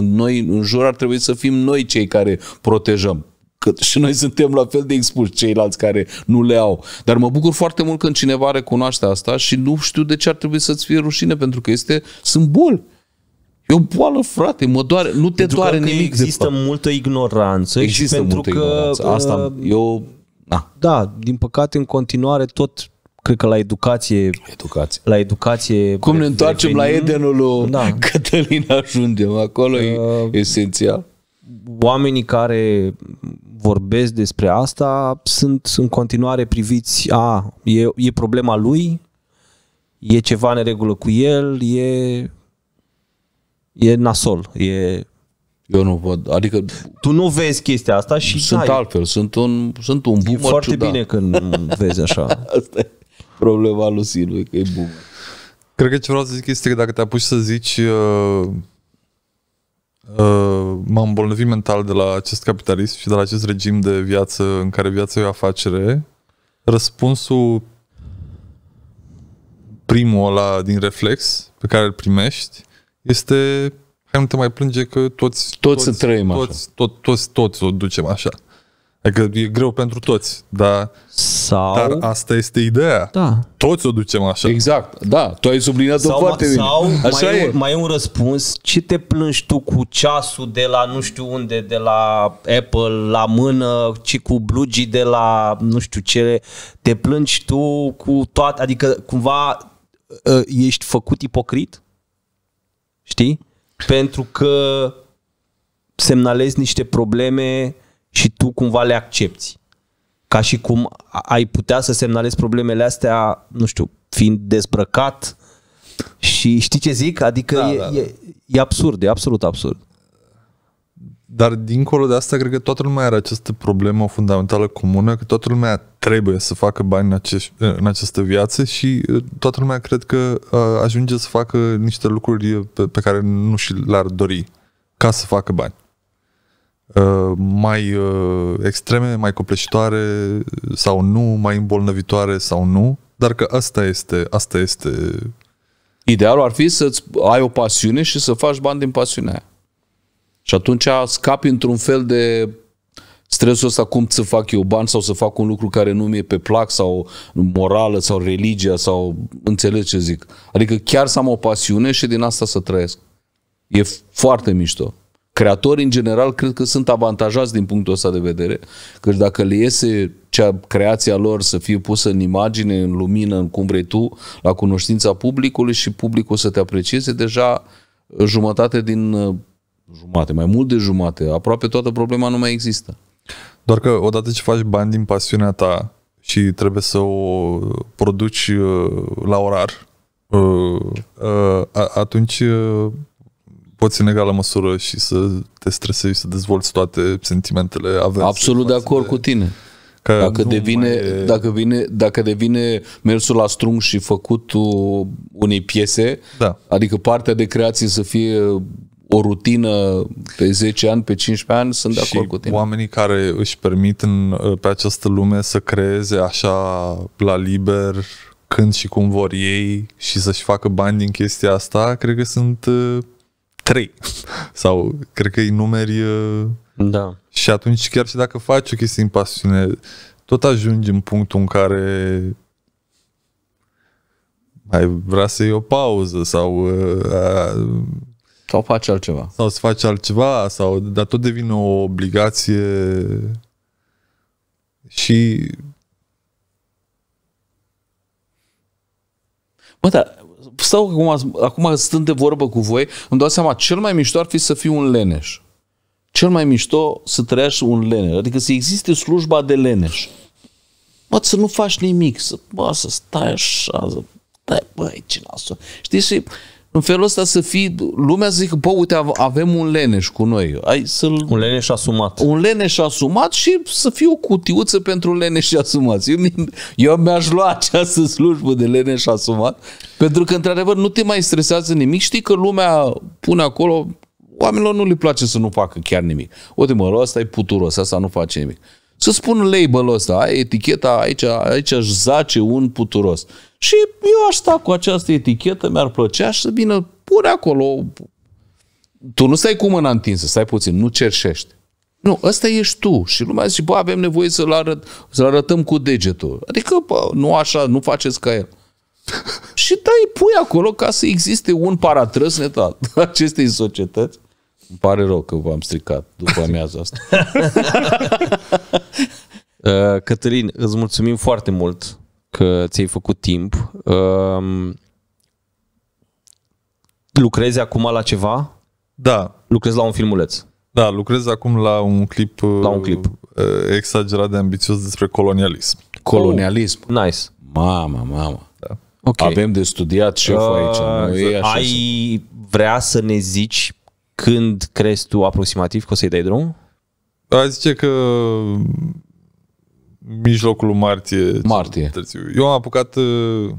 Noi în jur ar trebui să fim noi cei care protejăm că și noi suntem la fel de expuși ceilalți care nu le au. Dar mă bucur foarte mult când cineva recunoaște asta și nu știu de ce ar trebui să-ți fie rușine, pentru că este, sunt boli. E o boală, frate, mă doare, nu te pentru doare că nimic. Există de fapt. multă ignoranță. Există pentru multă că, ignoranță. Uh, asta, eu... Na. Da, din păcate, în continuare, tot cred că la educație, educație. la educație cum ne întoarcem la Edenul lui da. Cătălin ajungem acolo uh, e esențial oamenii care vorbesc despre asta sunt în continuare priviți a, e, e problema lui e ceva neregulă cu el e e nasol, e... Eu nu văd, adică... Tu nu vezi chestia asta și Sunt dai. altfel, sunt un, sunt un boomer E foarte ciudat. bine când vezi așa. asta e problema lui Silviu, că e bun. Cred că ce vreau să zic este că dacă te apuci să zici uh, uh, m-am îmbolnăvit mental de la acest capitalism și de la acest regim de viață în care viața e o afacere, răspunsul primul ăla din reflex pe care îl primești este hai nu te mai plânge că toți... Toți, toți trăim toți, așa. toți, toți, toți o ducem așa. Adică e greu pentru toți, dar, sau... dar asta este ideea. Da. Toți o ducem așa. Exact, da. Tu ai subliniat-o foarte bine. Sau așa mai, e. Un, mai e un răspuns. Ce te plângi tu cu ceasul de la nu știu unde, de la Apple la mână, ci cu blugii de la nu știu ce. Te plângi tu cu toate, adică cumva ă, ești făcut ipocrit? știi? Pentru că semnalezi niște probleme și tu cumva le accepti. Ca și cum ai putea să semnalezi problemele astea, nu știu, fiind dezbrăcat și știi ce zic? Adică da, e, da, da. E, e absurd, e absolut absurd. Dar dincolo de asta, cred că toată lumea are această problemă fundamentală comună, că toată lumea trebuie să facă bani în, aceș- în această viață și toată lumea cred că ajunge să facă niște lucruri pe, pe care nu și le-ar dori ca să facă bani. Uh, mai uh, extreme, mai copleșitoare sau nu, mai îmbolnăvitoare sau nu, dar că asta este, asta este Idealul ar fi să ai o pasiune și să faci bani din pasiunea aia. Și atunci scapi într-un fel de stresul ăsta cum să fac eu bani sau să fac un lucru care nu mi-e pe plac sau morală sau religia sau înțeleg ce zic. Adică chiar să am o pasiune și din asta să trăiesc. E foarte mișto. Creatorii în general cred că sunt avantajați din punctul ăsta de vedere, că dacă le iese cea, creația lor să fie pusă în imagine, în lumină, în cum vrei tu, la cunoștința publicului și publicul să te aprecieze, deja jumătate din jumate, mai mult de jumate, aproape toată problema nu mai există. Doar că odată ce faci bani din pasiunea ta și trebuie să o produci uh, la orar, uh, uh, atunci poți în egală măsură și să te stresezi, să dezvolți toate sentimentele averse. Absolut de acord de... cu tine. Că dacă, devine, e... dacă, vine, dacă devine mersul la strung și făcutul unei piese, da. adică partea de creație să fie o rutină pe 10 ani, pe 15 ani, sunt de acord cu tine. oamenii care își permit în, pe această lume să creeze așa la liber când și cum vor ei și să-și facă bani din chestia asta, cred că sunt uh, trei. Sau cred că îi numeri... Uh, da. Și atunci chiar și dacă faci o chestie în pasiune, tot ajungi în punctul în care ai vrea să iei o pauză sau uh, uh, sau faci altceva. Sau să faci altceva, sau, dar tot devine o obligație și... Bă, dar stau acum, acum stând de vorbă cu voi, îmi dau seama, cel mai mișto ar fi să fii un leneș. Cel mai mișto să trăiești un leneș. Adică să existe slujba de leneș. Bă, să nu faci nimic, să, bă, să stai așa, să stai, băi, ce nasul. Știi, și în felul ăsta să fii, lumea zic bă, uite, avem un leneș cu noi. Ai să Un leneș asumat. Un leneș asumat și să fie o cutiuță pentru leneș asumat. Eu, eu mi-aș lua această slujbă de leneș asumat, pentru că, într-adevăr, nu te mai stresează nimic. Știi că lumea pune acolo, oamenilor nu le place să nu facă chiar nimic. Uite, mă, ăsta e puturos, asta nu face nimic să spun label-ul ăsta, ai eticheta, aici, aici aș zace un puturos. Și eu aș sta cu această etichetă, mi-ar plăcea și să vină, pune acolo. Tu nu stai cu mâna întinsă, stai puțin, nu cerșești. Nu, ăsta ești tu. Și lumea zice, bă, avem nevoie să-l, arăt, să arătăm cu degetul. Adică, bă, nu așa, nu faceți ca el. și dai pui acolo ca să existe un paratrăsnet al acestei societăți îmi pare rău că v-am stricat după amiaza asta. Uh, Cătălin, îți mulțumim foarte mult că ți-ai făcut timp. Um, lucrezi acum la ceva? Da. Lucrezi la un filmuleț? Da, lucrez acum la un clip, la un clip. Uh, exagerat de ambițios despre colonialism. Colonialism? Oh, nice. Mama, mama. Da. Okay. Avem de studiat și uh, aici. Nu uh, e așa ai să... vrea să ne zici când crezi tu aproximativ că o să-i dai drum? A zice că mijlocul martie. Martie. Târziu. Eu am apucat... Uh,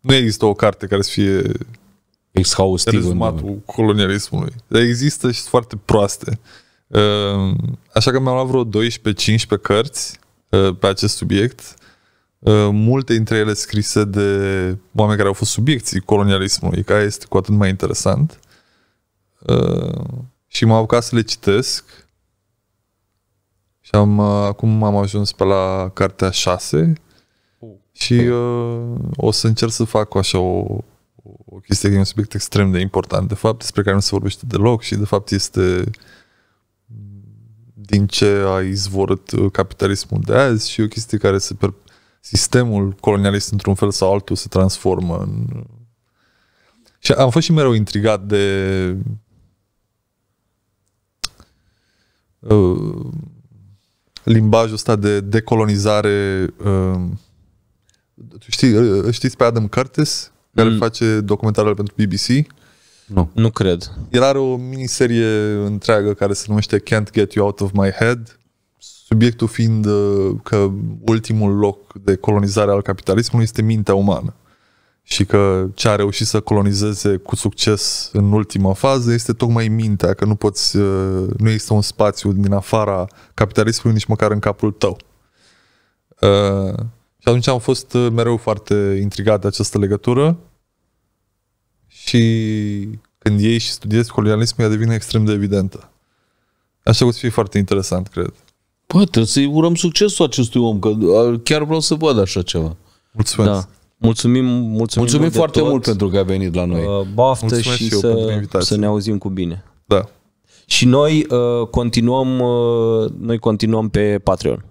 nu există o carte care să fie exhaustiv rezumatul în colonialismului. Dar există și foarte proaste. Uh, așa că mi-am luat vreo 12-15 cărți uh, pe acest subiect. Multe dintre ele scrise de oameni care au fost subiecții colonialismului, care este cu atât mai interesant și m-am apucat să le citesc. Și am, uh, acum am ajuns pe la cartea 6 uh. și uh, o să încerc să fac așa o, o chestie, e un subiect extrem de important, de fapt, despre care nu se vorbește deloc și, de fapt, este din ce a izvorât uh, capitalismul de azi și o chestie care se per... sistemul colonialist într-un fel sau altul se transformă în... Și am fost și mereu intrigat de Uh, limbajul ăsta de decolonizare. Uh, știi, uh, știți pe Adam Curtis, care mm. face documentarele pentru BBC? Nu. Nu cred. El are o miniserie întreagă care se numește Can't Get You Out of My Head, subiectul fiind uh, că ultimul loc de colonizare al capitalismului este mintea umană și că ce a reușit să colonizeze cu succes în ultima fază este tocmai mintea, că nu poți, uh, nu există un spațiu din afara capitalismului nici măcar în capul tău. Uh, și atunci am fost uh, mereu foarte intrigat de această legătură și când iei și studiezi colonialismul, ea devine extrem de evidentă. Așa o să fie foarte interesant, cred. Păi, trebuie să-i urăm succesul acestui om, că chiar vreau să văd așa ceva. Mulțumesc. Da. Mulțumim, mulțumim, mulțumim foarte tot. mult pentru că ai venit la noi. Uh, baftă și, și să, să ne auzim cu bine. Da. Și noi uh, continuăm uh, noi continuăm pe Patreon.